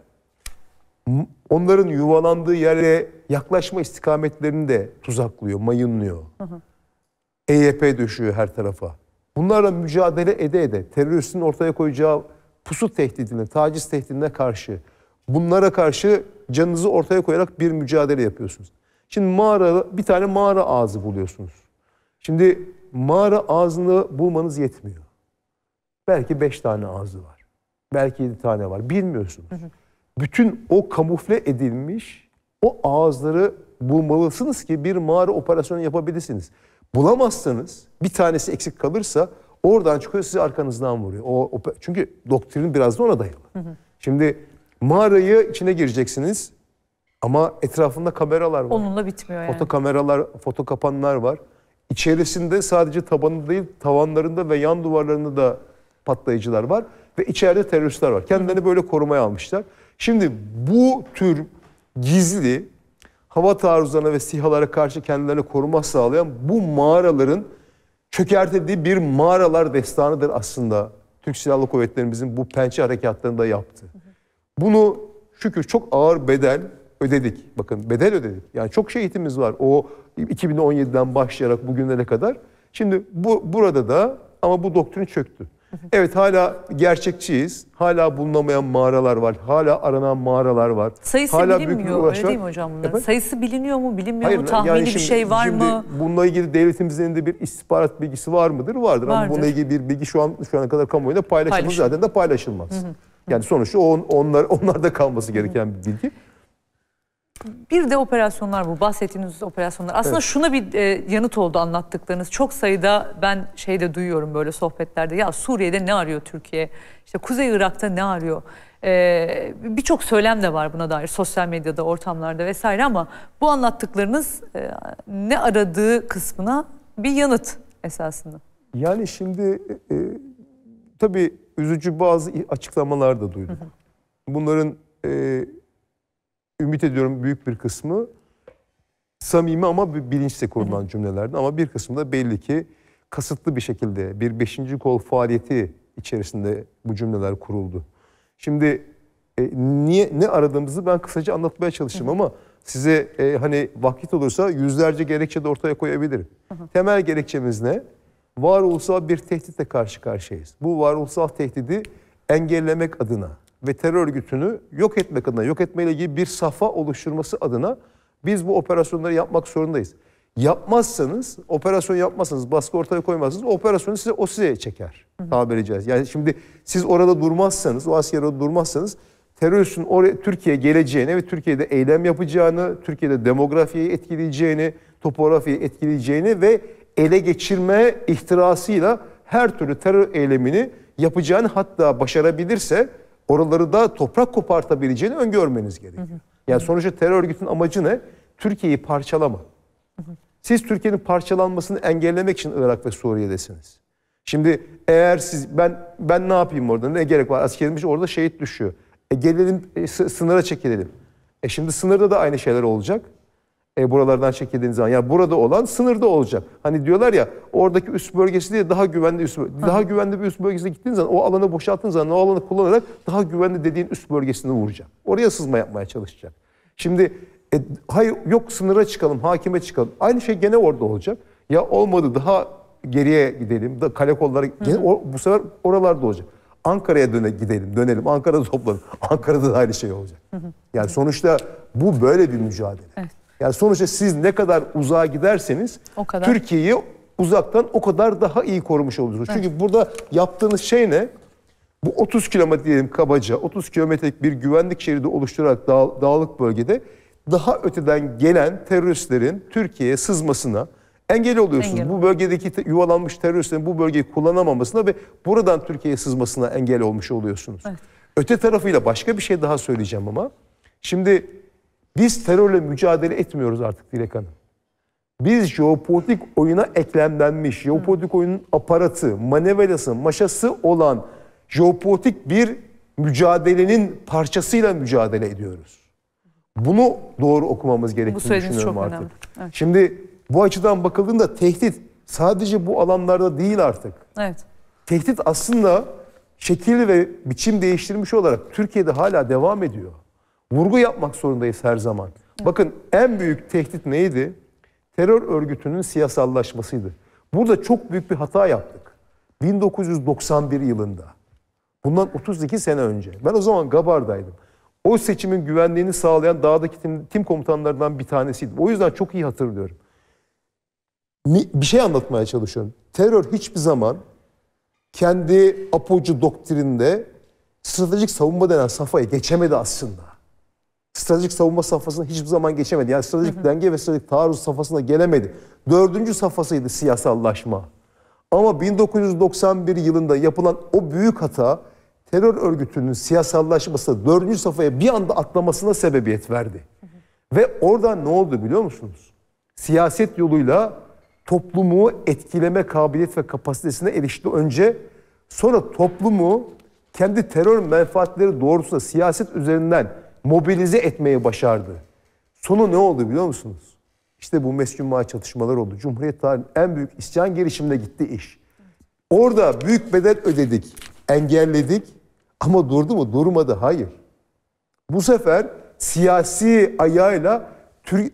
onların yuvalandığı yere yaklaşma istikametlerini de tuzaklıyor, mayınlıyor. Hı hı. EYP düşüyor her tarafa. Bunlarla mücadele ede ede teröristin ortaya koyacağı pusu tehdidine, taciz tehdidine karşı bunlara karşı canınızı ortaya koyarak bir mücadele yapıyorsunuz. Şimdi mağara bir tane mağara ağzı buluyorsunuz. Şimdi mağara ağzını bulmanız yetmiyor. Belki beş tane ağzı var. Belki yedi tane var. Bilmiyorsunuz. Bütün o kamufle edilmiş o ağızları bulmalısınız ki bir mağara operasyonu yapabilirsiniz. Bulamazsanız bir tanesi eksik kalırsa Oradan çıkıyor sizi arkanızdan vuruyor. O, o çünkü doktrin biraz da ona dayalı. Hı hı. Şimdi mağarayı içine gireceksiniz ama etrafında kameralar var. Onunla bitmiyor yani. Foto kameralar, foto kapanlar var. İçerisinde sadece tabanı değil, tavanlarında ve yan duvarlarında da patlayıcılar var ve içeride teröristler var. Kendilerini böyle korumaya almışlar. Şimdi bu tür gizli hava taarruzlarına ve sihalara karşı kendilerini koruma sağlayan bu mağaraların çökertildiği bir mağaralar destanıdır aslında. Türk Silahlı Kuvvetlerimizin bu pençe harekatlarında yaptı. Bunu şükür çok ağır bedel ödedik. Bakın bedel ödedik. Yani çok şehitimiz var. O 2017'den başlayarak bugünlere kadar. Şimdi bu burada da ama bu doktrin çöktü. Evet hala gerçekçiyiz. Hala bulunamayan mağaralar var. Hala aranan mağaralar var. Sayısı hala bilinmiyor öyle değil mi hocam? Bunların? Efendim? Sayısı biliniyor mu bilinmiyor Hayır, mu tahmini yani şimdi, bir şey var şimdi mı? Bununla ilgili devletimizin de bir istihbarat bilgisi var mıdır? Vardır. Vardır. Ama bununla ilgili bir bilgi şu an şu ana kadar kamuoyunda paylaşılmaz Paylaşım. zaten de paylaşılmaz. Hı hı. Yani sonuçta on, onlar [LAUGHS] onlarda kalması gereken bir bilgi. Bir de operasyonlar bu bahsettiğiniz operasyonlar. Aslında evet. şuna bir e, yanıt oldu anlattıklarınız. Çok sayıda ben şeyde duyuyorum böyle sohbetlerde. Ya Suriye'de ne arıyor Türkiye? İşte Kuzey Irak'ta ne arıyor? Ee, Birçok söylem de var buna dair sosyal medyada, ortamlarda vesaire ama bu anlattıklarınız e, ne aradığı kısmına bir yanıt esasında. Yani şimdi e, e tabii üzücü bazı açıklamalar da duyduk. Bunların e, ümit ediyorum büyük bir kısmı samimi ama bir bilinçle kurulan hı cümlelerdi. Ama bir kısmı da belli ki kasıtlı bir şekilde bir beşinci kol faaliyeti içerisinde bu cümleler kuruldu. Şimdi e, niye ne aradığımızı ben kısaca anlatmaya çalıştım ama size e, hani vakit olursa yüzlerce gerekçe de ortaya koyabilirim. Temel gerekçemiz ne? Varoluşsal bir tehditle karşı karşıyayız. Bu varoluşsal tehdidi engellemek adına ve terör örgütünü yok etmek adına, yok etmeyle ilgili bir safa oluşturması adına biz bu operasyonları yapmak zorundayız. Yapmazsanız, operasyon yapmazsanız, baskı ortaya koymazsanız operasyonu size o size çeker. Tabiri caiz. Yani şimdi siz orada durmazsanız, o asker orada durmazsanız teröristin oraya Türkiye geleceğini ve Türkiye'de eylem yapacağını, Türkiye'de demografiyi etkileyeceğini, topografiyi etkileyeceğini ve ele geçirme ihtirasıyla her türlü terör eylemini yapacağını hatta başarabilirse oraları da toprak kopartabileceğini öngörmeniz gerekiyor. Hı hı. Yani sonuçta terör örgütünün amacı ne? Türkiye'yi parçalama. Hı hı. Siz Türkiye'nin parçalanmasını engellemek için Irak ve Suriye'desiniz. Şimdi eğer siz ben ben ne yapayım orada ne gerek var askerimiz orada şehit düşüyor. E gelelim e, sınıra çekilelim. E şimdi sınırda da aynı şeyler olacak e, buralardan çekildiğiniz zaman. Yani burada olan sınırda olacak. Hani diyorlar ya oradaki üst bölgesi diye daha güvenli üst, daha güvenli bir üst bölgesine gittiğiniz zaman o alanı boşalttığın zaman o alanı kullanarak daha güvenli dediğin üst bölgesini vuracak. Oraya sızma yapmaya çalışacak. Şimdi e, hayır yok sınıra çıkalım, hakime çıkalım. Aynı şey gene orada olacak. Ya olmadı daha geriye gidelim, da kale kollara gene, o, bu sefer oralarda olacak. Ankara'ya döne gidelim, dönelim. Ankara'da toplanalım. [LAUGHS] Ankara'da da aynı şey olacak. Hı hı. Yani sonuçta bu böyle bir mücadele. Evet. Yani sonuçta siz ne kadar uzağa giderseniz Türkiye'yi uzaktan o kadar daha iyi korumuş olursunuz. Evet. Çünkü burada yaptığınız şey ne? Bu 30 kilometre diyelim kabaca 30 kilometrelik bir güvenlik şeridi oluşturarak dağ, dağlık bölgede daha öteden gelen teröristlerin Türkiye'ye sızmasına engel oluyorsunuz. Engel. Bu bölgedeki te yuvalanmış teröristlerin bu bölgeyi kullanamamasına ve buradan Türkiye'ye sızmasına engel olmuş oluyorsunuz. Evet. Öte tarafıyla başka bir şey daha söyleyeceğim ama. Şimdi biz terörle mücadele etmiyoruz artık Dilek Hanım. Biz jeopolitik oyuna eklemlenmiş, jeopolitik oyunun aparatı, manevrası, maşası olan jeopolitik bir mücadelenin parçasıyla mücadele ediyoruz. Bunu doğru okumamız gerektiğini bu düşünüyorum çok artık. Önemli. Evet. Şimdi bu açıdan bakıldığında tehdit sadece bu alanlarda değil artık. Evet. Tehdit aslında şekil ve biçim değiştirmiş olarak Türkiye'de hala devam ediyor vurgu yapmak zorundayız her zaman. Evet. Bakın en büyük tehdit neydi? Terör örgütünün siyasallaşmasıydı. Burada çok büyük bir hata yaptık. 1991 yılında. Bundan 32 sene önce. Ben o zaman Gabar'daydım. O seçimin güvenliğini sağlayan dağdaki tim, tim komutanlarından bir tanesiydim. O yüzden çok iyi hatırlıyorum. Bir şey anlatmaya çalışıyorum. Terör hiçbir zaman kendi apocu doktrinde stratejik savunma denen safhaya geçemedi aslında stratejik savunma safhasına hiçbir zaman geçemedi. Yani stratejik denge ve stratejik taarruz safhasına gelemedi. Dördüncü safhasıydı siyasallaşma. Ama 1991 yılında yapılan o büyük hata terör örgütünün siyasallaşması dördüncü safhaya bir anda atlamasına sebebiyet verdi. Ve oradan ne oldu biliyor musunuz? Siyaset yoluyla toplumu etkileme kabiliyet ve kapasitesine erişti önce. Sonra toplumu kendi terör menfaatleri doğrultusunda siyaset üzerinden mobilize etmeyi başardı. Sonu ne oldu biliyor musunuz? İşte bu meskun maaş çatışmalar oldu. Cumhuriyet tarihinin en büyük isyan girişimine gitti iş. Orada büyük bedel ödedik, engelledik ama durdu mu? Durmadı, hayır. Bu sefer siyasi ayağıyla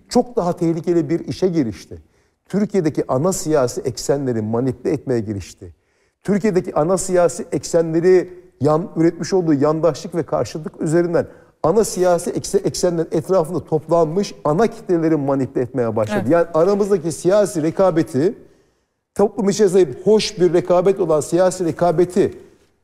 çok daha tehlikeli bir işe girişti. Türkiye'deki ana siyasi eksenleri manipüle etmeye girişti. Türkiye'deki ana siyasi eksenleri yan, üretmiş olduğu yandaşlık ve karşılık üzerinden ana siyasi eksenler etrafında toplanmış ana kitleleri manipüle etmeye başladı. Evet. Yani aramızdaki siyasi rekabeti toplum içerisinde şey hoş bir rekabet olan siyasi rekabeti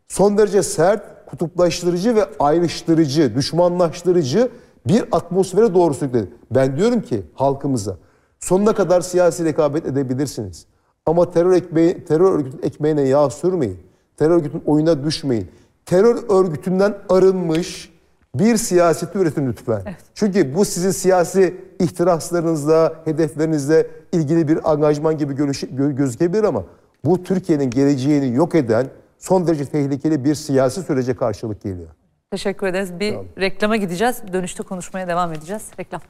son derece sert, kutuplaştırıcı ve ayrıştırıcı, düşmanlaştırıcı bir atmosfere doğru sürükledi. Ben diyorum ki halkımıza sonuna kadar siyasi rekabet edebilirsiniz. Ama terör, ekmeği, terör örgütünün ekmeğine yağ sürmeyin. Terör örgütünün oyuna düşmeyin. Terör örgütünden arınmış, bir siyasetli üretin lütfen. Evet. Çünkü bu sizin siyasi ihtiraslarınızla, hedeflerinizle ilgili bir angajman gibi gözükebilir ama bu Türkiye'nin geleceğini yok eden son derece tehlikeli bir siyasi sürece karşılık geliyor. Teşekkür ederiz. Bir tamam. reklama gideceğiz. Dönüşte konuşmaya devam edeceğiz. Reklam.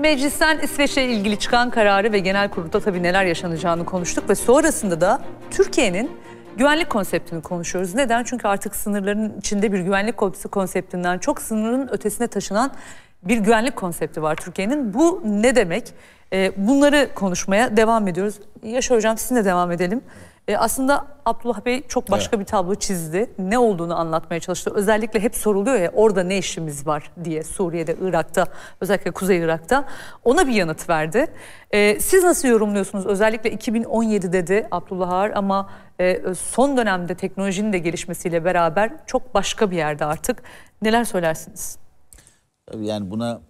meclisten İsveç'e ilgili çıkan kararı ve genel kurulda tabii neler yaşanacağını konuştuk ve sonrasında da Türkiye'nin güvenlik konseptini konuşuyoruz. Neden? Çünkü artık sınırların içinde bir güvenlik kopsu konseptinden çok sınırın ötesine taşınan bir güvenlik konsepti var Türkiye'nin. Bu ne demek? Ee, bunları konuşmaya devam ediyoruz. Yaşar Hocam sizinle devam edelim. E, aslında Abdullah Bey çok başka evet. bir tablo çizdi. Ne olduğunu anlatmaya çalıştı. Özellikle hep soruluyor ya orada ne işimiz var diye Suriye'de, Irak'ta, özellikle Kuzey Irak'ta. Ona bir yanıt verdi. E, siz nasıl yorumluyorsunuz? Özellikle 2017 dedi Abdullah Ağar ama e, son dönemde teknolojinin de gelişmesiyle beraber çok başka bir yerde artık. Neler söylersiniz? Tabii yani buna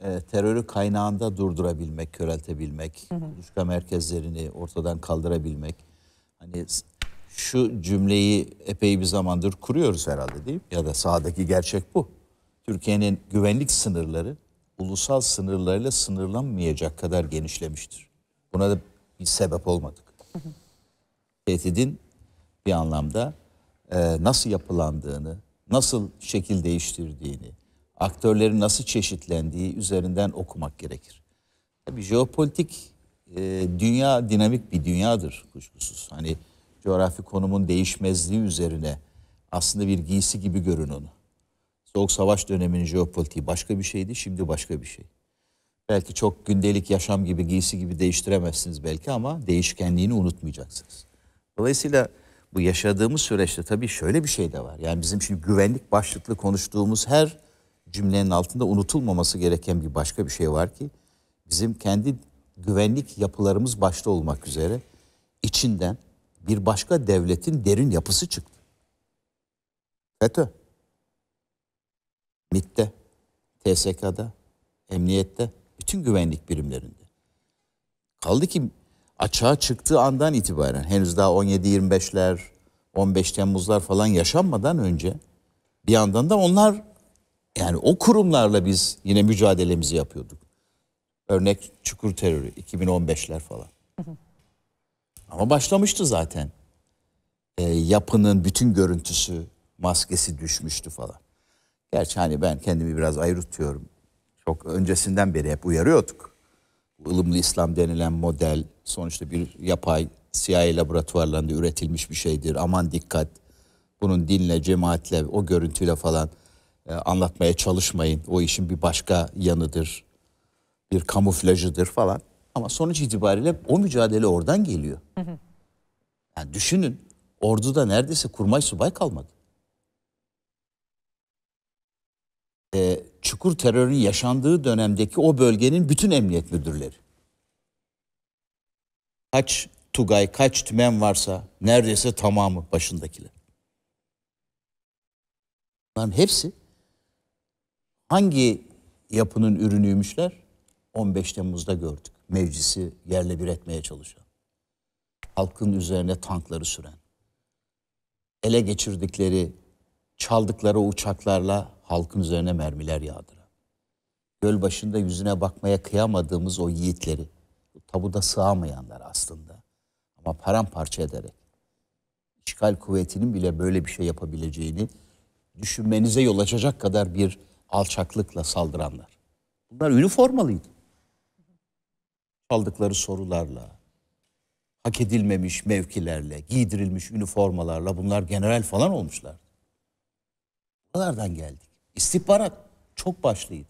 e, terörü kaynağında durdurabilmek, köreltebilmek, hı hı. kuluçka merkezlerini ortadan kaldırabilmek, Hani şu cümleyi epey bir zamandır kuruyoruz herhalde değil mi? Ya da sahadaki gerçek bu. Türkiye'nin güvenlik sınırları ulusal sınırlarıyla sınırlanmayacak kadar genişlemiştir. Buna da bir sebep olmadık. Hı Tehdidin bir anlamda e, nasıl yapılandığını, nasıl şekil değiştirdiğini, aktörlerin nasıl çeşitlendiği üzerinden okumak gerekir. Tabii jeopolitik e, dünya dinamik bir dünyadır kuşkusuz. Hani coğrafi konumun değişmezliği üzerine aslında bir giysi gibi görün onu. Soğuk savaş döneminin jeopolitiği başka bir şeydi, şimdi başka bir şey. Belki çok gündelik yaşam gibi, giysi gibi değiştiremezsiniz belki ama değişkenliğini unutmayacaksınız. Dolayısıyla bu yaşadığımız süreçte tabii şöyle bir şey de var. Yani bizim şimdi güvenlik başlıklı konuştuğumuz her cümlenin altında unutulmaması gereken bir başka bir şey var ki bizim kendi güvenlik yapılarımız başta olmak üzere içinden bir başka devletin derin yapısı çıktı. FETÖ. Mitte, TSK'da, emniyette, bütün güvenlik birimlerinde. Kaldı ki açığa çıktığı andan itibaren henüz daha 17-25'ler, 15 Temmuzlar falan yaşanmadan önce bir yandan da onlar yani o kurumlarla biz yine mücadelemizi yapıyorduk. Örnek çukur terörü 2015'ler falan. Ama başlamıştı zaten. E, yapının bütün görüntüsü, maskesi düşmüştü falan. Gerçi hani ben kendimi biraz ayrıtıyorum. Çok öncesinden beri hep uyarıyorduk. Ilımlı İslam denilen model sonuçta bir yapay CIA laboratuvarlarında üretilmiş bir şeydir. Aman dikkat. Bunun dinle, cemaatle, o görüntüyle falan e, anlatmaya çalışmayın. O işin bir başka yanıdır bir kamuflajıdır falan. Ama sonuç itibariyle o mücadele oradan geliyor. Yani düşünün orduda neredeyse kurmay subay kalmadı. Ee, çukur terörün yaşandığı dönemdeki o bölgenin bütün emniyet müdürleri. Kaç Tugay, kaç tümen varsa neredeyse tamamı başındakiler. Bunların hepsi hangi yapının ürünüymüşler? 15 Temmuz'da gördük. Meclisi yerle bir etmeye çalışan. Halkın üzerine tankları süren. Ele geçirdikleri, çaldıkları uçaklarla halkın üzerine mermiler yağdıran. Göl başında yüzüne bakmaya kıyamadığımız o yiğitleri, tabuda sığamayanlar aslında ama paramparça ederek işgal kuvvetinin bile böyle bir şey yapabileceğini düşünmenize yol açacak kadar bir alçaklıkla saldıranlar. Bunlar üniformalıydı aldıkları sorularla, hak edilmemiş mevkilerle, giydirilmiş üniformalarla bunlar general falan olmuşlar. Buralardan geldik. İstihbarat çok başlıydı.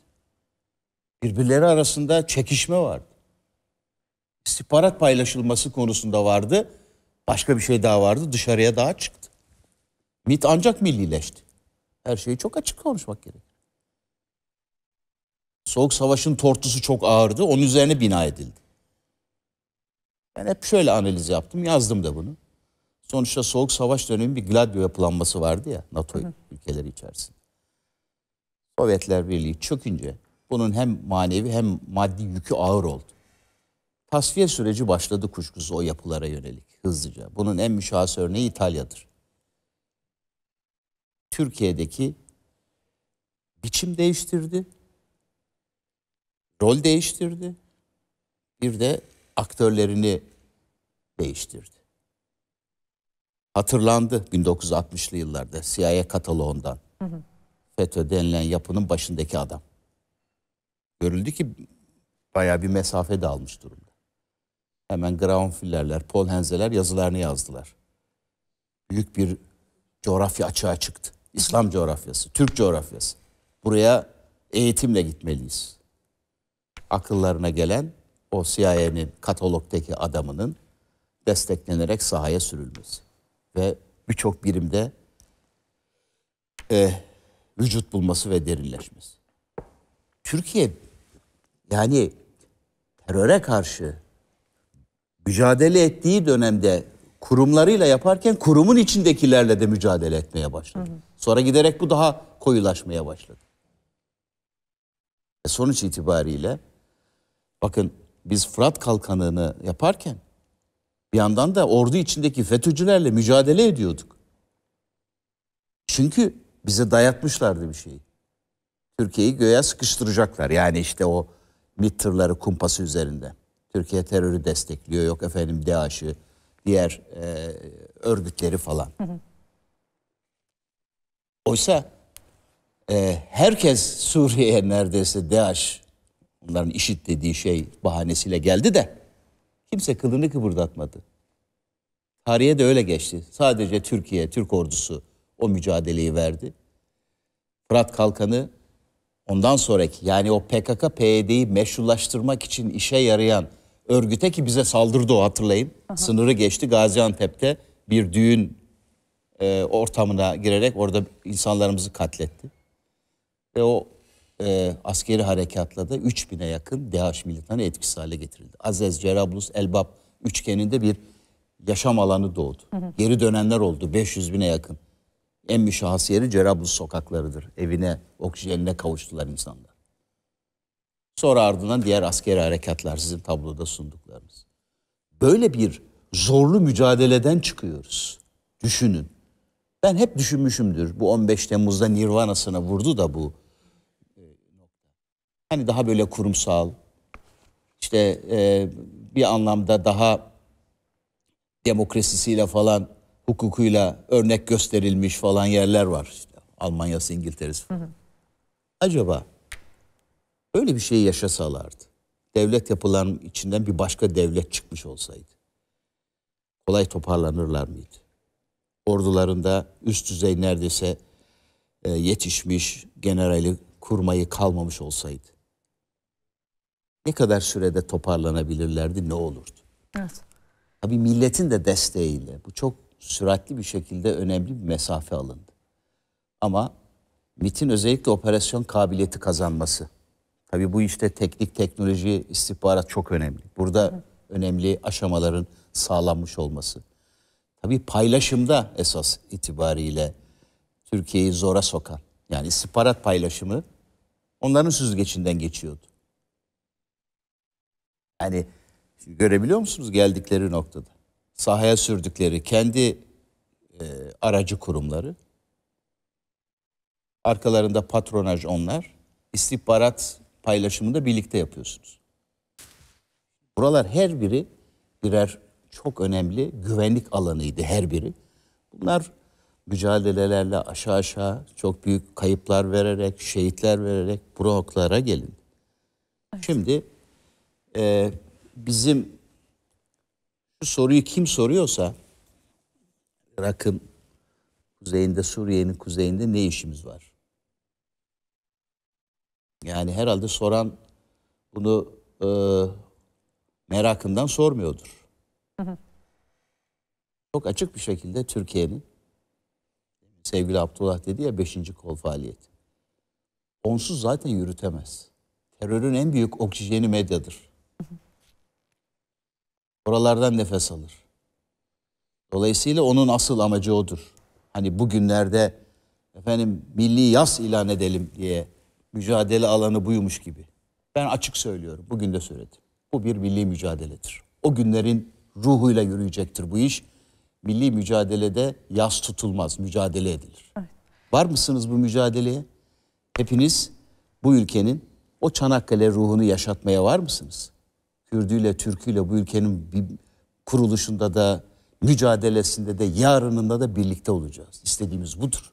Birbirleri arasında çekişme vardı. İstihbarat paylaşılması konusunda vardı. Başka bir şey daha vardı. Dışarıya daha çıktı. MIT ancak millileşti. Her şeyi çok açık konuşmak gerek. Soğuk Savaş'ın tortusu çok ağırdı. Onun üzerine bina edildi. Ben hep şöyle analiz yaptım, yazdım da bunu. Sonuçta Soğuk Savaş dönemi bir gladio yapılanması vardı ya NATO hı hı. ülkeleri içerisinde. Sovyetler Birliği çökünce bunun hem manevi hem maddi yükü ağır oldu. Tasfiye süreci başladı kuşkusuz o yapılara yönelik hızlıca. Bunun en müşahıs örneği İtalya'dır. Türkiye'deki biçim değiştirdi, rol değiştirdi. Bir de aktörlerini değiştirdi. Hatırlandı 1960'lı yıllarda CIA kataloğundan. Hı hı. FETÖ denilen yapının başındaki adam. Görüldü ki bayağı bir mesafe de durumda. Hemen Graunfillerler, Paul Henzeler yazılarını yazdılar. Büyük bir coğrafya açığa çıktı. İslam coğrafyası, Türk coğrafyası. Buraya eğitimle gitmeliyiz. Akıllarına gelen o CIA'nin katalogdaki adamının desteklenerek sahaya sürülmesi. Ve birçok birimde e, vücut bulması ve derinleşmesi. Türkiye yani teröre karşı mücadele ettiği dönemde kurumlarıyla yaparken kurumun içindekilerle de mücadele etmeye başladı. Hı hı. Sonra giderek bu daha koyulaşmaya başladı. E, sonuç itibariyle bakın biz Fırat Kalkanı'nı yaparken bir yandan da ordu içindeki FETÖ'cülerle mücadele ediyorduk. Çünkü bize dayatmışlardı bir şeyi. Türkiye'yi göğe sıkıştıracaklar. Yani işte o MİT tırları kumpası üzerinde. Türkiye terörü destekliyor. Yok efendim DAEŞ'i, diğer e, örgütleri falan. Oysa e, herkes Suriye'ye neredeyse DAEŞ onların işit dediği şey bahanesiyle geldi de kimse kılını kıpırdatmadı. Tarihe de öyle geçti. Sadece Türkiye, Türk ordusu o mücadeleyi verdi. Fırat Kalkanı ondan sonraki yani o PKK PYD'yi meşrulaştırmak için işe yarayan örgüte ki bize saldırdı o hatırlayın. Aha. Sınırı geçti Gaziantep'te bir düğün e, ortamına girerek orada insanlarımızı katletti. Ve o e, askeri harekatla da 3000'e yakın DH militanı etkisiz hale getirildi. Azez, Cerablus, Elbap üçgeninde bir yaşam alanı doğdu. Hı hı. Geri dönenler oldu 500 bine yakın. En müşahhas yeri Cerablus sokaklarıdır. Evine, oksijenine kavuştular insanlar. Sonra ardından diğer askeri harekatlar sizin tabloda sunduklarınız. Böyle bir zorlu mücadeleden çıkıyoruz. Düşünün. Ben hep düşünmüşümdür. Bu 15 Temmuz'da Nirvana'sına vurdu da bu Hani daha böyle kurumsal, işte e, bir anlamda daha demokrasisiyle falan, hukukuyla örnek gösterilmiş falan yerler var. İşte Almanya'sı, İngiltere'si Hı hı. Acaba böyle bir şey yaşasalardı, devlet yapılan içinden bir başka devlet çıkmış olsaydı, kolay toparlanırlar mıydı? Ordularında üst düzey neredeyse e, yetişmiş generali kurmayı kalmamış olsaydı ne kadar sürede toparlanabilirlerdi ne olurdu? Evet. Tabii milletin de desteğiyle bu çok süratli bir şekilde önemli bir mesafe alındı. Ama MIT'in özellikle operasyon kabiliyeti kazanması. Tabii bu işte teknik, teknoloji, istihbarat çok önemli. Burada evet. önemli aşamaların sağlanmış olması. Tabii paylaşımda esas itibariyle Türkiye'yi zora sokan. Yani istihbarat paylaşımı onların süzgecinden geçiyordu. Hani görebiliyor musunuz geldikleri noktada? Sahaya sürdükleri kendi e, aracı kurumları. Arkalarında patronaj onlar. İstihbarat paylaşımında birlikte yapıyorsunuz. Buralar her biri birer çok önemli güvenlik alanıydı her biri. Bunlar mücadelelerle aşağı aşağı çok büyük kayıplar vererek, şehitler vererek bu gelin. Evet. Şimdi e, bizim şu soruyu kim soruyorsa Irak'ın kuzeyinde, Suriye'nin kuzeyinde ne işimiz var? Yani herhalde soran bunu e, merakından sormuyordur. Çok açık bir şekilde Türkiye'nin sevgili Abdullah dedi ya 5. kol faaliyeti. Onsuz zaten yürütemez. Terörün en büyük oksijeni medyadır. Oralardan nefes alır. Dolayısıyla onun asıl amacı odur. Hani bugünlerde efendim milli yaz ilan edelim diye mücadele alanı buymuş gibi. Ben açık söylüyorum. Bugün de söyledim. Bu bir milli mücadeledir. O günlerin ruhuyla yürüyecektir bu iş. Milli mücadelede yaz tutulmaz, mücadele edilir. Evet. Var mısınız bu mücadeleye? Hepiniz bu ülkenin o Çanakkale ruhunu yaşatmaya var mısınız? Kürdüyle, Türküyle bu ülkenin bir kuruluşunda da, mücadelesinde de, yarınında da birlikte olacağız. İstediğimiz budur.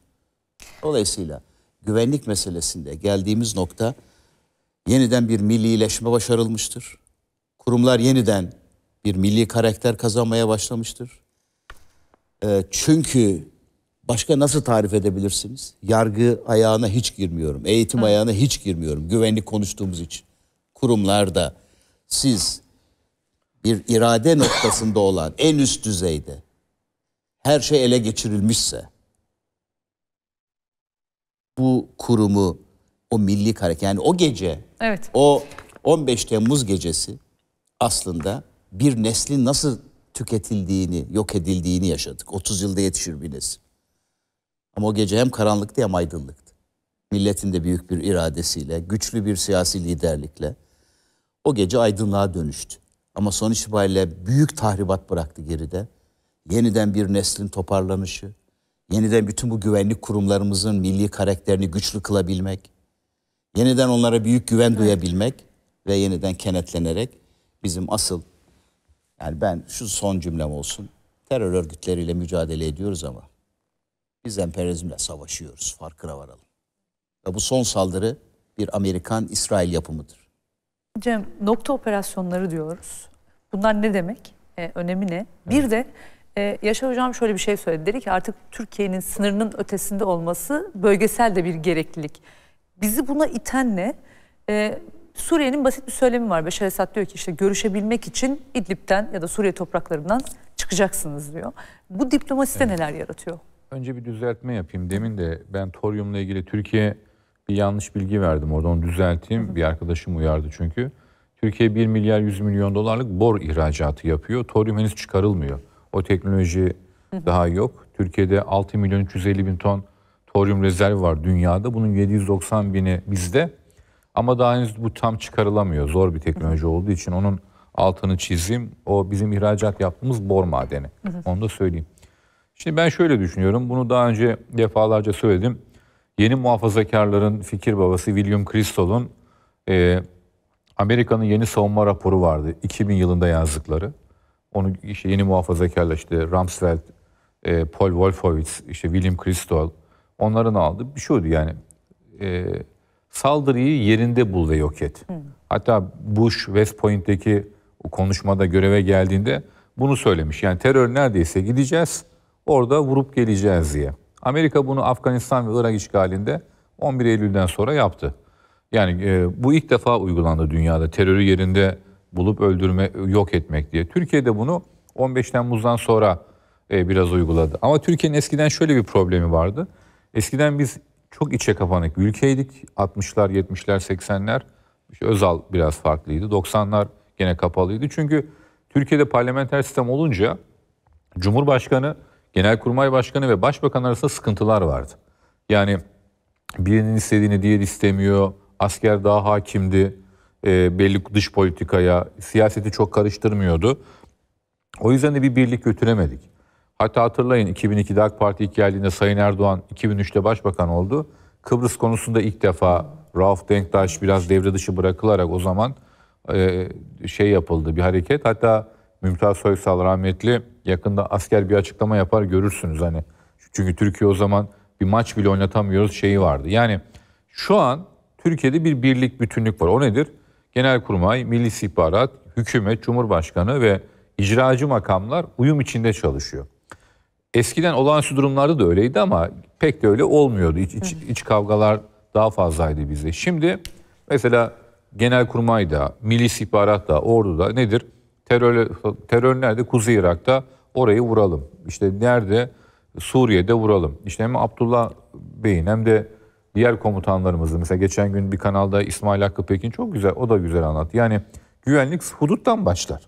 Dolayısıyla güvenlik meselesinde geldiğimiz nokta yeniden bir millileşme başarılmıştır. Kurumlar yeniden bir milli karakter kazanmaya başlamıştır. E, çünkü başka nasıl tarif edebilirsiniz? Yargı ayağına hiç girmiyorum, eğitim Hı. ayağına hiç girmiyorum. Güvenlik konuştuğumuz için kurumlarda siz bir irade noktasında olan en üst düzeyde her şey ele geçirilmişse bu kurumu o milli hareket yani o gece evet. o 15 Temmuz gecesi aslında bir neslin nasıl tüketildiğini, yok edildiğini yaşadık. 30 yılda yetişir bir nesil. Ama o gece hem karanlıktı hem aydınlıktı. Milletin de büyük bir iradesiyle, güçlü bir siyasi liderlikle o gece aydınlığa dönüştü. Ama son itibariyle büyük tahribat bıraktı geride. Yeniden bir neslin toparlanışı, yeniden bütün bu güvenlik kurumlarımızın milli karakterini güçlü kılabilmek, yeniden onlara büyük güven duyabilmek ve yeniden kenetlenerek bizim asıl yani ben şu son cümlem olsun. Terör örgütleriyle mücadele ediyoruz ama biz emperyalizmle savaşıyoruz. Farkına varalım. Ve bu son saldırı bir Amerikan-İsrail yapımıdır. Cem, nokta operasyonları diyoruz. Bunlar ne demek? E, önemi ne? Bir de e, Yaşar Hocam şöyle bir şey söyledi. Dedi ki artık Türkiye'nin sınırının ötesinde olması bölgesel de bir gereklilik. Bizi buna iten ne? E, Suriye'nin basit bir söylemi var. Beşar Esad diyor ki işte görüşebilmek için İdlib'den ya da Suriye topraklarından çıkacaksınız diyor. Bu diplomaside evet. neler yaratıyor? Önce bir düzeltme yapayım. Demin de ben toryumla ilgili Türkiye bir yanlış bilgi verdim orada onu düzelteyim. Bir arkadaşım uyardı çünkü. Türkiye 1 milyar 100 milyon dolarlık bor ihracatı yapıyor. Toryum henüz çıkarılmıyor. O teknoloji daha yok. Türkiye'de 6 milyon 350 bin ton toryum rezervi var dünyada. Bunun 790 bini bizde. Ama daha henüz bu tam çıkarılamıyor. Zor bir teknoloji olduğu için onun altını çizeyim. O bizim ihracat yaptığımız bor madeni. Onu da söyleyeyim. Şimdi ben şöyle düşünüyorum. Bunu daha önce defalarca söyledim. Yeni muhafazakarların fikir babası William Kristol'un e, Amerika'nın yeni savunma raporu vardı. 2000 yılında yazdıkları. Onu işte yeni muhafazakarla işte Rumsfeld, e, Paul Wolfowitz, işte William Kristol onların aldı. Bir şeydi. yani e, saldırıyı yerinde bul ve yok et. Hmm. Hatta Bush West Point'teki o konuşmada göreve geldiğinde bunu söylemiş. Yani terör neredeyse gideceğiz orada vurup geleceğiz diye. Amerika bunu Afganistan ve Irak işgalinde 11 Eylül'den sonra yaptı. Yani e, bu ilk defa uygulandı dünyada terörü yerinde bulup öldürme, yok etmek diye. Türkiye'de bunu 15 Temmuz'dan sonra e, biraz uyguladı. Ama Türkiye'nin eskiden şöyle bir problemi vardı. Eskiden biz çok içe kapanık bir ülkeydik. 60'lar, 70'ler, 80'ler. İşte Özal biraz farklıydı. 90'lar gene kapalıydı. Çünkü Türkiye'de parlamenter sistem olunca Cumhurbaşkanı Genelkurmay Başkanı ve Başbakan arasında sıkıntılar vardı. Yani birinin istediğini diğer istemiyor, asker daha hakimdi, e, belli dış politikaya, siyaseti çok karıştırmıyordu. O yüzden de bir birlik götüremedik. Hatta hatırlayın 2002'de AK Parti ilk geldiğinde Sayın Erdoğan 2003'te başbakan oldu. Kıbrıs konusunda ilk defa Rauf Denktaş biraz devre dışı bırakılarak o zaman e, şey yapıldı bir hareket. Hatta Mümtaz Soysal rahmetli Yakında asker bir açıklama yapar görürsünüz hani. Çünkü Türkiye o zaman bir maç bile oynatamıyoruz şeyi vardı. Yani şu an Türkiye'de bir birlik bütünlük var. O nedir? Genelkurmay, Milli İstihbarat, hükümet, Cumhurbaşkanı ve icracı makamlar uyum içinde çalışıyor. Eskiden olağanüstü durumlarda da öyleydi ama pek de öyle olmuyordu. İç, iç, iç kavgalar daha fazlaydı bizde. Şimdi mesela Genelkurmay'da, Milli İstihbarat'ta, Ordu'da nedir? Terör, terör nerede? Kuzey Irak'ta orayı vuralım. İşte nerede? Suriye'de vuralım. İşte hem Abdullah Bey'in hem de diğer komutanlarımızın mesela geçen gün bir kanalda İsmail Hakkı Pekin çok güzel o da güzel anlattı. Yani güvenlik huduttan başlar.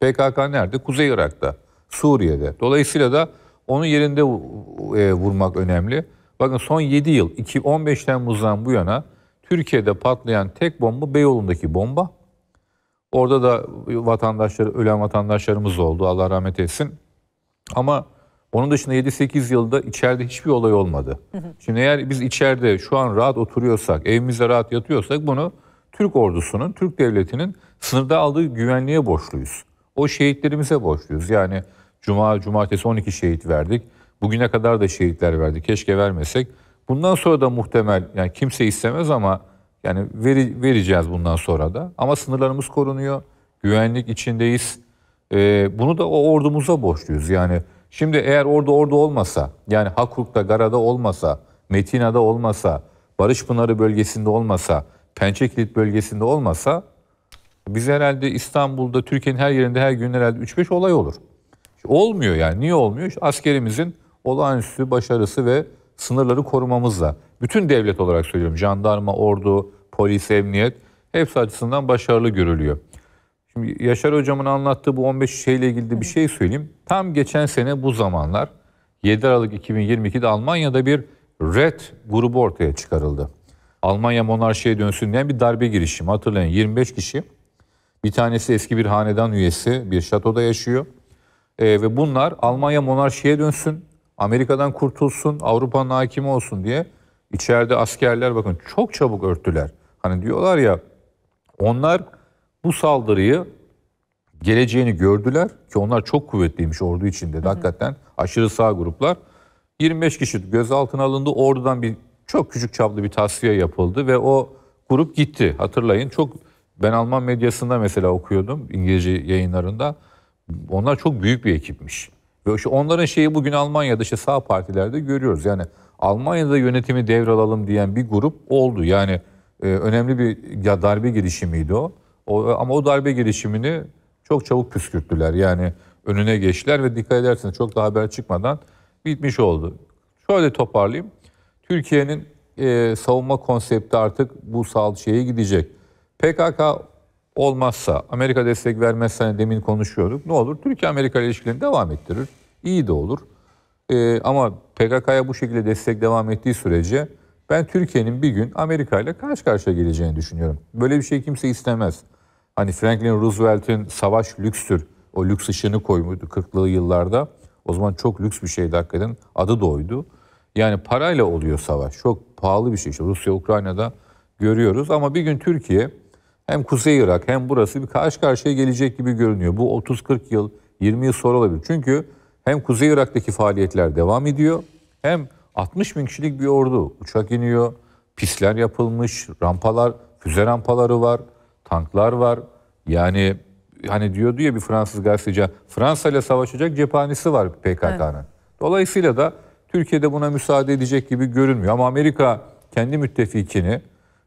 PKK nerede? Kuzey Irak'ta, Suriye'de. Dolayısıyla da onun yerinde e, vurmak önemli. Bakın son 7 yıl 15 Temmuz'dan bu yana Türkiye'de patlayan tek bomba Beyoğlu'ndaki bomba. Orada da vatandaşları ölen vatandaşlarımız oldu. Allah rahmet etsin. Ama onun dışında 7-8 yılda içeride hiçbir olay olmadı. Şimdi eğer biz içeride şu an rahat oturuyorsak, evimizde rahat yatıyorsak bunu Türk ordusunun, Türk devletinin sınırda aldığı güvenliğe borçluyuz. O şehitlerimize borçluyuz. Yani cuma, cumartesi 12 şehit verdik. Bugüne kadar da şehitler verdik. Keşke vermesek. Bundan sonra da muhtemel, yani kimse istemez ama yani veri, vereceğiz bundan sonra da. Ama sınırlarımız korunuyor. Güvenlik içindeyiz. E, bunu da o ordumuza borçluyuz. Yani şimdi eğer orada orada olmasa, yani Hakurk'ta, Gara'da olmasa, Metina'da olmasa, Barış Pınarı bölgesinde olmasa, Pençekilit bölgesinde olmasa biz herhalde İstanbul'da, Türkiye'nin her yerinde her gün herhalde 3-5 olay olur. Olmuyor yani. Niye olmuyor? İşte askerimizin olağanüstü başarısı ve sınırları korumamızla. Bütün devlet olarak söylüyorum. Jandarma, ordu, polis, emniyet hepsi açısından başarılı görülüyor. Şimdi Yaşar hocamın anlattığı bu 15 şeyle ilgili bir şey söyleyeyim. Tam geçen sene bu zamanlar 7 Aralık 2022'de Almanya'da bir Red grubu ortaya çıkarıldı. Almanya monarşiye dönsün diye bir darbe girişimi. Hatırlayın 25 kişi. Bir tanesi eski bir hanedan üyesi, bir şatoda yaşıyor. E, ve bunlar Almanya monarşiye dönsün, Amerika'dan kurtulsun, Avrupa'nın hakimi olsun diye içeride askerler bakın çok çabuk örttüler. Hani diyorlar ya onlar bu saldırıyı geleceğini gördüler ki onlar çok kuvvetliymiş ordu içinde. Hı hı. Hakikaten aşırı sağ gruplar. 25 kişi gözaltına alındı. Ordudan bir çok küçük çaplı bir tasfiye yapıldı ve o grup gitti. Hatırlayın çok ben Alman medyasında mesela okuyordum İngilizce yayınlarında. Onlar çok büyük bir ekipmiş. Ve işte onların şeyi bugün Almanya'da işte sağ partilerde görüyoruz. Yani Almanya'da yönetimi devralalım diyen bir grup oldu. Yani e, önemli bir darbe girişimiydi o. O, ama o darbe girişimini çok çabuk püskürttüler. Yani önüne geçtiler ve dikkat ederseniz çok daha haber çıkmadan bitmiş oldu. Şöyle toparlayayım. Türkiye'nin e, savunma konsepti artık bu sal şeye gidecek. PKK olmazsa, Amerika destek vermezse hani demin konuşuyorduk. Ne olur? Türkiye-Amerika ilişkilerini devam ettirir. İyi de olur. E, ama PKK'ya bu şekilde destek devam ettiği sürece ben Türkiye'nin bir gün Amerika ile karşı karşıya geleceğini düşünüyorum. Böyle bir şey kimse istemez. Hani Franklin Roosevelt'in savaş lükstür. O lüks ışığını koymuştu 40'lı yıllarda. O zaman çok lüks bir şeydi hakikaten. Adı da oydu. Yani parayla oluyor savaş. Çok pahalı bir şey. İşte Rusya Ukrayna'da görüyoruz ama bir gün Türkiye hem Kuzey Irak hem burası bir karşı karşıya gelecek gibi görünüyor. Bu 30-40 yıl, 20 yıl sonra olabilir. Çünkü hem Kuzey Irak'taki faaliyetler devam ediyor hem 60 bin kişilik bir ordu uçak iniyor, pisler yapılmış, rampalar, füze rampaları var tanklar var. Yani hani diyordu ya bir Fransız gazeteci Fransa ile savaşacak cephanesi var PKK'nın. Evet. Dolayısıyla da Türkiye'de buna müsaade edecek gibi görünmüyor. Ama Amerika kendi müttefikini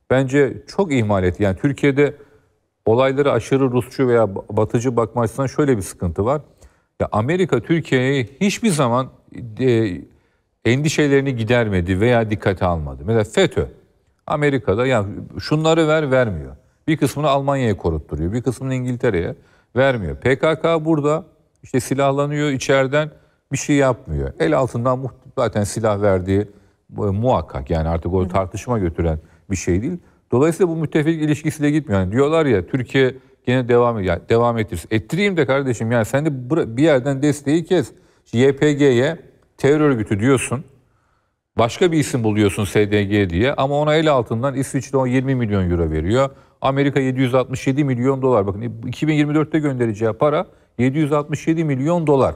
bence çok ihmal etti. Yani Türkiye'de olayları aşırı Rusçu veya batıcı bakma açısından şöyle bir sıkıntı var. Ya Amerika Türkiye'yi hiçbir zaman e, endişelerini gidermedi veya dikkate almadı. Mesela FETÖ Amerika'da yani şunları ver vermiyor. Bir kısmını Almanya'ya korutturuyor, bir kısmını İngiltere'ye vermiyor. PKK burada işte silahlanıyor içeriden bir şey yapmıyor. El altından zaten silah verdiği e, muhakkak yani artık o tartışma götüren bir şey değil. Dolayısıyla bu müttefik ilişkisiyle gitmiyor. Yani diyorlar ya Türkiye gene devam yani devam ettirsin. Ettireyim de kardeşim yani sen de bir yerden desteği kes. YPG'ye terör örgütü diyorsun. Başka bir isim buluyorsun SDG diye ama ona el altından İsviçre 20 milyon euro veriyor. Amerika 767 milyon dolar. Bakın 2024'te e, göndereceği para 767 milyon dolar.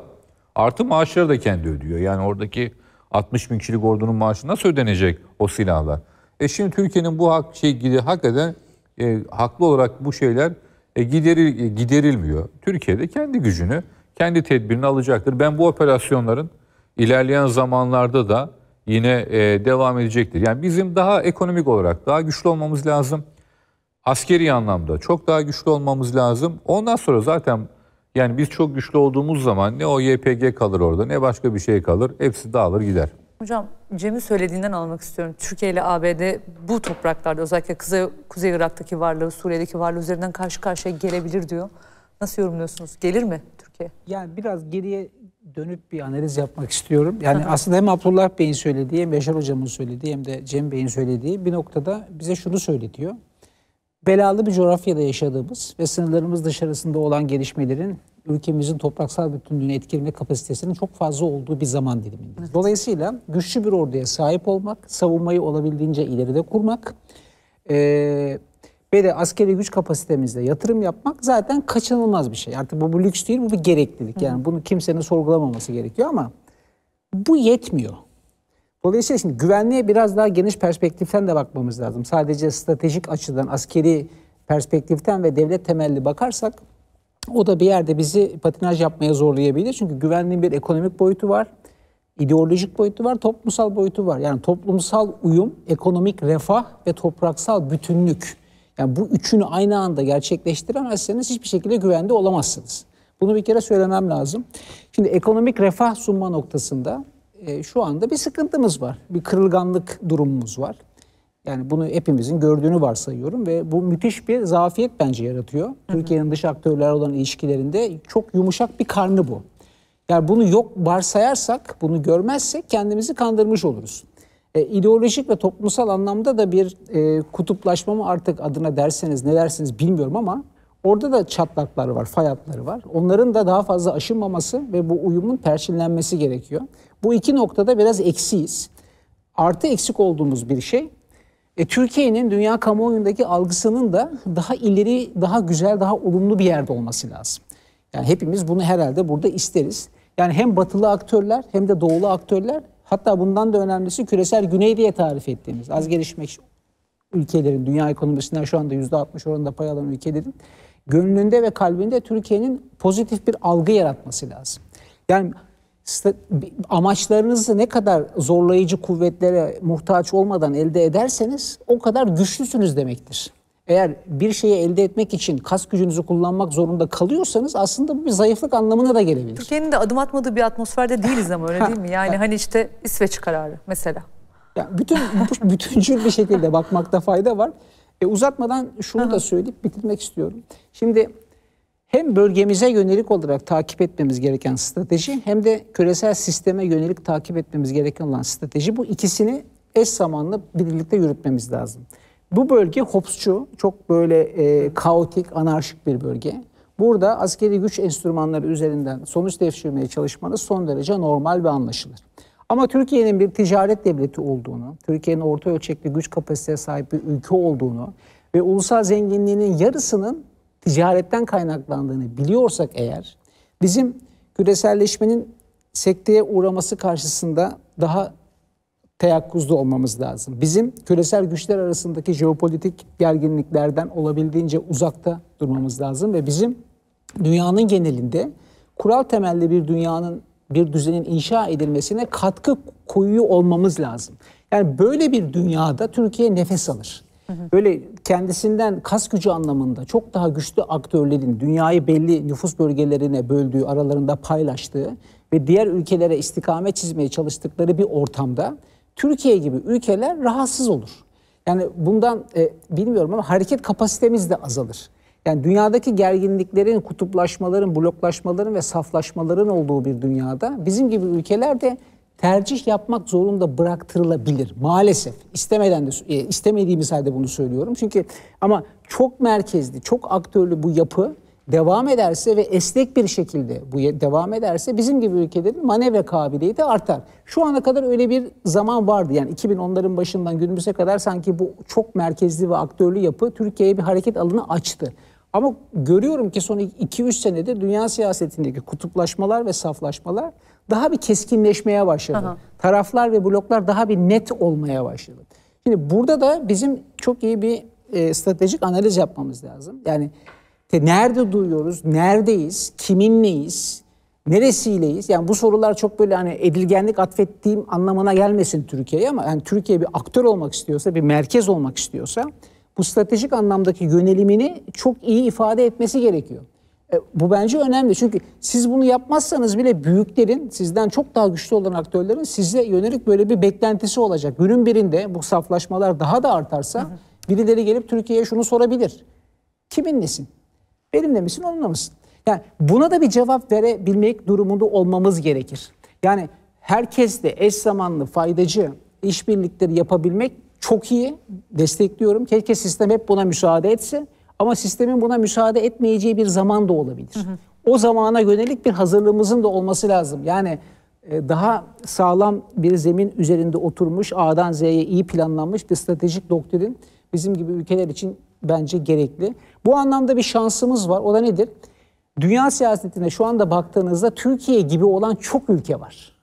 Artı maaşları da kendi ödüyor. Yani oradaki 60 bin kişilik ordunun maaşı nasıl ödenecek o silahlar? E şimdi Türkiye'nin bu hak şey gidi hakikaten e, haklı olarak bu şeyler e, gideril, e, giderilmiyor. Türkiye'de kendi gücünü, kendi tedbirini alacaktır. Ben bu operasyonların ilerleyen zamanlarda da yine e, devam edecektir. Yani bizim daha ekonomik olarak daha güçlü olmamız lazım askeri anlamda çok daha güçlü olmamız lazım. Ondan sonra zaten yani biz çok güçlü olduğumuz zaman ne o YPG kalır orada ne başka bir şey kalır. Hepsi dağılır gider. Hocam Cem'in söylediğinden almak istiyorum. Türkiye ile ABD bu topraklarda özellikle Kuzey, Kuzey Irak'taki varlığı, Suriye'deki varlığı üzerinden karşı karşıya gelebilir diyor. Nasıl yorumluyorsunuz? Gelir mi Türkiye? Yani biraz geriye dönüp bir analiz yapmak istiyorum. Yani aslında hem Abdullah Bey'in söylediği hem Yaşar Hocam'ın söylediği hem de Cem Bey'in söylediği bir noktada bize şunu söyletiyor belalı bir coğrafyada yaşadığımız ve sınırlarımız dışarısında olan gelişmelerin ülkemizin topraksal bütünlüğünü etkileme kapasitesinin çok fazla olduğu bir zaman diliminde. Dolayısıyla güçlü bir orduya sahip olmak, savunmayı olabildiğince ileride kurmak e, ve de askeri güç kapasitemizde yatırım yapmak zaten kaçınılmaz bir şey. Artık bu, bu lüks değil, bu bir gereklilik. Yani bunu kimsenin sorgulamaması gerekiyor ama bu yetmiyor. Dolayısıyla şey, şimdi güvenliğe biraz daha geniş perspektiften de bakmamız lazım. Sadece stratejik açıdan, askeri perspektiften ve devlet temelli bakarsak o da bir yerde bizi patinaj yapmaya zorlayabilir. Çünkü güvenliğin bir ekonomik boyutu var, ideolojik boyutu var, toplumsal boyutu var. Yani toplumsal uyum, ekonomik refah ve topraksal bütünlük. Yani bu üçünü aynı anda gerçekleştiremezseniz hiçbir şekilde güvende olamazsınız. Bunu bir kere söylemem lazım. Şimdi ekonomik refah sunma noktasında e, şu anda bir sıkıntımız var. Bir kırılganlık durumumuz var. Yani bunu hepimizin gördüğünü varsayıyorum ve bu müthiş bir zafiyet bence yaratıyor. Türkiye'nin dış aktörler olan ilişkilerinde çok yumuşak bir karnı bu. Yani bunu yok varsayarsak, bunu görmezsek kendimizi kandırmış oluruz. E, ideolojik ve toplumsal anlamda da bir e, kutuplaşma mı artık adına derseniz ne dersiniz bilmiyorum ama Orada da çatlaklar var, fay hatları var. Onların da daha fazla aşınmaması ve bu uyumun perçinlenmesi gerekiyor. Bu iki noktada biraz eksiyiz. Artı eksik olduğumuz bir şey. E, Türkiye'nin dünya kamuoyundaki algısının da daha ileri, daha güzel, daha olumlu bir yerde olması lazım. Yani hepimiz bunu herhalde burada isteriz. Yani hem batılı aktörler hem de doğulu aktörler hatta bundan da önemlisi küresel güney diye tarif ettiğimiz az gelişmiş ülkelerin dünya ekonomisinden şu anda %60 oranında pay alan ülkelerin gönlünde ve kalbinde Türkiye'nin pozitif bir algı yaratması lazım. Yani amaçlarınızı ne kadar zorlayıcı kuvvetlere muhtaç olmadan elde ederseniz o kadar güçlüsünüz demektir. Eğer bir şeyi elde etmek için kas gücünüzü kullanmak zorunda kalıyorsanız aslında bu bir zayıflık anlamına da gelebilir. Türkiye'nin de adım atmadığı bir atmosferde değiliz ama öyle değil mi? Yani hani işte İsveç kararı mesela. Ya bütün bütüncül bir şekilde bakmakta fayda var. E uzatmadan şunu Aha. da söyleyip bitirmek istiyorum. Şimdi hem bölgemize yönelik olarak takip etmemiz gereken strateji hem de küresel sisteme yönelik takip etmemiz gereken olan strateji bu ikisini eş zamanlı birlikte yürütmemiz lazım. Bu bölge hopsçu, çok böyle e, kaotik, anarşik bir bölge. Burada askeri güç enstrümanları üzerinden sonuç devşirmeye çalışmanız son derece normal ve anlaşılır. Ama Türkiye'nin bir ticaret devleti olduğunu, Türkiye'nin orta ölçekli güç kapasiteye sahip bir ülke olduğunu ve ulusal zenginliğinin yarısının ticaretten kaynaklandığını biliyorsak eğer, bizim küreselleşmenin sekteye uğraması karşısında daha teyakkuzlu olmamız lazım. Bizim küresel güçler arasındaki jeopolitik gerginliklerden olabildiğince uzakta durmamız lazım ve bizim dünyanın genelinde kural temelli bir dünyanın bir düzenin inşa edilmesine katkı koyuyor olmamız lazım. Yani böyle bir dünyada Türkiye nefes alır. Böyle kendisinden kas gücü anlamında çok daha güçlü aktörlerin dünyayı belli nüfus bölgelerine böldüğü, aralarında paylaştığı ve diğer ülkelere istikamet çizmeye çalıştıkları bir ortamda Türkiye gibi ülkeler rahatsız olur. Yani bundan e, bilmiyorum ama hareket kapasitemiz de azalır yani dünyadaki gerginliklerin, kutuplaşmaların, bloklaşmaların ve saflaşmaların olduğu bir dünyada bizim gibi ülkeler de tercih yapmak zorunda bıraktırılabilir maalesef. istemeden de e, istemediğimiz halde bunu söylüyorum. Çünkü ama çok merkezli, çok aktörlü bu yapı devam ederse ve esnek bir şekilde bu devam ederse bizim gibi ülkelerin manevra kabiliyeti artar. Şu ana kadar öyle bir zaman vardı. Yani 2010'ların başından günümüze kadar sanki bu çok merkezli ve aktörlü yapı Türkiye'ye bir hareket alanı açtı. Ama görüyorum ki son 2-3 senede dünya siyasetindeki kutuplaşmalar ve saflaşmalar daha bir keskinleşmeye başladı. Aha. Taraflar ve bloklar daha bir net olmaya başladı. Şimdi burada da bizim çok iyi bir e, stratejik analiz yapmamız lazım. Yani te, nerede duyuyoruz, neredeyiz, kiminleyiz, neresiyleyiz? Yani bu sorular çok böyle hani edilgenlik atfettiğim anlamına gelmesin Türkiye'ye ama yani Türkiye bir aktör olmak istiyorsa, bir merkez olmak istiyorsa bu stratejik anlamdaki yönelimini çok iyi ifade etmesi gerekiyor. E, bu bence önemli çünkü siz bunu yapmazsanız bile büyüklerin sizden çok daha güçlü olan aktörlerin size yönelik böyle bir beklentisi olacak. Günün birinde bu saflaşmalar daha da artarsa hı hı. birileri gelip Türkiye'ye şunu sorabilir. Kimin nesin? Benimle misin onunla mısın? Yani buna da bir cevap verebilmek durumunda olmamız gerekir. Yani herkesle eş zamanlı faydacı işbirlikleri yapabilmek çok iyi, destekliyorum. Keşke sistem hep buna müsaade etse ama sistemin buna müsaade etmeyeceği bir zaman da olabilir. Hı hı. O zamana yönelik bir hazırlığımızın da olması lazım. Yani e, daha sağlam bir zemin üzerinde oturmuş, A'dan Z'ye iyi planlanmış bir stratejik doktrin bizim gibi ülkeler için bence gerekli. Bu anlamda bir şansımız var. O da nedir? Dünya siyasetine şu anda baktığınızda Türkiye gibi olan çok ülke var.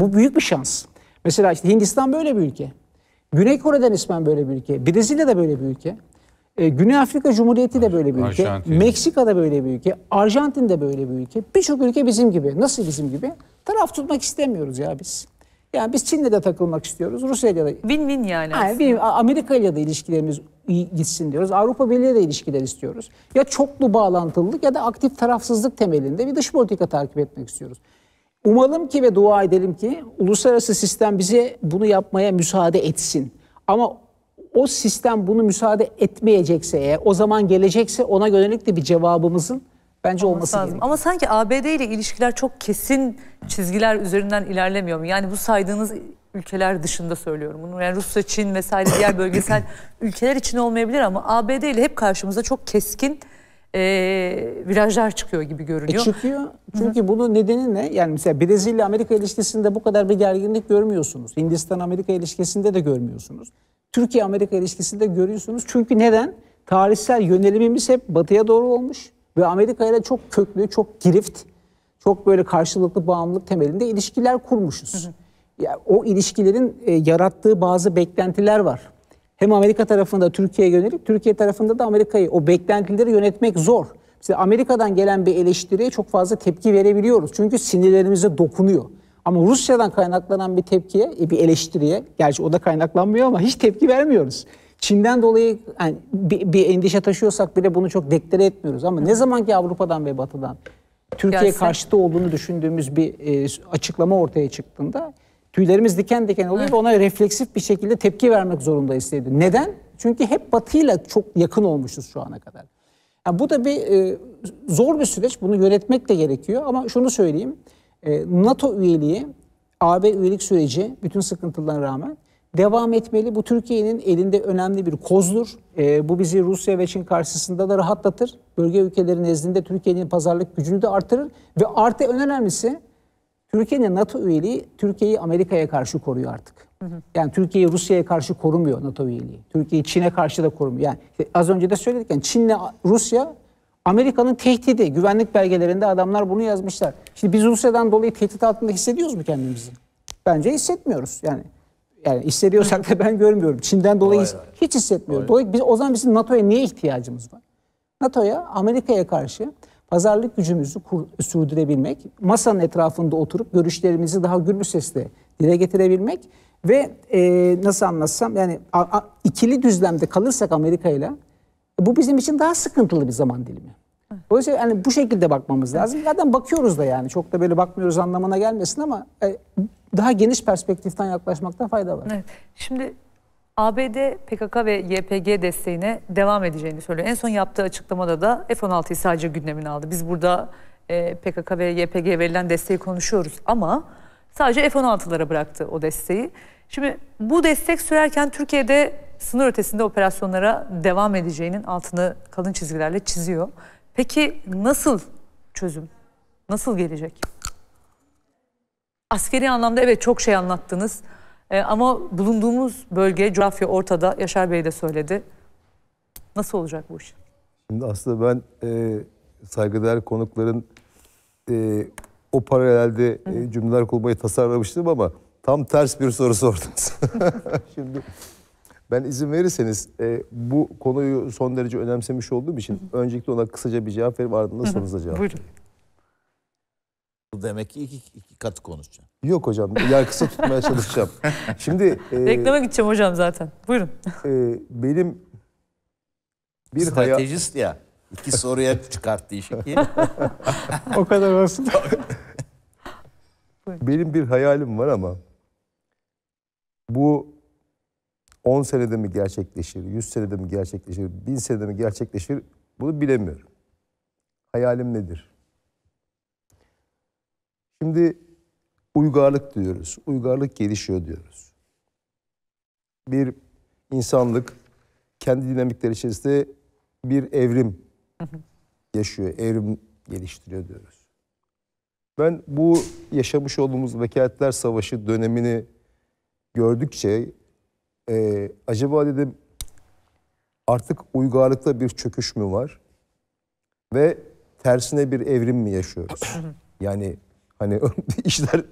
Bu büyük bir şans. Mesela işte Hindistan böyle bir ülke. Güney Kore'den ismen böyle bir ülke. Brezilya da böyle bir ülke. E, Güney Afrika Cumhuriyeti de böyle bir ülke. Meksika da böyle bir ülke. Arjantin de böyle bir ülke. Birçok ülke bizim gibi. Nasıl bizim gibi? Taraf tutmak istemiyoruz ya biz. Yani biz Çin'le de takılmak istiyoruz. Rusya'yla da. Win-win yani. Aslında. yani Amerika ile de ilişkilerimiz iyi gitsin diyoruz. Avrupa Birliği'yle de ilişkiler istiyoruz. Ya çoklu bağlantılılık ya da aktif tarafsızlık temelinde bir dış politika takip etmek istiyoruz. Umalım ki ve dua edelim ki uluslararası sistem bize bunu yapmaya müsaade etsin. Ama o sistem bunu müsaade etmeyecekse eğer o zaman gelecekse ona yönelik de bir cevabımızın bence olması, olması lazım. Ama sanki ABD ile ilişkiler çok kesin çizgiler üzerinden ilerlemiyor mu? Yani bu saydığınız ülkeler dışında söylüyorum bunu. Yani Rusya, Çin vesaire diğer bölgesel [COUGHS] ülkeler için olmayabilir ama ABD ile hep karşımıza çok keskin e, virajlar çıkıyor gibi görünüyor. E çıkıyor. Çünkü Hı-hı. bunun nedeni ne? Yani mesela Brezilya Amerika ilişkisinde bu kadar bir gerginlik görmüyorsunuz. Hindistan Amerika ilişkisinde de görmüyorsunuz. Türkiye Amerika ilişkisinde görüyorsunuz. Çünkü neden? Tarihsel yönelimimiz hep batıya doğru olmuş ve Amerika ile çok köklü, çok girift, çok böyle karşılıklı bağımlılık temelinde ilişkiler kurmuşuz. Hı hı. Ya o ilişkilerin e, yarattığı bazı beklentiler var. Hem Amerika tarafında Türkiye'ye yönelik, Türkiye tarafında da Amerika'yı o beklentileri yönetmek zor. İşte Amerika'dan gelen bir eleştiriye çok fazla tepki verebiliyoruz. Çünkü sinirlerimize dokunuyor. Ama Rusya'dan kaynaklanan bir tepkiye, e, bir eleştiriye, gerçi o da kaynaklanmıyor ama hiç tepki vermiyoruz. Çin'den dolayı yani bir, bir endişe taşıyorsak bile bunu çok deklare etmiyoruz. Ama ne zaman ki Avrupa'dan ve Batı'dan Türkiye Gelsin. karşıtı olduğunu düşündüğümüz bir e, açıklama ortaya çıktığında tüylerimiz diken diken oluyor Hı. ve ona refleksif bir şekilde tepki vermek zorunda hissediyor. Neden? Çünkü hep batıyla çok yakın olmuşuz şu ana kadar. Yani bu da bir e, zor bir süreç. Bunu yönetmek de gerekiyor. Ama şunu söyleyeyim. E, NATO üyeliği, AB üyelik süreci bütün sıkıntılarına rağmen devam etmeli. Bu Türkiye'nin elinde önemli bir kozdur. E, bu bizi Rusya ve Çin karşısında da rahatlatır. Bölge ülkelerinin nezdinde Türkiye'nin pazarlık gücünü de artırır. Ve artı en önemlisi Türkiye'nin NATO üyeliği Türkiye'yi Amerika'ya karşı koruyor artık. Yani Türkiye'yi Rusya'ya karşı korumuyor NATO üyeliği. Türkiye'yi Çin'e karşı da korumuyor. Yani işte az önce de söyledik yani Çin'le Rusya Amerika'nın tehdidi. Güvenlik belgelerinde adamlar bunu yazmışlar. Şimdi biz Rusya'dan dolayı tehdit altında hissediyoruz mu kendimizi? Bence hissetmiyoruz. Yani yani hissediyorsak da ben görmüyorum. Çin'den dolayı hayır, hiç hissetmiyorum. Dolayısıyla biz o zaman bizim NATO'ya niye ihtiyacımız var? NATO'ya Amerika'ya karşı pazarlık gücümüzü kur, sürdürebilmek, masanın etrafında oturup görüşlerimizi daha gürlü sesle dile getirebilmek ve e, nasıl anlatsam yani a, a, ikili düzlemde kalırsak Amerika ile bu bizim için daha sıkıntılı bir zaman dilimi. Dolayısıyla yani bu şekilde bakmamız lazım. Zaten bakıyoruz da yani çok da böyle bakmıyoruz anlamına gelmesin ama e, daha geniş perspektiften yaklaşmakta fayda var. Evet. Şimdi ABD PKK ve YPG desteğine devam edeceğini söylüyor. En son yaptığı açıklamada da F-16'yı sadece gündemine aldı. Biz burada e, PKK ve YPG verilen desteği konuşuyoruz ama sadece F-16'lara bıraktı o desteği. Şimdi bu destek sürerken Türkiye'de sınır ötesinde operasyonlara devam edeceğinin altını kalın çizgilerle çiziyor. Peki nasıl çözüm? Nasıl gelecek? Askeri anlamda evet çok şey anlattınız. E, ama bulunduğumuz bölge, coğrafya ortada. Yaşar Bey de söyledi. Nasıl olacak bu iş? Şimdi aslında ben e, saygıdeğer konukların e, o paralelde e, cümleler kurmayı tasarlamıştım ama tam ters bir soru [LAUGHS] sordunuz. [LAUGHS] Şimdi ben izin verirseniz e, bu konuyu son derece önemsemiş olduğum için öncelikle ona kısaca bir cevap verip ardından sorunuza cevap vereyim. Buyurun. Demek ki iki, iki katı konuşacağım. Yok hocam. Yani kısa tutmaya [LAUGHS] çalışacağım. Şimdi... E, Reklama gideceğim hocam zaten. Buyurun. E, benim bir Stratejist hayat... ya. İki soruya çıkarttı işi şey. o kadar basit. [LAUGHS] benim bir hayalim var ama bu 10 senede mi gerçekleşir, 100 senede mi gerçekleşir, 1000 senede mi gerçekleşir bunu bilemiyorum. Hayalim nedir? Şimdi uygarlık diyoruz. Uygarlık gelişiyor diyoruz. Bir insanlık kendi dinamikleri içerisinde bir evrim yaşıyor, evrim geliştiriyor diyoruz. Ben bu yaşamış olduğumuz vekaletler savaşı dönemini gördükçe e, acaba dedim artık uygarlıkta bir çöküş mü var ve tersine bir evrim mi yaşıyoruz? [CLEARS THROAT] yani hani [LAUGHS] işler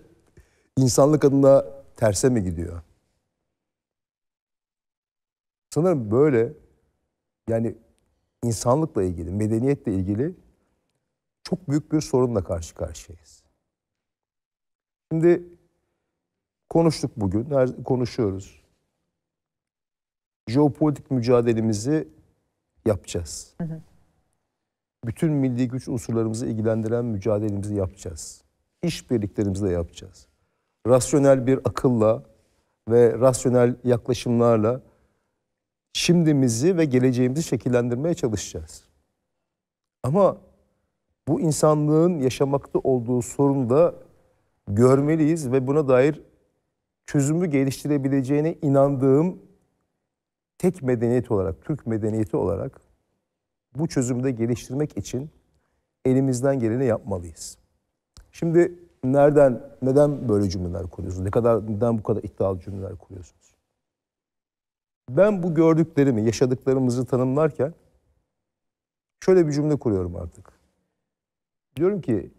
insanlık adına terse mi gidiyor? Sanırım böyle yani insanlıkla ilgili, medeniyetle ilgili çok büyük bir sorunla karşı karşıyayız. Şimdi konuştuk bugün, konuşuyoruz. Jeopolitik mücadelemizi yapacağız. Hı hı. Bütün milli güç unsurlarımızı ilgilendiren mücadelemizi yapacağız. İşbirliklerimizi de yapacağız rasyonel bir akılla ve rasyonel yaklaşımlarla şimdimizi ve geleceğimizi şekillendirmeye çalışacağız. Ama bu insanlığın yaşamakta olduğu sorunu da görmeliyiz ve buna dair çözümü geliştirebileceğine inandığım tek medeniyet olarak, Türk medeniyeti olarak bu çözümü de geliştirmek için elimizden geleni yapmalıyız. Şimdi nereden, neden böyle cümleler kuruyorsunuz? Ne kadar, neden bu kadar iddialı cümleler kuruyorsunuz? Ben bu gördüklerimi, yaşadıklarımızı tanımlarken şöyle bir cümle kuruyorum artık. Diyorum ki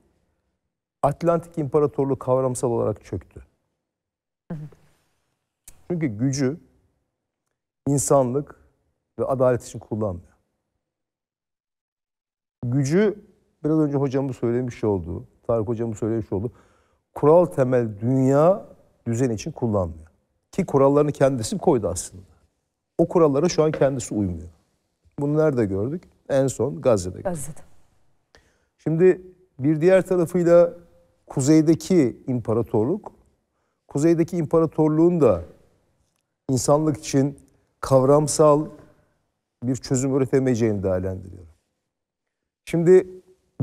Atlantik İmparatorluğu kavramsal olarak çöktü. Çünkü gücü insanlık ve adalet için kullanmıyor. Gücü biraz önce hocamın söylemiş olduğu Tarık Hocam'ın söylemiş oldu. Kural temel dünya düzen için kullanmıyor. Ki kurallarını kendisi koydu aslında. O kurallara şu an kendisi uymuyor. Bunu nerede gördük? En son Gazze'de Gazze'de. Şimdi bir diğer tarafıyla kuzeydeki imparatorluk, kuzeydeki imparatorluğun da insanlık için kavramsal bir çözüm üretemeyeceğini değerlendiriyorum. Şimdi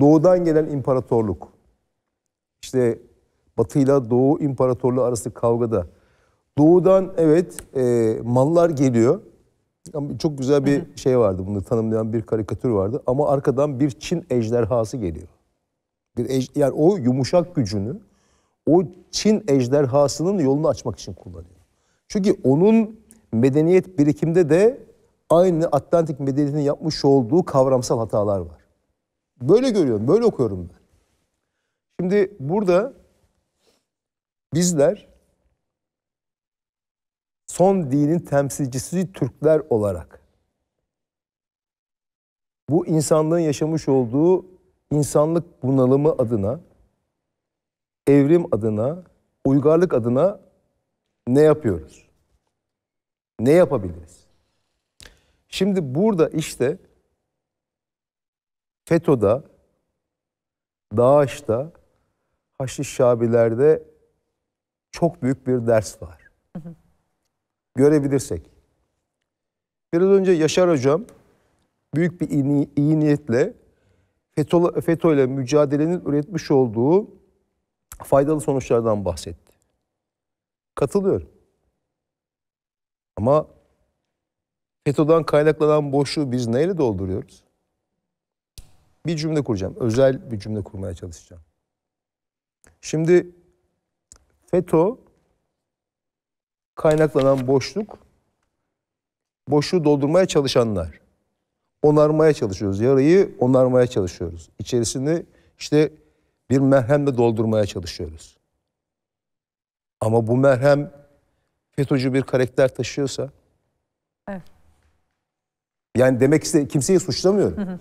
doğudan gelen imparatorluk, işte Batı ile Doğu İmparatorluğu arası kavgada. Doğu'dan evet e, mallar geliyor. Ama çok güzel bir hı hı. şey vardı bunu tanımlayan bir karikatür vardı. Ama arkadan bir Çin ejderhası geliyor. Bir ej, yani o yumuşak gücünü o Çin ejderhasının yolunu açmak için kullanıyor. Çünkü onun medeniyet birikimde de aynı Atlantik medeniyetinin yapmış olduğu kavramsal hatalar var. Böyle görüyorum, böyle okuyorum ben. Şimdi burada bizler son dinin temsilcisi Türkler olarak bu insanlığın yaşamış olduğu insanlık bunalımı adına, evrim adına, uygarlık adına ne yapıyoruz? Ne yapabiliriz? Şimdi burada işte Fetö'da, DAEŞ'te, Haşi Şabilerde çok büyük bir ders var. Görebilirsek. Biraz önce Yaşar Hocam büyük bir iyi, iyi niyetle FETÖ, FETÖ ile mücadelenin üretmiş olduğu faydalı sonuçlardan bahsetti. Katılıyorum. Ama FETÖ'den kaynaklanan boşluğu biz neyle dolduruyoruz? Bir cümle kuracağım. Özel bir cümle kurmaya çalışacağım. Şimdi FETÖ kaynaklanan boşluk boşluğu doldurmaya çalışanlar. Onarmaya çalışıyoruz. Yarayı onarmaya çalışıyoruz. İçerisini işte bir merhemle doldurmaya çalışıyoruz. Ama bu merhem FETÖ'cü bir karakter taşıyorsa evet. yani demek ki kimseyi suçlamıyorum. Hı hı.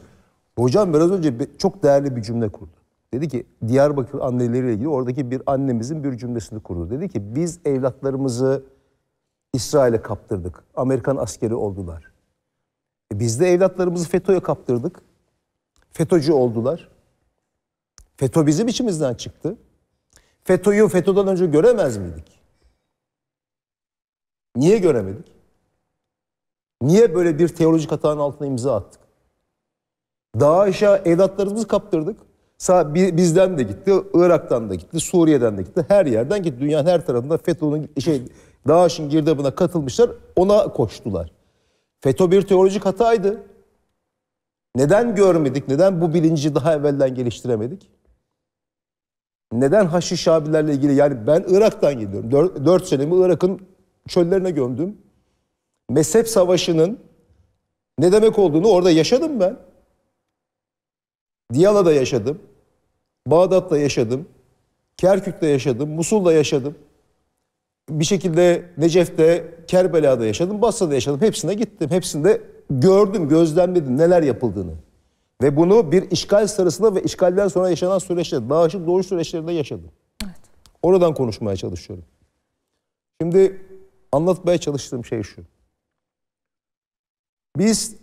Hocam biraz önce çok değerli bir cümle kurdu. Dedi ki Diyarbakır anneleriyle ilgili oradaki bir annemizin bir cümlesini kurdu. Dedi ki biz evlatlarımızı İsrail'e kaptırdık. Amerikan askeri oldular. E biz de evlatlarımızı FETÖ'ye kaptırdık. FETÖ'cü oldular. FETÖ bizim içimizden çıktı. FETÖ'yü FETÖ'den önce göremez miydik? Niye göremedik? Niye böyle bir teolojik hatanın altına imza attık? Daha aşağı evlatlarımızı kaptırdık. Bizden de gitti, Irak'tan da gitti, Suriye'den de gitti. Her yerden gitti. Dünyanın her tarafında FETÖ'nün şey DAEŞ'in girdabına katılmışlar. Ona koştular. FETÖ bir teolojik hataydı. Neden görmedik? Neden bu bilinci daha evvelden geliştiremedik? Neden Haşi Şabilerle ilgili yani ben Irak'tan geliyorum. Dört 4 senemi Irak'ın çöllerine gömdüm. Mezhep savaşının ne demek olduğunu orada yaşadım ben. Diyala'da yaşadım. Bağdat'ta yaşadım. Kerkük'te yaşadım. Musul'da yaşadım. Bir şekilde Necef'te, Kerbela'da yaşadım. Basra'da yaşadım. Hepsine gittim. Hepsinde gördüm, gözlemledim neler yapıldığını. Ve bunu bir işgal sırasında ve işgalden sonra yaşanan süreçte, dağışık doğuş süreçlerinde yaşadım. Evet. Oradan konuşmaya çalışıyorum. Şimdi anlatmaya çalıştığım şey şu. Biz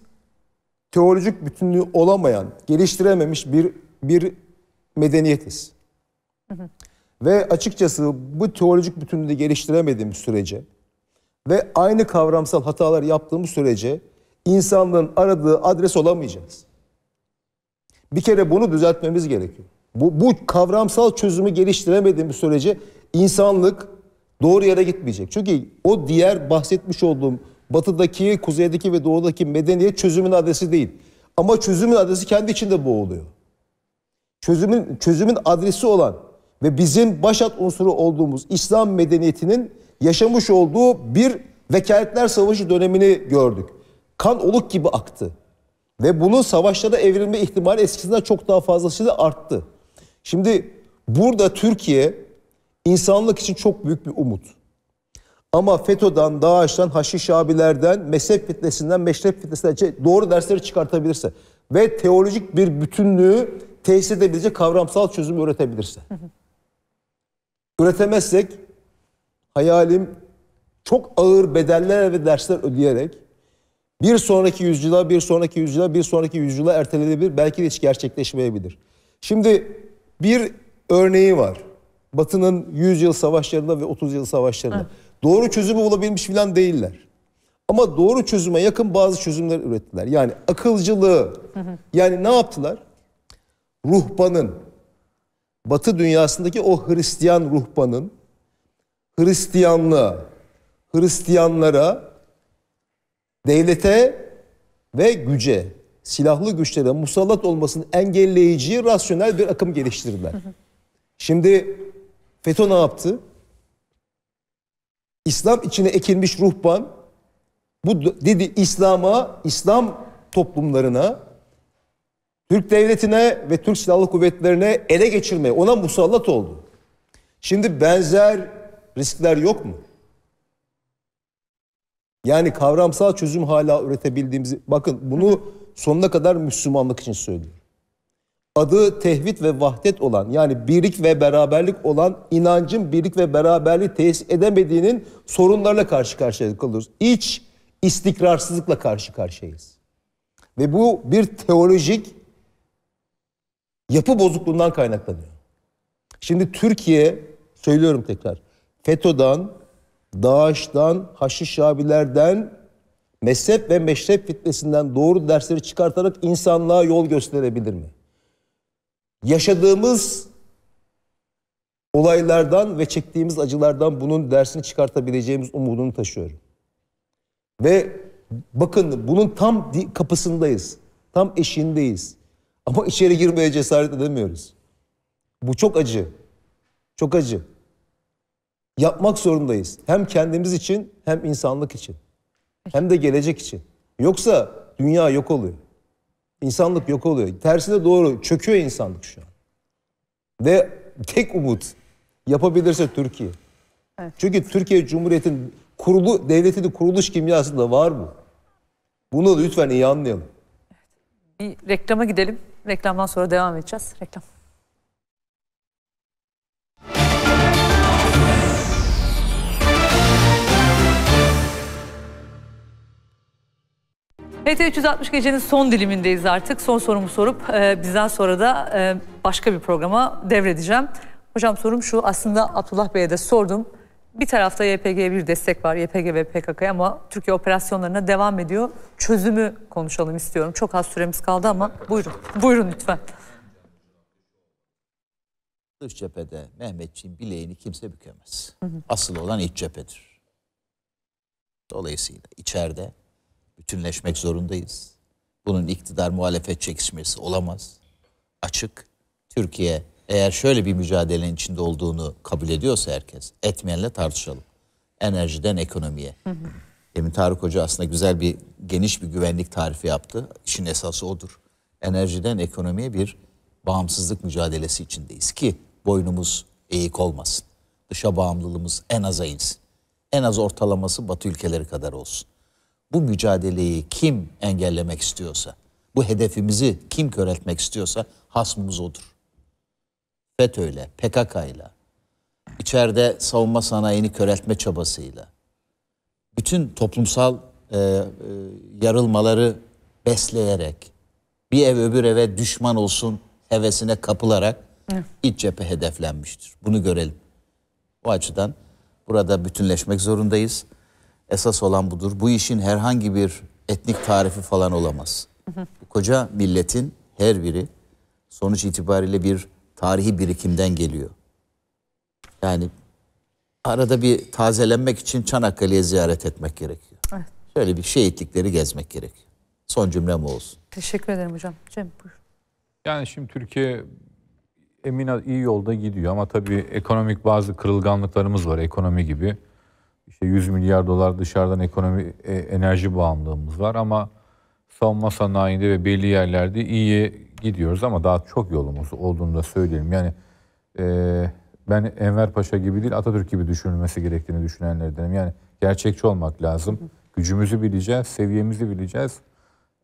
teolojik bütünlüğü olamayan, geliştirememiş bir bir medeniyetiz. Hı hı. Ve açıkçası bu teolojik bütünlüğü geliştiremediğimiz sürece ve aynı kavramsal hatalar yaptığımız sürece insanlığın aradığı adres olamayacağız. Bir kere bunu düzeltmemiz gerekiyor. Bu, bu kavramsal çözümü geliştiremediğimiz sürece insanlık doğru yere gitmeyecek. Çünkü o diğer bahsetmiş olduğum batıdaki, kuzeydeki ve doğudaki medeniyet çözümün adresi değil. Ama çözümün adresi kendi içinde boğuluyor. Çözümün, çözümün adresi olan ve bizim başat unsuru olduğumuz İslam medeniyetinin yaşamış olduğu bir vekaletler savaşı dönemini gördük. Kan oluk gibi aktı. Ve bunun savaşlara evrilme ihtimali eskisinden çok daha fazlasıyla arttı. Şimdi burada Türkiye insanlık için çok büyük bir umut. Ama FETÖ'den, DAEŞ'ten, Haşiş abilerden, mezhep fitnesinden, meşrep fitnesinden şey, doğru dersleri çıkartabilirse ve teolojik bir bütünlüğü tesis edebilecek kavramsal çözüm üretebilirse. Hı Üretemezsek hayalim çok ağır bedeller ve dersler ödeyerek bir sonraki yüzyıla, bir sonraki yüzyıla, bir sonraki yüzyıla ertelenebilir. Belki de hiç gerçekleşmeyebilir. Şimdi bir örneği var. Batı'nın 100 yıl savaşlarında ve 30 yıl savaşlarında. Evet. Doğru çözümü bulabilmiş filan değiller. Ama doğru çözüme yakın bazı çözümler ürettiler. Yani akılcılığı. Yani ne yaptılar? Ruhbanın, Batı dünyasındaki o Hristiyan ruhbanın Hristiyanlığa, Hristiyanlara, devlete ve güce, silahlı güçlere musallat olmasını engelleyici rasyonel bir akım geliştirdiler. Şimdi FETÖ ne yaptı? İslam içine ekilmiş ruhban bu dedi İslam'a, İslam toplumlarına, Türk devletine ve Türk Silahlı Kuvvetlerine ele geçirmeye, ona musallat oldu. Şimdi benzer riskler yok mu? Yani kavramsal çözüm hala üretebildiğimizi, bakın bunu sonuna kadar Müslümanlık için söylüyorum adı tevhid ve vahdet olan yani birlik ve beraberlik olan inancın birlik ve beraberliği tesis edemediğinin sorunlarla karşı karşıya kalıyoruz. İç istikrarsızlıkla karşı karşıyayız. Ve bu bir teolojik yapı bozukluğundan kaynaklanıyor. Şimdi Türkiye söylüyorum tekrar FETÖ'den, DAEŞ'ten, Haçlı Şabilerden mezhep ve meşrep fitnesinden doğru dersleri çıkartarak insanlığa yol gösterebilir mi? yaşadığımız olaylardan ve çektiğimiz acılardan bunun dersini çıkartabileceğimiz umudunu taşıyorum. Ve bakın bunun tam kapısındayız. Tam eşindeyiz. Ama içeri girmeye cesaret edemiyoruz. Bu çok acı. Çok acı. Yapmak zorundayız. Hem kendimiz için hem insanlık için. Hem de gelecek için. Yoksa dünya yok oluyor. İnsanlık yok oluyor. Tersine doğru çöküyor insanlık şu an. Ve tek umut yapabilirse Türkiye. Evet. Çünkü Türkiye Cumhuriyeti'nin kurulu devletinin kuruluş kimyası da var mı? Bunu lütfen iyi anlayalım. Bir reklama gidelim. Reklamdan sonra devam edeceğiz. Reklam. HT 360 gecenin son dilimindeyiz artık. Son sorumu sorup e, bizden sonra da e, başka bir programa devredeceğim. Hocam sorum şu aslında Abdullah Bey'e de sordum. Bir tarafta YPG'ye bir destek var YPG ve PKK'ya ama Türkiye operasyonlarına devam ediyor. Çözümü konuşalım istiyorum. Çok az süremiz kaldı ama buyurun. Buyurun lütfen. Dış cephede Mehmetçiğin bileğini kimse bükemez. Hı hı. Asıl olan iç cephedir. Dolayısıyla içeride bütünleşmek zorundayız. Bunun iktidar muhalefet çekişmesi olamaz. Açık. Türkiye eğer şöyle bir mücadelenin içinde olduğunu kabul ediyorsa herkes, etmeyenle tartışalım. Enerjiden ekonomiye. Hı Demin Tarık Hoca aslında güzel bir geniş bir güvenlik tarifi yaptı. İşin esası odur. Enerjiden ekonomiye bir bağımsızlık mücadelesi içindeyiz ki boynumuz eğik olmasın. Dışa bağımlılığımız en aza insin. En az ortalaması Batı ülkeleri kadar olsun bu mücadeleyi kim engellemek istiyorsa, bu hedefimizi kim köreltmek istiyorsa hasmımız odur. FETÖ'yle, PKK'yla, içeride savunma sanayini köreltme çabasıyla, bütün toplumsal e, e, yarılmaları besleyerek, bir ev öbür eve düşman olsun hevesine kapılarak Hı. iç cephe hedeflenmiştir. Bunu görelim. Bu açıdan burada bütünleşmek zorundayız. Esas olan budur. Bu işin herhangi bir etnik tarifi falan olamaz. Hı Koca milletin her biri sonuç itibariyle bir tarihi birikimden geliyor. Yani arada bir tazelenmek için Çanakkale'ye ziyaret etmek gerekiyor. Evet. Şöyle bir şehitlikleri gezmek gerekiyor. Son cümlem o olsun. Teşekkür ederim hocam. Cem buyur. Yani şimdi Türkiye emin iyi yolda gidiyor ama tabii ekonomik bazı kırılganlıklarımız var ekonomi gibi işte 100 milyar dolar dışarıdan ekonomi e, enerji bağımlılığımız var ama savunma sanayinde ve belli yerlerde iyiye gidiyoruz ama daha çok yolumuz olduğunu da söyleyelim. Yani e, ben Enver Paşa gibi değil Atatürk gibi düşünülmesi gerektiğini düşünenlerdenim. Yani gerçekçi olmak lazım. Gücümüzü bileceğiz, seviyemizi bileceğiz.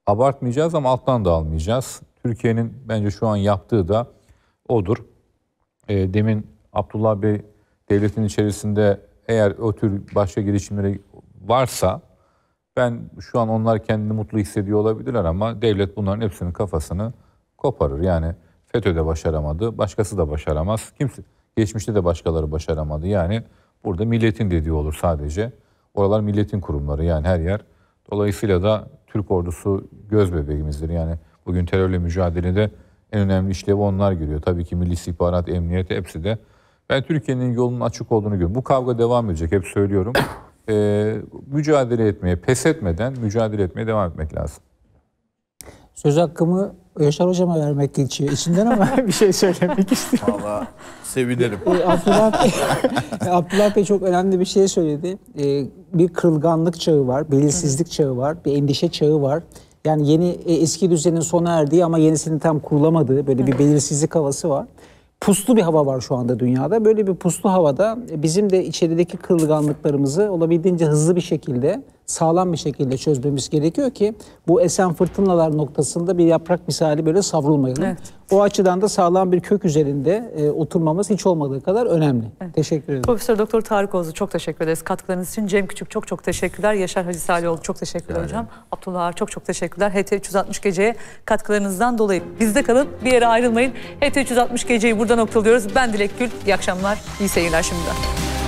Abartmayacağız ama alttan da almayacağız. Türkiye'nin bence şu an yaptığı da odur. E, demin Abdullah Bey devletin içerisinde eğer o tür başka girişimleri varsa ben şu an onlar kendini mutlu hissediyor olabilirler ama devlet bunların hepsinin kafasını koparır. Yani FETÖ de başaramadı, başkası da başaramaz. Kimse geçmişte de başkaları başaramadı. Yani burada milletin dediği olur sadece. Oralar milletin kurumları yani her yer. Dolayısıyla da Türk ordusu göz bebeğimizdir. Yani bugün terörle mücadelede en önemli işlevi onlar görüyor. Tabii ki Milli İstihbarat, Emniyet hepsi de ben Türkiye'nin yolunun açık olduğunu görüyorum. Bu kavga devam edecek hep söylüyorum. [COUGHS] ee, mücadele etmeye, pes etmeden mücadele etmeye devam etmek lazım. Söz hakkımı Yaşar Hocam'a vermek için, içinden ama [LAUGHS] bir şey söylemek istiyorum. Valla sevinirim. E, Abdullah, Bey, [LAUGHS] Abdullah Bey çok önemli bir şey söyledi. E, bir kırılganlık çağı var, belirsizlik çağı var, bir endişe çağı var. Yani yeni e, eski düzenin sona erdiği ama yenisini tam kurulamadığı böyle bir belirsizlik havası var puslu bir hava var şu anda dünyada. Böyle bir puslu havada bizim de içerideki kırılganlıklarımızı olabildiğince hızlı bir şekilde sağlam bir şekilde çözmemiz gerekiyor ki bu esen fırtınalar noktasında bir yaprak misali böyle savrulmayalım. Evet. O açıdan da sağlam bir kök üzerinde e, oturmamız hiç olmadığı kadar önemli. Evet. Teşekkür ederim. Profesör Doktor Tarık Oğuz'u çok teşekkür ederiz katkılarınız için. Cem Küçük çok çok teşekkürler. Yaşar Hacı Alioğlu çok teşekkür ederim hocam. Abdullah Ağar çok çok teşekkürler. HT 360 Gece'ye katkılarınızdan dolayı bizde kalın bir yere ayrılmayın. HT 360 Gece'yi burada noktalıyoruz. Ben Dilek Gül. İyi akşamlar. İyi seyirler şimdiden.